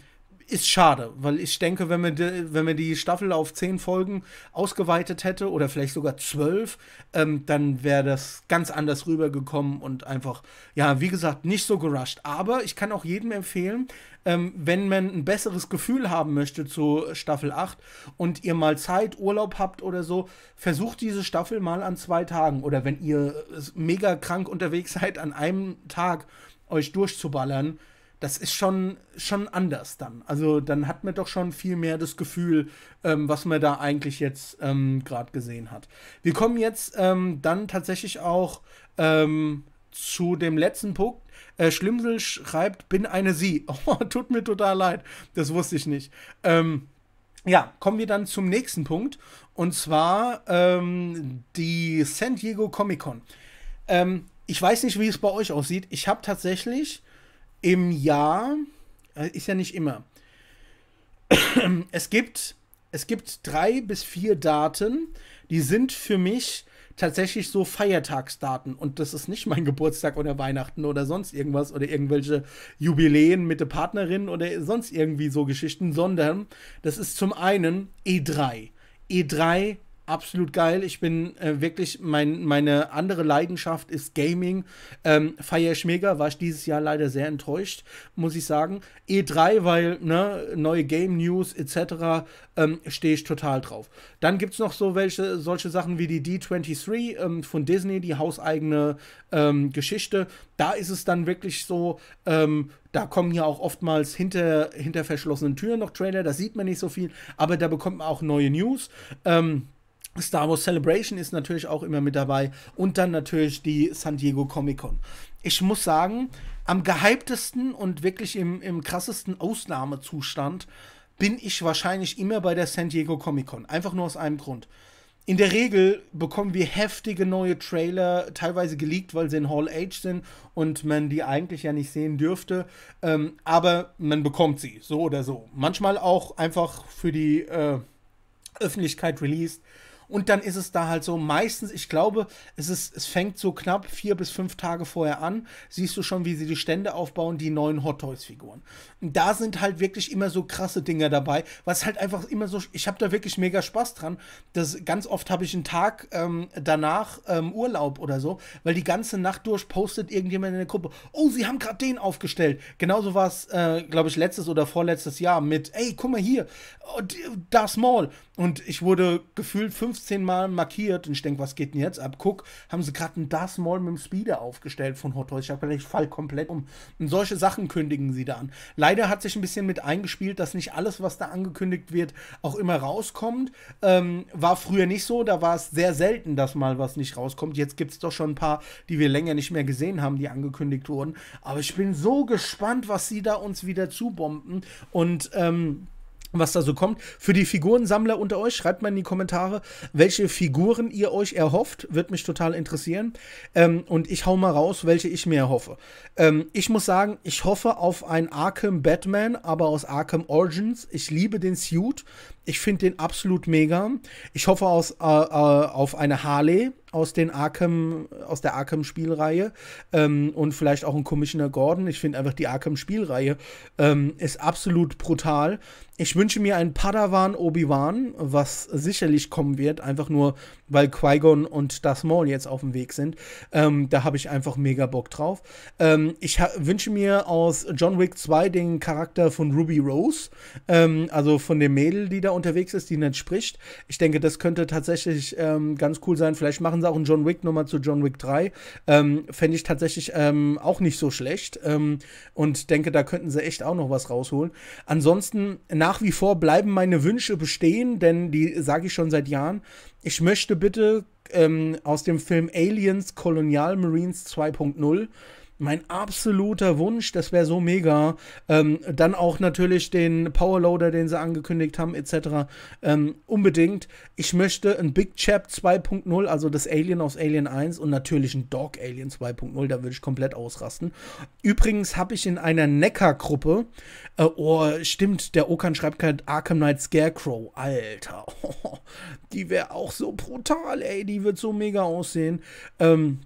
ist schade, weil ich denke, wenn man, die, wenn man die Staffel auf zehn Folgen ausgeweitet hätte oder vielleicht sogar zwölf, ähm, dann wäre das ganz anders rübergekommen und einfach, ja, wie gesagt, nicht so gerusht. Aber ich kann auch jedem empfehlen, ähm, wenn man ein besseres Gefühl haben möchte zu Staffel 8 und ihr mal Zeit, Urlaub habt oder so, versucht diese Staffel mal an zwei Tagen oder wenn ihr mega krank unterwegs seid, an einem Tag euch durchzuballern das ist schon, schon anders dann. Also dann hat man doch schon viel mehr das Gefühl, ähm, was man da eigentlich jetzt ähm, gerade gesehen hat. Wir kommen jetzt ähm, dann tatsächlich auch ähm, zu dem letzten Punkt. Äh, Schlimsel schreibt, bin eine Sie. Oh, tut mir total leid. Das wusste ich nicht. Ähm, ja, kommen wir dann zum nächsten Punkt. Und zwar ähm, die San Diego Comic Con. ich weiß nicht, wie es bei euch aussieht. Ich habe tatsächlich im Jahr, äh, ist ja nicht immer, es gibt, es gibt drei bis vier Daten, die sind für mich tatsächlich so Feiertagsdaten. Und das ist nicht mein Geburtstag oder Weihnachten oder sonst irgendwas oder irgendwelche Jubiläen mit der Partnerin oder sonst irgendwie so Geschichten, sondern das ist zum einen E3. E3 absolut geil. Ich bin äh, wirklich, mein, meine andere Leidenschaft ist Gaming. Ähm, Feier Schmeger war ich dieses Jahr leider sehr enttäuscht, muss ich sagen. E3, weil ne, neue Game News etc. Ähm, stehe ich total drauf. Dann gibt es noch so welche, solche Sachen wie die D23 ähm, von Disney, die hauseigene ähm, Geschichte. Da ist es dann wirklich so, ähm, da kommen ja auch oftmals hinter, hinter verschlossenen Türen noch Trailer, da sieht man nicht so viel, aber da bekommt man auch neue News. Ähm, Star Wars Celebration ist natürlich auch immer mit dabei und dann natürlich die San Diego Comic Con. Ich muss sagen, am gehyptesten und wirklich im, im krassesten Ausnahmezustand bin ich wahrscheinlich immer bei der San Diego Comic Con. Einfach nur aus einem Grund. In der Regel bekommen wir heftige neue Trailer, teilweise geleakt, weil sie in Hall Age sind und man die eigentlich ja nicht sehen dürfte. Ähm, aber man bekommt sie, so oder so. Manchmal auch einfach für die äh, Öffentlichkeit released. Und dann ist es da halt so, meistens, ich glaube, es, ist, es fängt so knapp vier bis fünf Tage vorher an, siehst du schon, wie sie die Stände aufbauen, die neuen Hot Toys-Figuren. Und da sind halt wirklich immer so krasse Dinger dabei, was halt einfach immer so, ich habe da wirklich mega Spaß dran. Das, ganz oft habe ich einen Tag ähm, danach ähm, Urlaub oder so, weil die ganze Nacht durch postet irgendjemand in der Gruppe, oh, sie haben gerade den aufgestellt. Genauso war es, äh, glaube ich, letztes oder vorletztes Jahr mit, ey, guck mal hier, oh, da Small. Und ich wurde gefühlt fünf, 15 Mal markiert und ich denke, was geht denn jetzt ab? Guck, haben sie gerade ein Das Maul mit dem Speeder aufgestellt von Hot Toys. Ich habe gedacht, fall komplett um. Und solche Sachen kündigen sie da an. Leider hat sich ein bisschen mit eingespielt, dass nicht alles, was da angekündigt wird, auch immer rauskommt. Ähm, war früher nicht so, da war es sehr selten, dass mal was nicht rauskommt. Jetzt gibt es doch schon ein paar, die wir länger nicht mehr gesehen haben, die angekündigt wurden. Aber ich bin so gespannt, was sie da uns wieder zubomben. Und ähm, was da so kommt. Für die Figurensammler unter euch, schreibt mal in die Kommentare, welche Figuren ihr euch erhofft. Wird mich total interessieren. Ähm, und ich hau mal raus, welche ich mir erhoffe. Ähm, ich muss sagen, ich hoffe auf ein Arkham Batman, aber aus Arkham Origins. Ich liebe den Suit. Ich finde den absolut mega. Ich hoffe aus, äh, äh, auf eine Harley aus den Arkham, aus der Arkham-Spielreihe ähm, und vielleicht auch ein Commissioner Gordon. Ich finde einfach die Arkham-Spielreihe ähm, ist absolut brutal. Ich wünsche mir einen Padawan Obi-Wan, was sicherlich kommen wird, einfach nur weil Qui-Gon und Darth Maul jetzt auf dem Weg sind. Ähm, da habe ich einfach mega Bock drauf. Ähm, ich wünsche mir aus John Wick 2 den Charakter von Ruby Rose, ähm, also von dem Mädel, die da unterwegs ist, die nicht spricht. Ich denke, das könnte tatsächlich ähm, ganz cool sein. Vielleicht machen sie auch einen John Wick nochmal zu John Wick 3. Ähm, fände ich tatsächlich ähm, auch nicht so schlecht und denke, da könnten sie echt auch noch was rausholen. Ansonsten, nach wie vor bleiben meine Wünsche bestehen, denn die sage ich schon seit Jahren ich möchte bitte ähm, aus dem Film Aliens Colonial Marines 2.0 mein absoluter Wunsch, das wäre so mega. Ähm, dann auch natürlich den Powerloader, den sie angekündigt haben, etc. Ähm, unbedingt. Ich möchte ein Big Chap 2.0, also das Alien aus Alien 1 und natürlich ein Dog Alien 2.0, da würde ich komplett ausrasten. Übrigens habe ich in einer Neckar-Gruppe, äh, oh, stimmt, der Okan schreibt gerade Arkham Knight Scarecrow, Alter. Oh, die wäre auch so brutal, ey, die wird so mega aussehen. Ähm,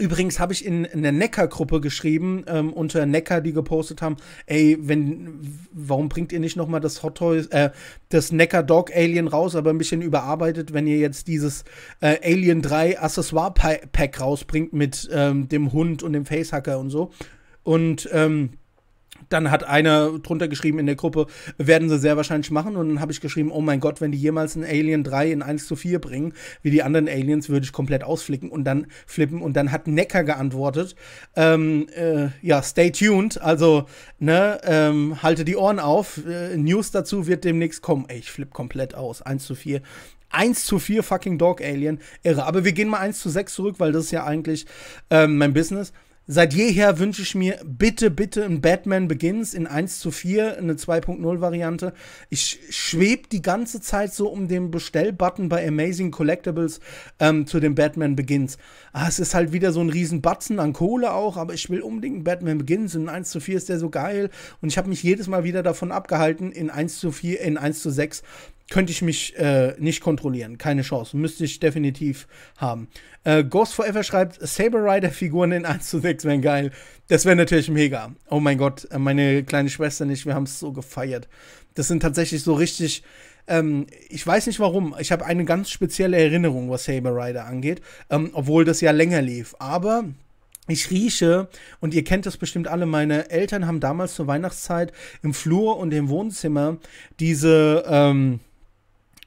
Übrigens habe ich in, in der Neckar-Gruppe geschrieben, ähm, unter Neckar, die gepostet haben, ey, wenn, warum bringt ihr nicht nochmal das Hot Toys, äh, das Neckar Dog Alien raus, aber ein bisschen überarbeitet, wenn ihr jetzt dieses äh, Alien 3 Accessoire Pack rausbringt mit ähm, dem Hund und dem Facehacker und so. Und, ähm, dann hat einer drunter geschrieben in der Gruppe, werden sie sehr wahrscheinlich machen. Und dann habe ich geschrieben, oh mein Gott, wenn die jemals ein Alien 3 in 1 zu 4 bringen, wie die anderen Aliens, würde ich komplett ausflicken und dann flippen. Und dann hat Necker geantwortet, ähm, äh, ja, stay tuned, also, ne, ähm, halte die Ohren auf. Äh, News dazu wird demnächst kommen. Ey, ich flippe komplett aus. 1 zu 4. 1 zu 4 fucking Dog Alien. Irre. Aber wir gehen mal 1 zu 6 zurück, weil das ist ja eigentlich ähm, mein Business. Seit jeher wünsche ich mir bitte, bitte ein Batman Begins in 1 zu 4, eine 2.0 Variante. Ich schwebe die ganze Zeit so um den Bestellbutton bei Amazing Collectibles ähm, zu dem Batman Begins. Ah, es ist halt wieder so ein riesen Batzen an Kohle auch, aber ich will unbedingt ein Batman Begins in 1 zu 4 ist der so geil. Und ich habe mich jedes Mal wieder davon abgehalten, in 1 zu 4, in 1 zu 6 könnte ich mich äh, nicht kontrollieren. Keine Chance. Müsste ich definitiv haben. Äh, Ghost Forever schreibt, Saber Rider-Figuren in 1 zu 6 wären geil. Das wäre natürlich mega. Oh mein Gott, äh, meine kleine Schwester nicht, wir haben es so gefeiert. Das sind tatsächlich so richtig. Ähm, ich weiß nicht warum. Ich habe eine ganz spezielle Erinnerung, was Saber Rider angeht, ähm, obwohl das ja länger lief. Aber ich rieche, und ihr kennt das bestimmt alle, meine Eltern haben damals zur Weihnachtszeit im Flur und im Wohnzimmer diese, ähm,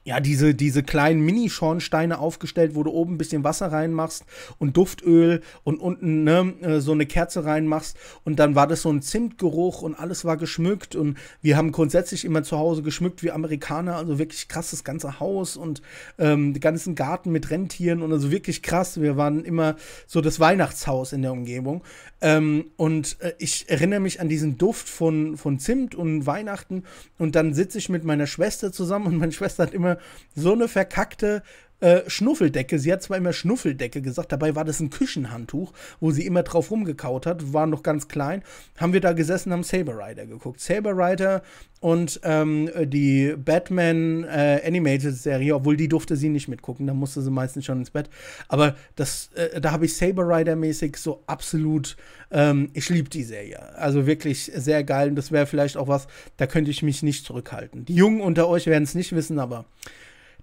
ja, diese, diese kleinen Mini-Schornsteine aufgestellt, wo du oben ein bisschen Wasser reinmachst und Duftöl und unten ne, äh, so eine Kerze reinmachst. Und dann war das so ein Zimtgeruch und alles war geschmückt. Und wir haben grundsätzlich immer zu Hause geschmückt wie Amerikaner. Also wirklich krass, das ganze Haus und ähm, den ganzen Garten mit Rentieren und also wirklich krass. Wir waren immer so das Weihnachtshaus in der Umgebung. Ähm, und äh, ich erinnere mich an diesen Duft von, von Zimt und Weihnachten. Und dann sitze ich mit meiner Schwester zusammen und meine Schwester hat immer so eine verkackte äh, Schnuffeldecke. Sie hat zwar immer Schnuffeldecke gesagt, dabei war das ein Küchenhandtuch, wo sie immer drauf rumgekaut hat, war noch ganz klein. Haben wir da gesessen, haben Saber Rider geguckt. Saber Rider und ähm, die Batman äh, Animated Serie, obwohl die durfte sie nicht mitgucken, da musste sie meistens schon ins Bett. Aber das, äh, da habe ich Saber Rider mäßig so absolut, ähm, ich liebe die Serie. Also wirklich sehr geil und das wäre vielleicht auch was, da könnte ich mich nicht zurückhalten. Die Jungen unter euch werden es nicht wissen, aber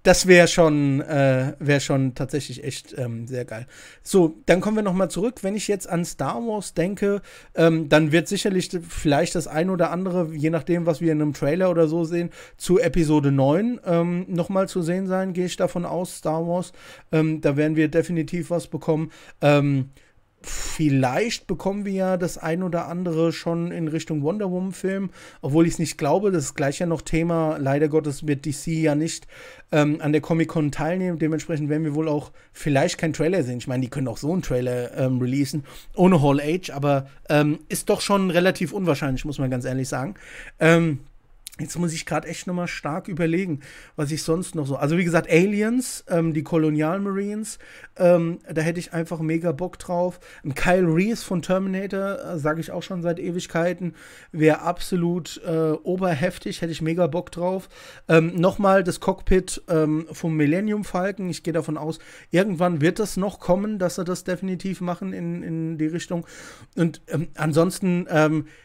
das wäre schon, äh, wär schon tatsächlich echt ähm, sehr geil. So, dann kommen wir nochmal zurück. Wenn ich jetzt an Star Wars denke, ähm, dann wird sicherlich vielleicht das ein oder andere, je nachdem, was wir in einem Trailer oder so sehen, zu Episode 9 ähm, nochmal zu sehen sein, gehe ich davon aus, Star Wars. Ähm, da werden wir definitiv was bekommen. Ähm, vielleicht bekommen wir ja das ein oder andere schon in Richtung Wonder Woman-Film, obwohl ich es nicht glaube. Das ist gleich ja noch Thema. Leider Gottes wird DC ja nicht ähm, an der Comic-Con teilnehmen. Dementsprechend werden wir wohl auch vielleicht keinen Trailer sehen. Ich meine, die können auch so einen Trailer ähm, releasen, ohne Hall Age, aber ähm, ist doch schon relativ unwahrscheinlich, muss man ganz ehrlich sagen. Ähm, Jetzt muss ich gerade echt nochmal stark überlegen, was ich sonst noch so. Also wie gesagt, Aliens, ähm, die Kolonial Marines, ähm, da hätte ich einfach mega Bock drauf. Ähm, Kyle Reese von Terminator, äh, sage ich auch schon seit Ewigkeiten, wäre absolut äh, oberheftig, hätte ich mega Bock drauf. Ähm, nochmal das Cockpit ähm, vom Millennium Falcon. Ich gehe davon aus, irgendwann wird das noch kommen, dass er das definitiv machen in, in die Richtung. Und ähm, ansonsten,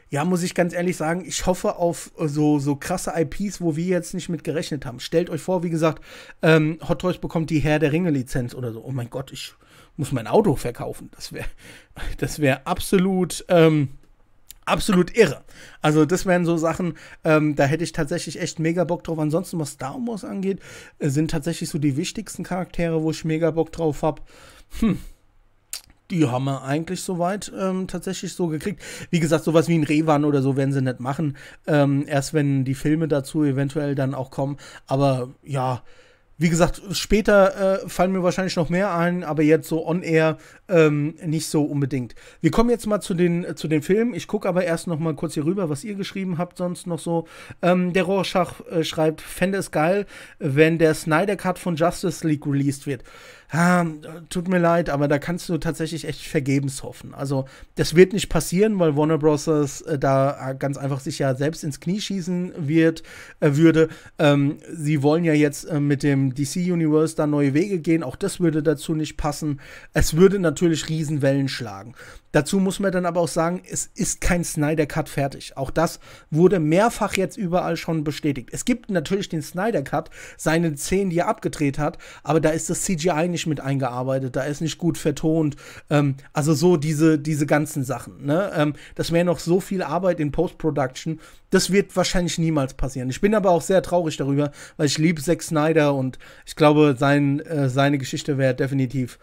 ja, muss ich ganz ehrlich sagen, ich hoffe auf so, so krasse IPs, wo wir jetzt nicht mit gerechnet haben. Stellt euch vor, wie gesagt, ähm, Hot Toys bekommt die Herr der Ringe-Lizenz oder so. Oh mein Gott, ich muss mein Auto verkaufen. Das wäre das wär absolut. Ähm, absolut irre. Also das wären so Sachen, ähm, da hätte ich tatsächlich echt mega Bock drauf. Ansonsten, was Star Wars angeht, äh, sind tatsächlich so die wichtigsten Charaktere, wo ich mega Bock drauf habe. Hm, die haben wir eigentlich soweit ähm, tatsächlich so gekriegt. Wie gesagt, sowas wie ein Rewan oder so werden sie nicht machen. Ähm, erst wenn die Filme dazu eventuell dann auch kommen. Aber ja, wie gesagt, später äh, fallen mir wahrscheinlich noch mehr ein, aber jetzt so on air ähm, nicht so unbedingt. Wir kommen jetzt mal zu den, äh, zu den Filmen. Ich gucke aber erst noch mal kurz hier rüber, was ihr geschrieben habt, sonst noch so. Ähm, der Rorschach äh, schreibt, fände es geil, wenn der Snyder Cut von Justice League released wird ah, tut mir leid, aber da kannst du tatsächlich echt vergebens hoffen. Also das wird nicht passieren, weil Warner Bros. Äh, da äh, ganz einfach sich ja selbst ins Knie schießen wird, äh, würde. Ähm, sie wollen ja jetzt äh, mit dem DC Universe da neue Wege gehen, auch das würde dazu nicht passen. Es würde natürlich Riesenwellen schlagen. Dazu muss man dann aber auch sagen, es ist kein Snyder Cut fertig. Auch das wurde mehrfach jetzt überall schon bestätigt. Es gibt natürlich den Snyder Cut, seine Szenen, die er abgedreht hat, aber da ist das CGI nicht nicht mit eingearbeitet, da ist nicht gut vertont. Ähm, also so diese, diese ganzen Sachen. Ne? Ähm, das wäre noch so viel Arbeit in Post-Production. Das wird wahrscheinlich niemals passieren. Ich bin aber auch sehr traurig darüber, weil ich liebe Zack Snyder und ich glaube, sein, äh, seine Geschichte wäre definitiv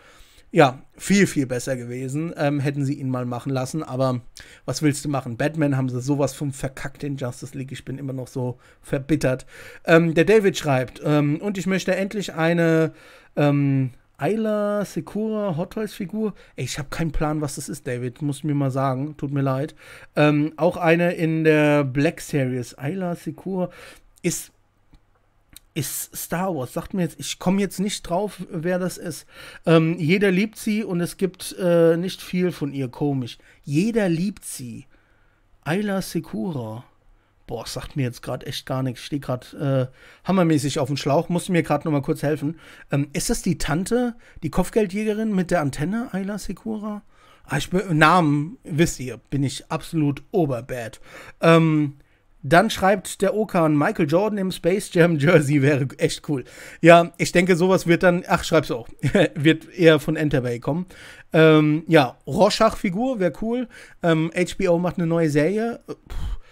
ja, viel, viel besser gewesen. Ähm, hätten sie ihn mal machen lassen, aber was willst du machen? Batman haben sie sowas vom verkackt in Justice League. Ich bin immer noch so verbittert. Ähm, der David schreibt, ähm, und ich möchte endlich eine ähm, Ayla Sekura Hot Toys Figur. Ey, ich habe keinen Plan, was das ist, David. Muss mir mal sagen. Tut mir leid. Ähm, auch eine in der Black Series. Ayla Sekura ist, ist Star Wars. Sagt mir jetzt, ich komme jetzt nicht drauf, wer das ist. Ähm, jeder liebt sie und es gibt äh, nicht viel von ihr. Komisch. Jeder liebt sie. Ayla Sekura. Boah, sagt mir jetzt gerade echt gar nichts. Ich stehe gerade äh, hammermäßig auf dem Schlauch. Musste mir gerade noch mal kurz helfen. Ähm, ist das die Tante, die Kopfgeldjägerin mit der Antenne, Ayla Sekura? Ah, ich bin, Namen, wisst ihr, bin ich absolut oberbad. Ähm, dann schreibt der Okan, Michael Jordan im Space Jam Jersey wäre echt cool. Ja, ich denke, sowas wird dann, ach, schreib's auch, wird eher von Enterbay kommen. Ähm, ja, Rorschach-Figur wäre cool. Ähm, HBO macht eine neue Serie. Puh, äh,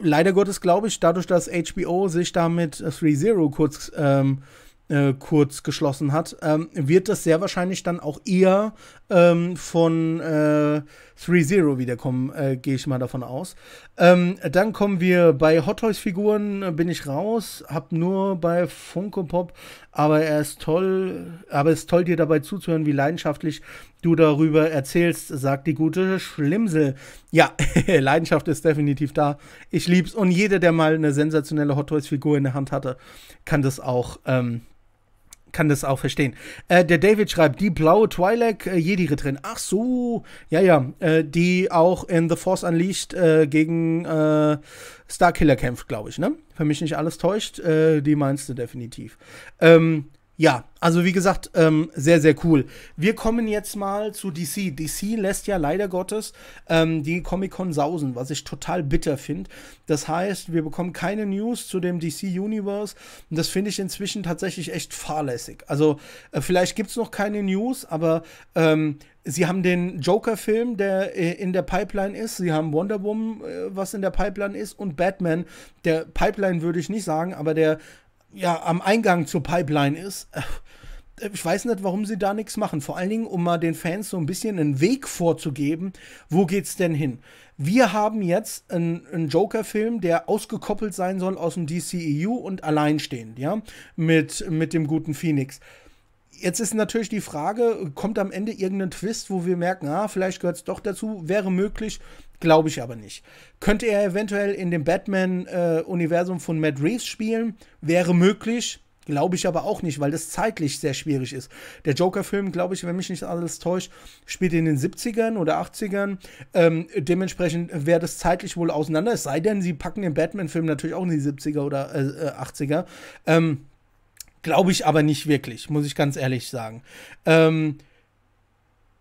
leider Gottes glaube ich, dadurch, dass HBO sich da mit 3-0 kurz, ähm, äh, kurz geschlossen hat, ähm, wird das sehr wahrscheinlich dann auch eher ähm, von, äh, 3-0 wiederkommen, äh, gehe ich mal davon aus. Ähm, dann kommen wir bei Hot Toys Figuren, äh, bin ich raus, hab nur bei Funko Pop, aber er ist toll, aber es ist toll, dir dabei zuzuhören, wie leidenschaftlich du darüber erzählst, sagt die gute Schlimsel. Ja, Leidenschaft ist definitiv da. Ich lieb's und jeder, der mal eine sensationelle Hot Toys Figur in der Hand hatte, kann das auch ähm, kann das auch verstehen. Äh, der David schreibt, die blaue Twi'lek äh, Jedi-Ritterin. Ach so, ja, ja. Äh, die auch in The Force Unleashed äh, gegen äh, Starkiller kämpft, glaube ich, ne? Wenn mich nicht alles täuscht, die meinst du definitiv. Ähm, ja, also wie gesagt, ähm, sehr, sehr cool. Wir kommen jetzt mal zu DC. DC lässt ja leider Gottes ähm, die Comic-Con sausen, was ich total bitter finde. Das heißt, wir bekommen keine News zu dem DC Universe und das finde ich inzwischen tatsächlich echt fahrlässig. Also äh, vielleicht gibt es noch keine News, aber ähm, sie haben den Joker-Film, der äh, in der Pipeline ist, sie haben Wonder Woman, äh, was in der Pipeline ist und Batman. Der Pipeline würde ich nicht sagen, aber der ja, am Eingang zur Pipeline ist. Äh, ich weiß nicht, warum sie da nichts machen. Vor allen Dingen, um mal den Fans so ein bisschen einen Weg vorzugeben, wo geht's denn hin? Wir haben jetzt einen, einen Joker-Film, der ausgekoppelt sein soll aus dem DCEU und alleinstehend, ja, mit, mit dem guten Phoenix. Jetzt ist natürlich die Frage, kommt am Ende irgendein Twist, wo wir merken, ah, vielleicht gehört es doch dazu, wäre möglich, Glaube ich aber nicht. Könnte er eventuell in dem Batman-Universum äh, von Matt Reeves spielen? Wäre möglich. Glaube ich aber auch nicht, weil das zeitlich sehr schwierig ist. Der Joker-Film, glaube ich, wenn mich nicht alles täuscht, spielt in den 70ern oder 80ern. Ähm, dementsprechend wäre das zeitlich wohl auseinander. Es sei denn, sie packen den Batman-Film natürlich auch in die 70er oder äh, 80er. Äh, ähm, glaube ich aber nicht wirklich, muss ich ganz ehrlich sagen. Ähm,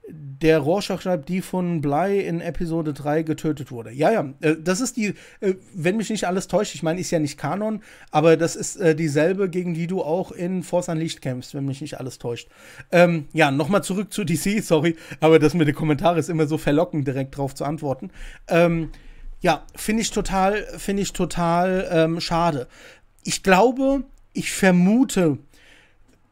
der Rorschach schreibt, die von Blei in Episode 3 getötet wurde. Ja, ja, äh, das ist die, äh, wenn mich nicht alles täuscht, ich meine, ist ja nicht Kanon, aber das ist äh, dieselbe, gegen die du auch in Force Licht kämpfst, wenn mich nicht alles täuscht. Ähm, ja, nochmal zurück zu DC, sorry, aber das mit den Kommentaren ist immer so verlockend, direkt drauf zu antworten. Ähm, ja, finde ich total, finde ich total ähm, schade. Ich glaube, ich vermute,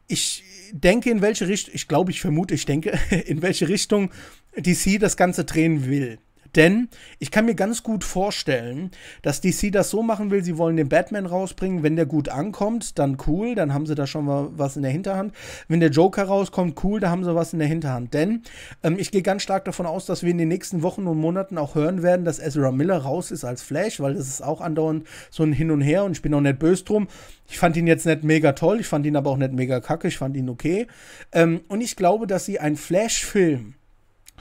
ich denke, in welche Richtung, ich glaube, ich vermute, ich denke, in welche Richtung DC das Ganze drehen will. Denn ich kann mir ganz gut vorstellen, dass DC das so machen will, sie wollen den Batman rausbringen. Wenn der gut ankommt, dann cool, dann haben sie da schon mal was in der Hinterhand. Wenn der Joker rauskommt, cool, da haben sie was in der Hinterhand. Denn ähm, ich gehe ganz stark davon aus, dass wir in den nächsten Wochen und Monaten auch hören werden, dass Ezra Miller raus ist als Flash, weil das ist auch andauernd so ein Hin und Her und ich bin auch nicht böse drum. Ich fand ihn jetzt nicht mega toll, ich fand ihn aber auch nicht mega kacke, ich fand ihn okay. Ähm, und ich glaube, dass sie einen Flash-Film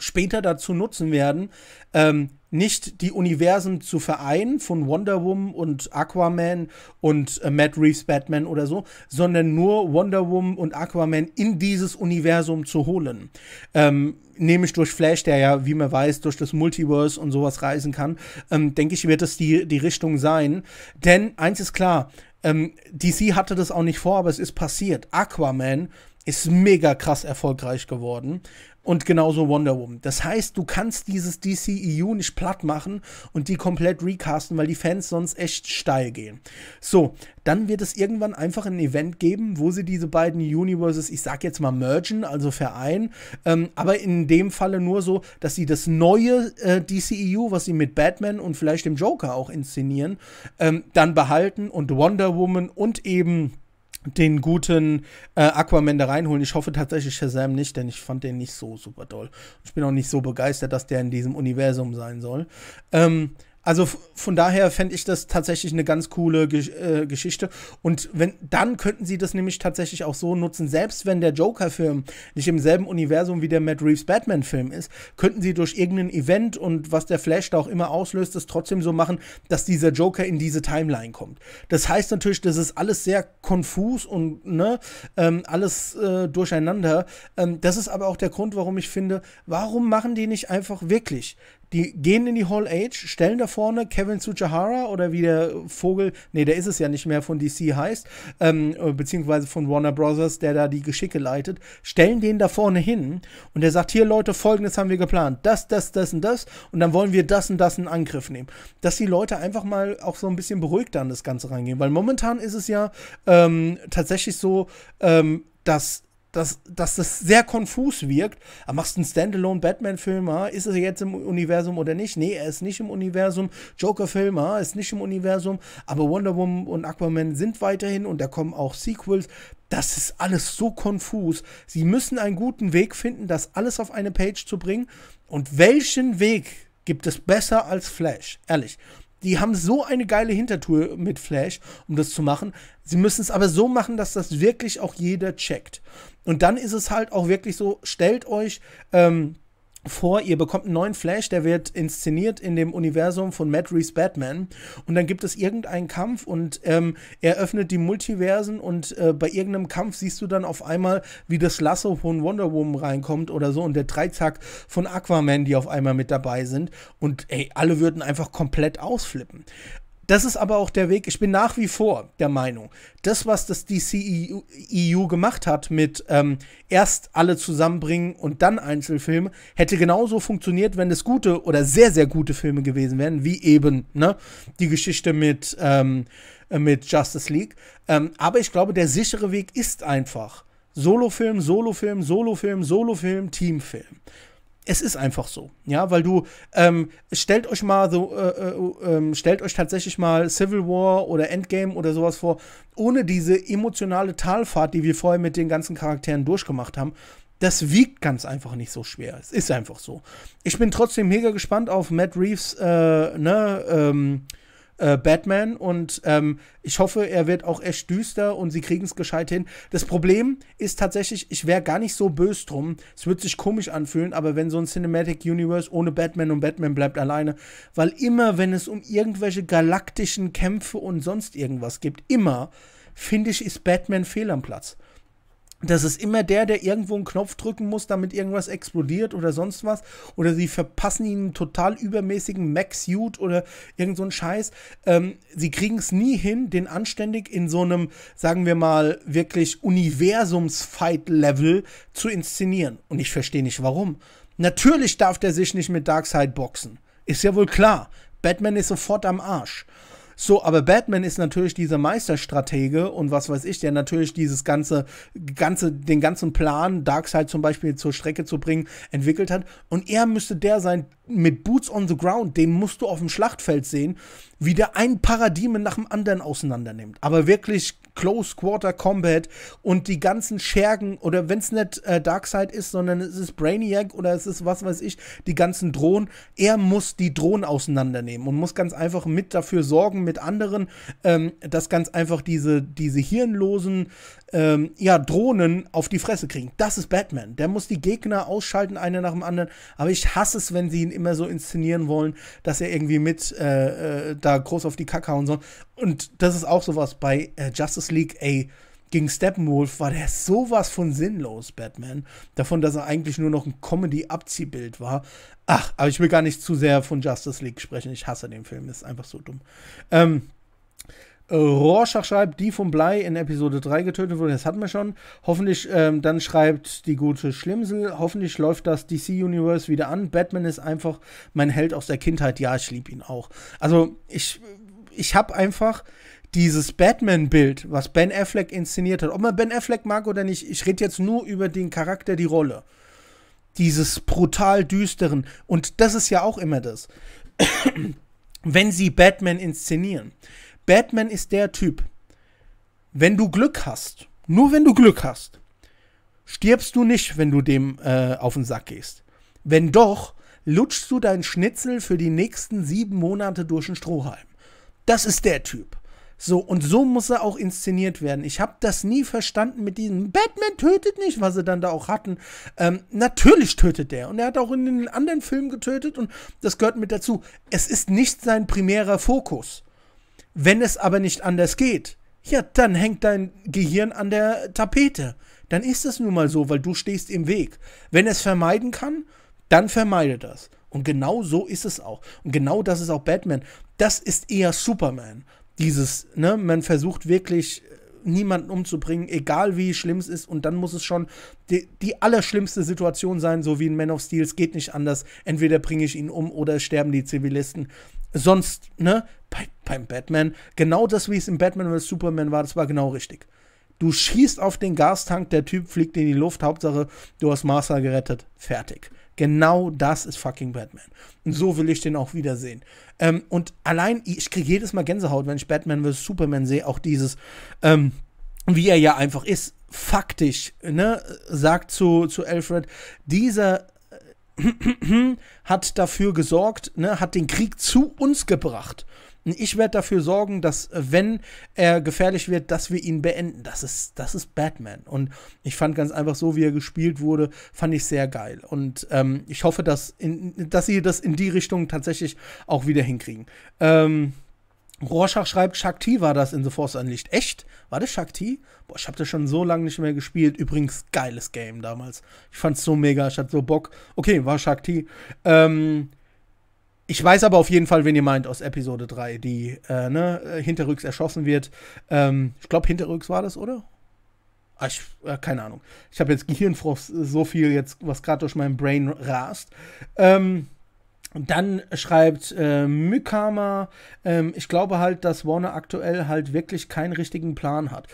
später dazu nutzen werden, ähm, nicht die Universen zu vereinen von Wonder Woman und Aquaman und äh, Matt Reeves Batman oder so, sondern nur Wonder Woman und Aquaman in dieses Universum zu holen. Ähm, nämlich durch Flash, der ja, wie man weiß, durch das Multiverse und sowas reisen kann, ähm, denke ich, wird das die, die Richtung sein. Denn eins ist klar, ähm, DC hatte das auch nicht vor, aber es ist passiert. Aquaman ist mega krass erfolgreich geworden. Und genauso Wonder Woman. Das heißt, du kannst dieses DCEU nicht platt machen und die komplett recasten, weil die Fans sonst echt steil gehen. So, dann wird es irgendwann einfach ein Event geben, wo sie diese beiden Universes, ich sag jetzt mal mergen, also vereinen, ähm, aber in dem Falle nur so, dass sie das neue äh, DCEU, was sie mit Batman und vielleicht dem Joker auch inszenieren, ähm, dann behalten und Wonder Woman und eben den guten äh, Aquaman da reinholen. Ich hoffe tatsächlich Shazam nicht, denn ich fand den nicht so super doll. Ich bin auch nicht so begeistert, dass der in diesem Universum sein soll. Ähm, also von daher fände ich das tatsächlich eine ganz coole Ge äh, Geschichte. Und wenn, dann könnten sie das nämlich tatsächlich auch so nutzen, selbst wenn der Joker-Film nicht im selben Universum wie der Matt Reeves Batman-Film ist, könnten sie durch irgendein Event und was der Flash da auch immer auslöst, es trotzdem so machen, dass dieser Joker in diese Timeline kommt. Das heißt natürlich, das ist alles sehr konfus und ne, ähm, alles äh, durcheinander. Ähm, das ist aber auch der Grund, warum ich finde, warum machen die nicht einfach wirklich die gehen in die Hall Age, stellen da vorne Kevin Tsujihara oder wie der Vogel, nee, der ist es ja nicht mehr, von DC heißt, ähm, beziehungsweise von Warner Brothers, der da die Geschicke leitet, stellen den da vorne hin und der sagt, hier Leute, folgendes haben wir geplant, das, das, das und das und dann wollen wir das und das in Angriff nehmen. Dass die Leute einfach mal auch so ein bisschen beruhigt an das Ganze reingehen, weil momentan ist es ja ähm, tatsächlich so, ähm, dass dass, dass das sehr konfus wirkt. Aber machst du einen Standalone-Batman-Film? Ist er jetzt im Universum oder nicht? Nee, er ist nicht im Universum. Joker-Film ist nicht im Universum. Aber Wonder Woman und Aquaman sind weiterhin und da kommen auch Sequels. Das ist alles so konfus. Sie müssen einen guten Weg finden, das alles auf eine Page zu bringen. Und welchen Weg gibt es besser als Flash? Ehrlich. Die haben so eine geile Hintertour mit Flash, um das zu machen. Sie müssen es aber so machen, dass das wirklich auch jeder checkt. Und dann ist es halt auch wirklich so, stellt euch ähm, vor, ihr bekommt einen neuen Flash, der wird inszeniert in dem Universum von Matt Reeves Batman. Und dann gibt es irgendeinen Kampf und ähm, er öffnet die Multiversen und äh, bei irgendeinem Kampf siehst du dann auf einmal, wie das Lasso von Wonder Woman reinkommt oder so und der Dreizack von Aquaman, die auf einmal mit dabei sind. Und ey, alle würden einfach komplett ausflippen. Das ist aber auch der Weg, ich bin nach wie vor der Meinung, das, was das DC e gemacht hat mit ähm, erst alle zusammenbringen und dann Einzelfilme, hätte genauso funktioniert, wenn es gute oder sehr, sehr gute Filme gewesen wären, wie eben ne, die Geschichte mit, ähm, äh, mit Justice League. Ähm, aber ich glaube, der sichere Weg ist einfach Solofilm, Solofilm, Solofilm, Solofilm, Teamfilm es ist einfach so, ja, weil du ähm, stellt euch mal so, äh, äh, äh, stellt euch tatsächlich mal Civil War oder Endgame oder sowas vor, ohne diese emotionale Talfahrt, die wir vorher mit den ganzen Charakteren durchgemacht haben. Das wiegt ganz einfach nicht so schwer. Es ist einfach so. Ich bin trotzdem mega gespannt auf Matt Reeves äh, ne, ähm, äh, Batman und ähm, ich hoffe, er wird auch echt düster und sie kriegen es gescheit hin. Das Problem ist tatsächlich, ich wäre gar nicht so böse drum. Es wird sich komisch anfühlen, aber wenn so ein Cinematic Universe ohne Batman und Batman bleibt alleine, weil immer, wenn es um irgendwelche galaktischen Kämpfe und sonst irgendwas gibt, immer, finde ich, ist Batman fehl am Platz. Das ist immer der, der irgendwo einen Knopf drücken muss, damit irgendwas explodiert oder sonst was. Oder sie verpassen ihnen einen total übermäßigen Max-Suit oder irgend so einen Scheiß. Ähm, sie kriegen es nie hin, den anständig in so einem, sagen wir mal, wirklich Universums-Fight-Level zu inszenieren. Und ich verstehe nicht warum. Natürlich darf der sich nicht mit Darkseid boxen. Ist ja wohl klar. Batman ist sofort am Arsch. So, aber Batman ist natürlich dieser Meisterstratege und was weiß ich, der natürlich dieses ganze, ganze, den ganzen Plan, Darkseid zum Beispiel zur Strecke zu bringen, entwickelt hat. Und er müsste der sein, mit Boots on the Ground, den musst du auf dem Schlachtfeld sehen, wie der ein Paradigmen nach dem anderen auseinandernimmt. Aber wirklich Close Quarter Combat und die ganzen Schergen oder wenn es nicht äh, Darkseid ist, sondern es ist Brainiac oder es ist was weiß ich, die ganzen Drohnen. Er muss die Drohnen auseinandernehmen und muss ganz einfach mit dafür sorgen, mit anderen, ähm, dass ganz einfach diese, diese hirnlosen ähm, ja, Drohnen auf die Fresse kriegen. Das ist Batman. Der muss die Gegner ausschalten, eine nach dem anderen. Aber ich hasse es, wenn sie ihn immer so inszenieren wollen, dass er irgendwie mit äh, äh, da groß auf die Kacke hauen soll und das ist auch sowas bei äh, Justice League, ey, gegen Steppenwolf war der sowas von sinnlos, Batman. Davon, dass er eigentlich nur noch ein Comedy-Abziehbild war. Ach, aber ich will gar nicht zu sehr von Justice League sprechen. Ich hasse den Film, ist einfach so dumm. Ähm, äh, Rorschach schreibt, die von Blei in Episode 3 getötet wurde, das hatten wir schon. Hoffentlich, ähm, dann schreibt die gute Schlimsel, hoffentlich läuft das DC-Universe wieder an. Batman ist einfach mein Held aus der Kindheit. Ja, ich liebe ihn auch. Also, ich ich habe einfach dieses Batman-Bild, was Ben Affleck inszeniert hat, ob man Ben Affleck mag oder nicht, ich rede jetzt nur über den Charakter, die Rolle. Dieses brutal düsteren. Und das ist ja auch immer das. Wenn sie Batman inszenieren. Batman ist der Typ. Wenn du Glück hast, nur wenn du Glück hast, stirbst du nicht, wenn du dem äh, auf den Sack gehst. Wenn doch, lutschst du dein Schnitzel für die nächsten sieben Monate durch den Strohhalm das ist der Typ. So, und so muss er auch inszeniert werden. Ich habe das nie verstanden mit diesem Batman tötet nicht, was sie dann da auch hatten. Ähm, natürlich tötet der. Und er hat auch in den anderen Filmen getötet und das gehört mit dazu. Es ist nicht sein primärer Fokus. Wenn es aber nicht anders geht, ja, dann hängt dein Gehirn an der Tapete. Dann ist es nun mal so, weil du stehst im Weg. Wenn es vermeiden kann, dann vermeide das. Und genau so ist es auch. Und genau das ist auch Batman. Das ist eher Superman. Dieses, ne, man versucht wirklich äh, niemanden umzubringen, egal wie schlimm es ist. Und dann muss es schon die, die allerschlimmste Situation sein, so wie in Man of Steel. Es geht nicht anders. Entweder bringe ich ihn um oder sterben die Zivilisten. Sonst, ne, bei, beim Batman, genau das, wie es im Batman vs. Superman war, das war genau richtig. Du schießt auf den Gastank, der Typ fliegt in die Luft, Hauptsache, du hast Martha gerettet. Fertig. Genau das ist fucking Batman. Und so will ich den auch wiedersehen. Ähm, und allein, ich kriege jedes Mal Gänsehaut, wenn ich Batman vs. Superman sehe, auch dieses, ähm, wie er ja einfach ist, faktisch, ne, sagt zu, zu Alfred, dieser äh, hat dafür gesorgt, ne, hat den Krieg zu uns gebracht. Ich werde dafür sorgen, dass, äh, wenn er gefährlich wird, dass wir ihn beenden. Das ist, das ist Batman. Und ich fand ganz einfach so, wie er gespielt wurde, fand ich sehr geil. Und ähm, ich hoffe, dass, in, dass sie das in die Richtung tatsächlich auch wieder hinkriegen. Ähm, Rorschach schreibt, Shakti war das in The Force Unleashed. Echt? War das Shakti? Boah, ich hab das schon so lange nicht mehr gespielt. Übrigens, geiles Game damals. Ich fand's so mega, ich hatte so Bock. Okay, war Shakti. Ähm, ich weiß aber auf jeden Fall, wen ihr meint aus Episode 3, die äh, ne, äh, hinterrücks erschossen wird. Ähm, ich glaube, hinterrücks war das, oder? Ah, ich, äh, keine Ahnung. Ich habe jetzt Gehirnfrost äh, so viel jetzt, was gerade durch mein Brain rast. Ähm, dann schreibt äh, Mykama, ähm, ich glaube halt, dass Warner aktuell halt wirklich keinen richtigen Plan hat.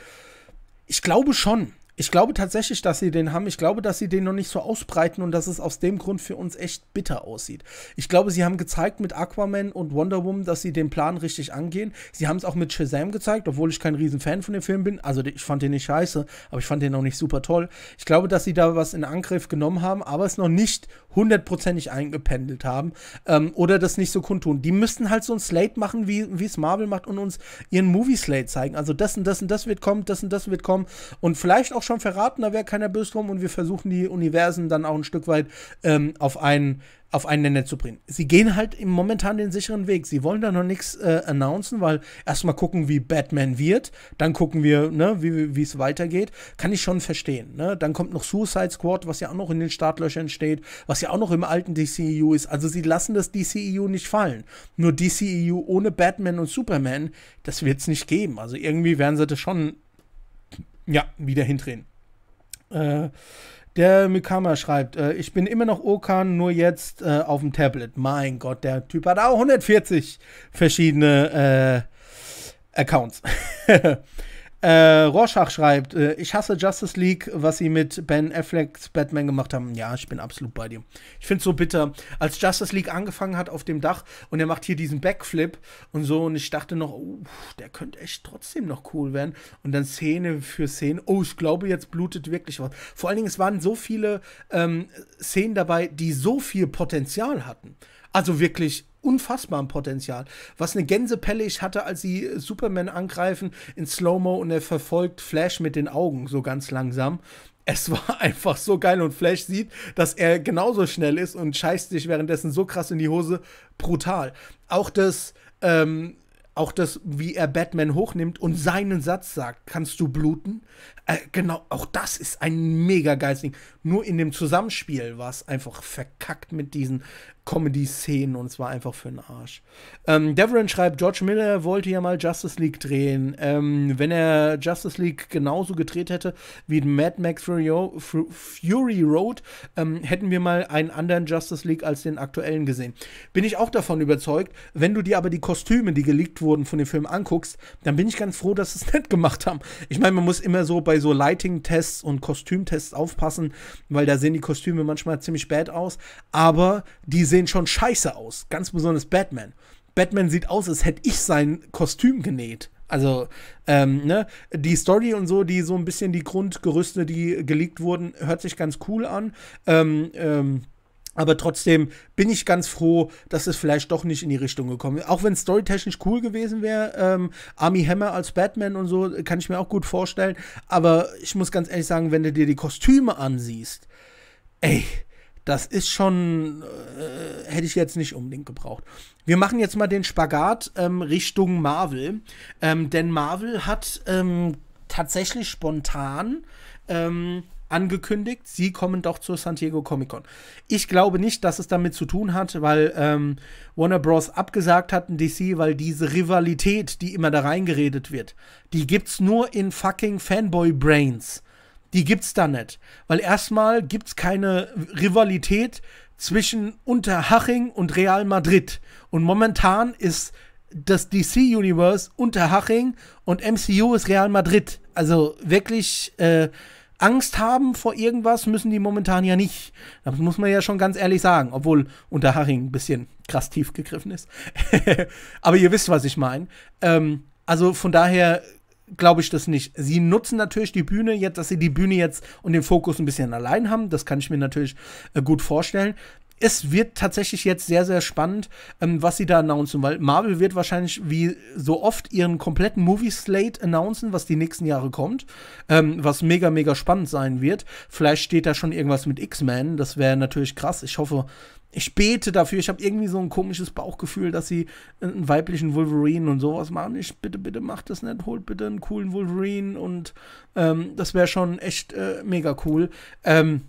Ich glaube schon. Ich glaube tatsächlich, dass sie den haben. Ich glaube, dass sie den noch nicht so ausbreiten und dass es aus dem Grund für uns echt bitter aussieht. Ich glaube, sie haben gezeigt mit Aquaman und Wonder Woman, dass sie den Plan richtig angehen. Sie haben es auch mit Shazam gezeigt, obwohl ich kein Riesenfan von dem Film bin. Also ich fand den nicht scheiße, aber ich fand den auch nicht super toll. Ich glaube, dass sie da was in Angriff genommen haben, aber es noch nicht hundertprozentig eingependelt haben ähm, oder das nicht so kundtun. Die müssten halt so ein Slate machen, wie es Marvel macht und uns ihren Movie-Slate zeigen. Also das und das und das wird kommen, das und das wird kommen und vielleicht auch schon verraten, da wäre keiner böse drum und wir versuchen die Universen dann auch ein Stück weit ähm, auf einen auf einen Nenner zu bringen. Sie gehen halt im momentan den sicheren Weg. Sie wollen da noch nichts äh, announcen, weil erstmal gucken, wie Batman wird, dann gucken wir, ne, wie es weitergeht. Kann ich schon verstehen. Ne? Dann kommt noch Suicide Squad, was ja auch noch in den Startlöchern steht, was ja auch noch im alten DCEU ist. Also sie lassen das DCEU nicht fallen. Nur DCEU ohne Batman und Superman, das wird es nicht geben. Also irgendwie werden sie das schon ja, wieder hindrehen. Äh, der Mikama schreibt, äh, ich bin immer noch Okan, nur jetzt äh, auf dem Tablet. Mein Gott, der Typ hat auch 140 verschiedene äh, Accounts. Äh, Rorschach schreibt, äh, ich hasse Justice League, was sie mit Ben Afflecks Batman gemacht haben. Ja, ich bin absolut bei dir. Ich finde es so bitter. Als Justice League angefangen hat auf dem Dach und er macht hier diesen Backflip und so und ich dachte noch, uh, der könnte echt trotzdem noch cool werden. Und dann Szene für Szene, oh, ich glaube, jetzt blutet wirklich was. Vor allen Dingen, es waren so viele ähm, Szenen dabei, die so viel Potenzial hatten. Also wirklich unfassbarem Potenzial. Was eine Gänsepelle ich hatte, als sie Superman angreifen in Slow-Mo und er verfolgt Flash mit den Augen so ganz langsam. Es war einfach so geil und Flash sieht, dass er genauso schnell ist und scheißt sich währenddessen so krass in die Hose. Brutal. Auch das, ähm, auch das, wie er Batman hochnimmt und seinen Satz sagt, kannst du bluten? Äh, genau, auch das ist ein mega geiles Ding. Nur in dem Zusammenspiel war es einfach verkackt mit diesen Comedy-Szenen und es war einfach für den Arsch. Ähm, Devrin schreibt, George Miller wollte ja mal Justice League drehen. Ähm, wenn er Justice League genauso gedreht hätte wie Mad Max Fury Road, ähm, hätten wir mal einen anderen Justice League als den aktuellen gesehen. Bin ich auch davon überzeugt. Wenn du dir aber die Kostüme, die geleakt wurden von dem Film anguckst, dann bin ich ganz froh, dass sie es nicht gemacht haben. Ich meine, man muss immer so bei so Lighting-Tests und Kostümtests aufpassen, weil da sehen die Kostüme manchmal ziemlich bad aus. Aber die sind sehen schon scheiße aus. Ganz besonders Batman. Batman sieht aus, als hätte ich sein Kostüm genäht. Also, ähm, ne, die Story und so, die so ein bisschen die Grundgerüste, die geleakt wurden, hört sich ganz cool an. Ähm, ähm, aber trotzdem bin ich ganz froh, dass es vielleicht doch nicht in die Richtung gekommen ist. Auch wenn storytechnisch cool gewesen wäre, ähm, Army Hammer als Batman und so, kann ich mir auch gut vorstellen. Aber ich muss ganz ehrlich sagen, wenn du dir die Kostüme ansiehst, ey, das ist schon, äh, hätte ich jetzt nicht unbedingt gebraucht. Wir machen jetzt mal den Spagat ähm, Richtung Marvel, ähm, denn Marvel hat ähm, tatsächlich spontan ähm, angekündigt, sie kommen doch zur San Diego Comic Con. Ich glaube nicht, dass es damit zu tun hat, weil ähm, Warner Bros. abgesagt hat hatten DC, weil diese Rivalität, die immer da reingeredet wird, die gibt's nur in fucking Fanboy Brains die gibt's da nicht. Weil erstmal gibt's keine Rivalität zwischen Unterhaching und Real Madrid. Und momentan ist das DC Universe Unterhaching und MCU ist Real Madrid. Also wirklich äh, Angst haben vor irgendwas müssen die momentan ja nicht. Das muss man ja schon ganz ehrlich sagen, obwohl Unterhaching ein bisschen krass tief gegriffen ist. Aber ihr wisst, was ich meine. Ähm, also von daher glaube ich das nicht. Sie nutzen natürlich die Bühne jetzt, dass sie die Bühne jetzt und den Fokus ein bisschen allein haben. Das kann ich mir natürlich äh, gut vorstellen. Es wird tatsächlich jetzt sehr, sehr spannend, ähm, was sie da announcen, weil Marvel wird wahrscheinlich wie so oft ihren kompletten Movie-Slate announcen, was die nächsten Jahre kommt, ähm, was mega, mega spannend sein wird. Vielleicht steht da schon irgendwas mit X-Men, das wäre natürlich krass. Ich hoffe, ich bete dafür. Ich habe irgendwie so ein komisches Bauchgefühl, dass sie einen weiblichen Wolverine und sowas machen. Ich bitte, bitte macht das nicht. Holt bitte einen coolen Wolverine und ähm, das wäre schon echt äh, mega cool. Ähm,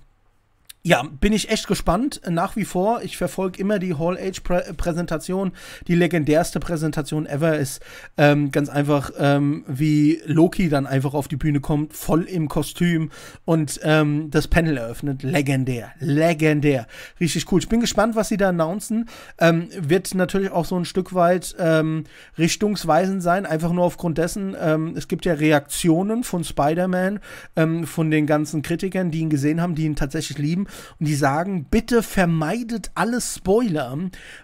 ja, bin ich echt gespannt. Nach wie vor, ich verfolge immer die Hall-Age-Präsentation. Die legendärste Präsentation ever ist ähm, ganz einfach, ähm, wie Loki dann einfach auf die Bühne kommt, voll im Kostüm und ähm, das Panel eröffnet. Legendär, legendär. Richtig cool. Ich bin gespannt, was sie da announcen. Ähm, wird natürlich auch so ein Stück weit ähm, richtungsweisend sein, einfach nur aufgrund dessen, Ähm, es gibt ja Reaktionen von Spider-Man, ähm, von den ganzen Kritikern, die ihn gesehen haben, die ihn tatsächlich lieben und die sagen, bitte vermeidet alle Spoiler,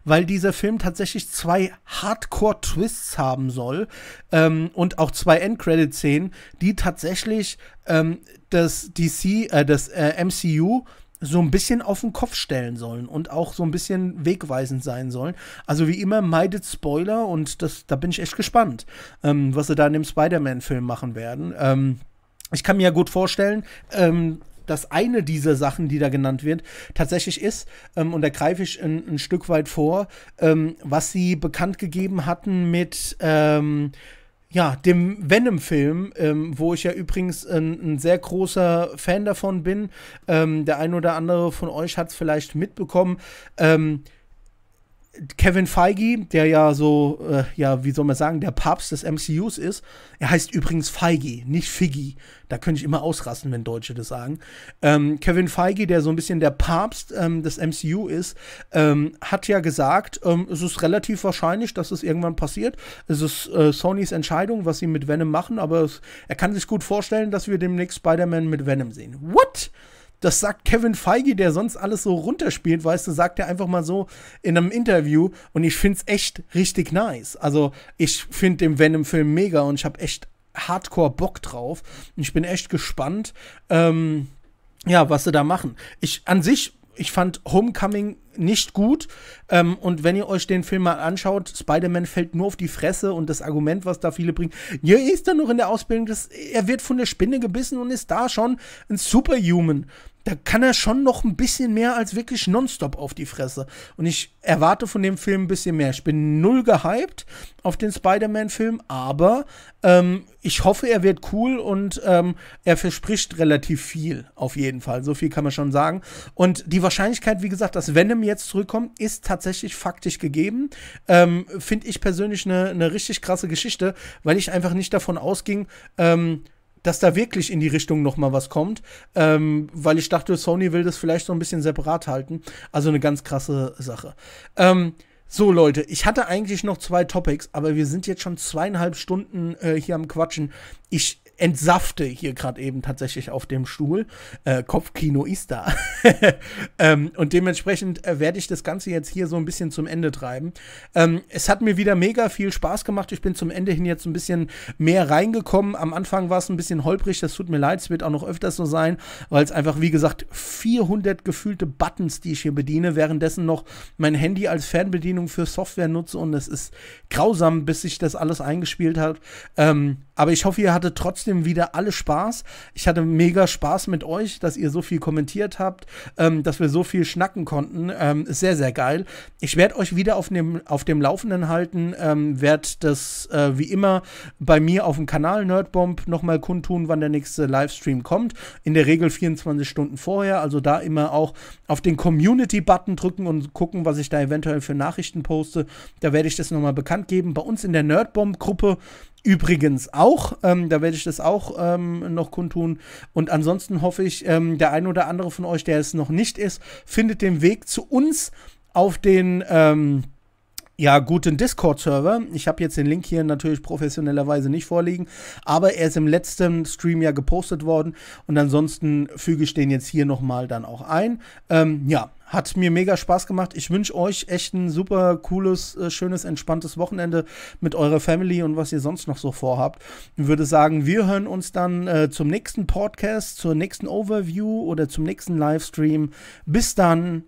weil dieser Film tatsächlich zwei Hardcore-Twists haben soll ähm, und auch zwei Endcredit-Szenen, die tatsächlich ähm, das DC, äh, das äh, MCU so ein bisschen auf den Kopf stellen sollen und auch so ein bisschen wegweisend sein sollen. Also wie immer, meidet Spoiler und das, da bin ich echt gespannt, ähm, was sie da in dem Spider-Man-Film machen werden. Ähm, ich kann mir ja gut vorstellen, ähm, dass eine dieser Sachen, die da genannt wird, tatsächlich ist, ähm, und da greife ich ein, ein, Stück weit vor, ähm, was sie bekannt gegeben hatten mit ähm, ja, dem Venom-Film, ähm, wo ich ja übrigens ein, ein, sehr großer Fan davon bin. Ähm, der ein oder andere von euch hat es vielleicht mitbekommen. Ähm, Kevin Feige, der ja so, äh, ja, wie soll man sagen, der Papst des MCUs ist. Er heißt übrigens Feige, nicht Figgy. Da könnte ich immer ausrasten, wenn Deutsche das sagen. Ähm, Kevin Feige, der so ein bisschen der Papst ähm, des MCU ist, ähm, hat ja gesagt, ähm, es ist relativ wahrscheinlich, dass es irgendwann passiert. Es ist äh, Sonys Entscheidung, was sie mit Venom machen, aber es, er kann sich gut vorstellen, dass wir demnächst Spider-Man mit Venom sehen. What? Das sagt Kevin Feige, der sonst alles so runterspielt, weißt du, sagt er einfach mal so in einem Interview und ich finde es echt richtig nice. Also ich finde den Venom-Film mega und ich habe echt hardcore Bock drauf. Und ich bin echt gespannt, ähm, ja, was sie da machen. Ich an sich ich fand Homecoming nicht gut. Ähm, und wenn ihr euch den Film mal anschaut, Spider-Man fällt nur auf die Fresse und das Argument, was da viele bringen, ja, ist er noch in der Ausbildung, das, er wird von der Spinne gebissen und ist da schon ein Superhuman da kann er schon noch ein bisschen mehr als wirklich nonstop auf die Fresse. Und ich erwarte von dem Film ein bisschen mehr. Ich bin null gehypt auf den Spider-Man-Film, aber ähm, ich hoffe, er wird cool und ähm, er verspricht relativ viel, auf jeden Fall. So viel kann man schon sagen. Und die Wahrscheinlichkeit, wie gesagt, dass Venom jetzt zurückkommt, ist tatsächlich faktisch gegeben. Ähm, Finde ich persönlich eine ne richtig krasse Geschichte, weil ich einfach nicht davon ausging, ähm, dass da wirklich in die Richtung noch mal was kommt, ähm, weil ich dachte, Sony will das vielleicht so ein bisschen separat halten. Also eine ganz krasse Sache. Ähm, so, Leute, ich hatte eigentlich noch zwei Topics, aber wir sind jetzt schon zweieinhalb Stunden äh, hier am Quatschen. Ich entsafte hier gerade eben tatsächlich auf dem Stuhl. Äh, Kopfkino ist da. ähm, und dementsprechend äh, werde ich das Ganze jetzt hier so ein bisschen zum Ende treiben. Ähm, es hat mir wieder mega viel Spaß gemacht. Ich bin zum Ende hin jetzt ein bisschen mehr reingekommen. Am Anfang war es ein bisschen holprig, das tut mir leid. Es wird auch noch öfters so sein, weil es einfach, wie gesagt, 400 gefühlte Buttons, die ich hier bediene, währenddessen noch mein Handy als Fernbedienung für Software nutze und es ist grausam, bis sich das alles eingespielt hat. Ähm, aber ich hoffe, ihr hattet trotzdem trotzdem wieder alle Spaß. Ich hatte mega Spaß mit euch, dass ihr so viel kommentiert habt, ähm, dass wir so viel schnacken konnten. Ähm, ist sehr, sehr geil. Ich werde euch wieder auf dem, auf dem Laufenden halten, ähm, werde das äh, wie immer bei mir auf dem Kanal Nerdbomb nochmal kundtun, wann der nächste Livestream kommt. In der Regel 24 Stunden vorher, also da immer auch auf den Community-Button drücken und gucken, was ich da eventuell für Nachrichten poste. Da werde ich das nochmal bekannt geben. Bei uns in der Nerdbomb-Gruppe Übrigens auch, ähm, da werde ich das auch ähm, noch kundtun. Und ansonsten hoffe ich, ähm, der ein oder andere von euch, der es noch nicht ist, findet den Weg zu uns auf den ähm, ja, guten Discord-Server. Ich habe jetzt den Link hier natürlich professionellerweise nicht vorliegen, aber er ist im letzten Stream ja gepostet worden und ansonsten füge ich den jetzt hier nochmal dann auch ein. Ähm, ja, hat mir mega Spaß gemacht. Ich wünsche euch echt ein super cooles, äh, schönes, entspanntes Wochenende mit eurer Family und was ihr sonst noch so vorhabt. Ich würde sagen, wir hören uns dann äh, zum nächsten Podcast, zur nächsten Overview oder zum nächsten Livestream. Bis dann.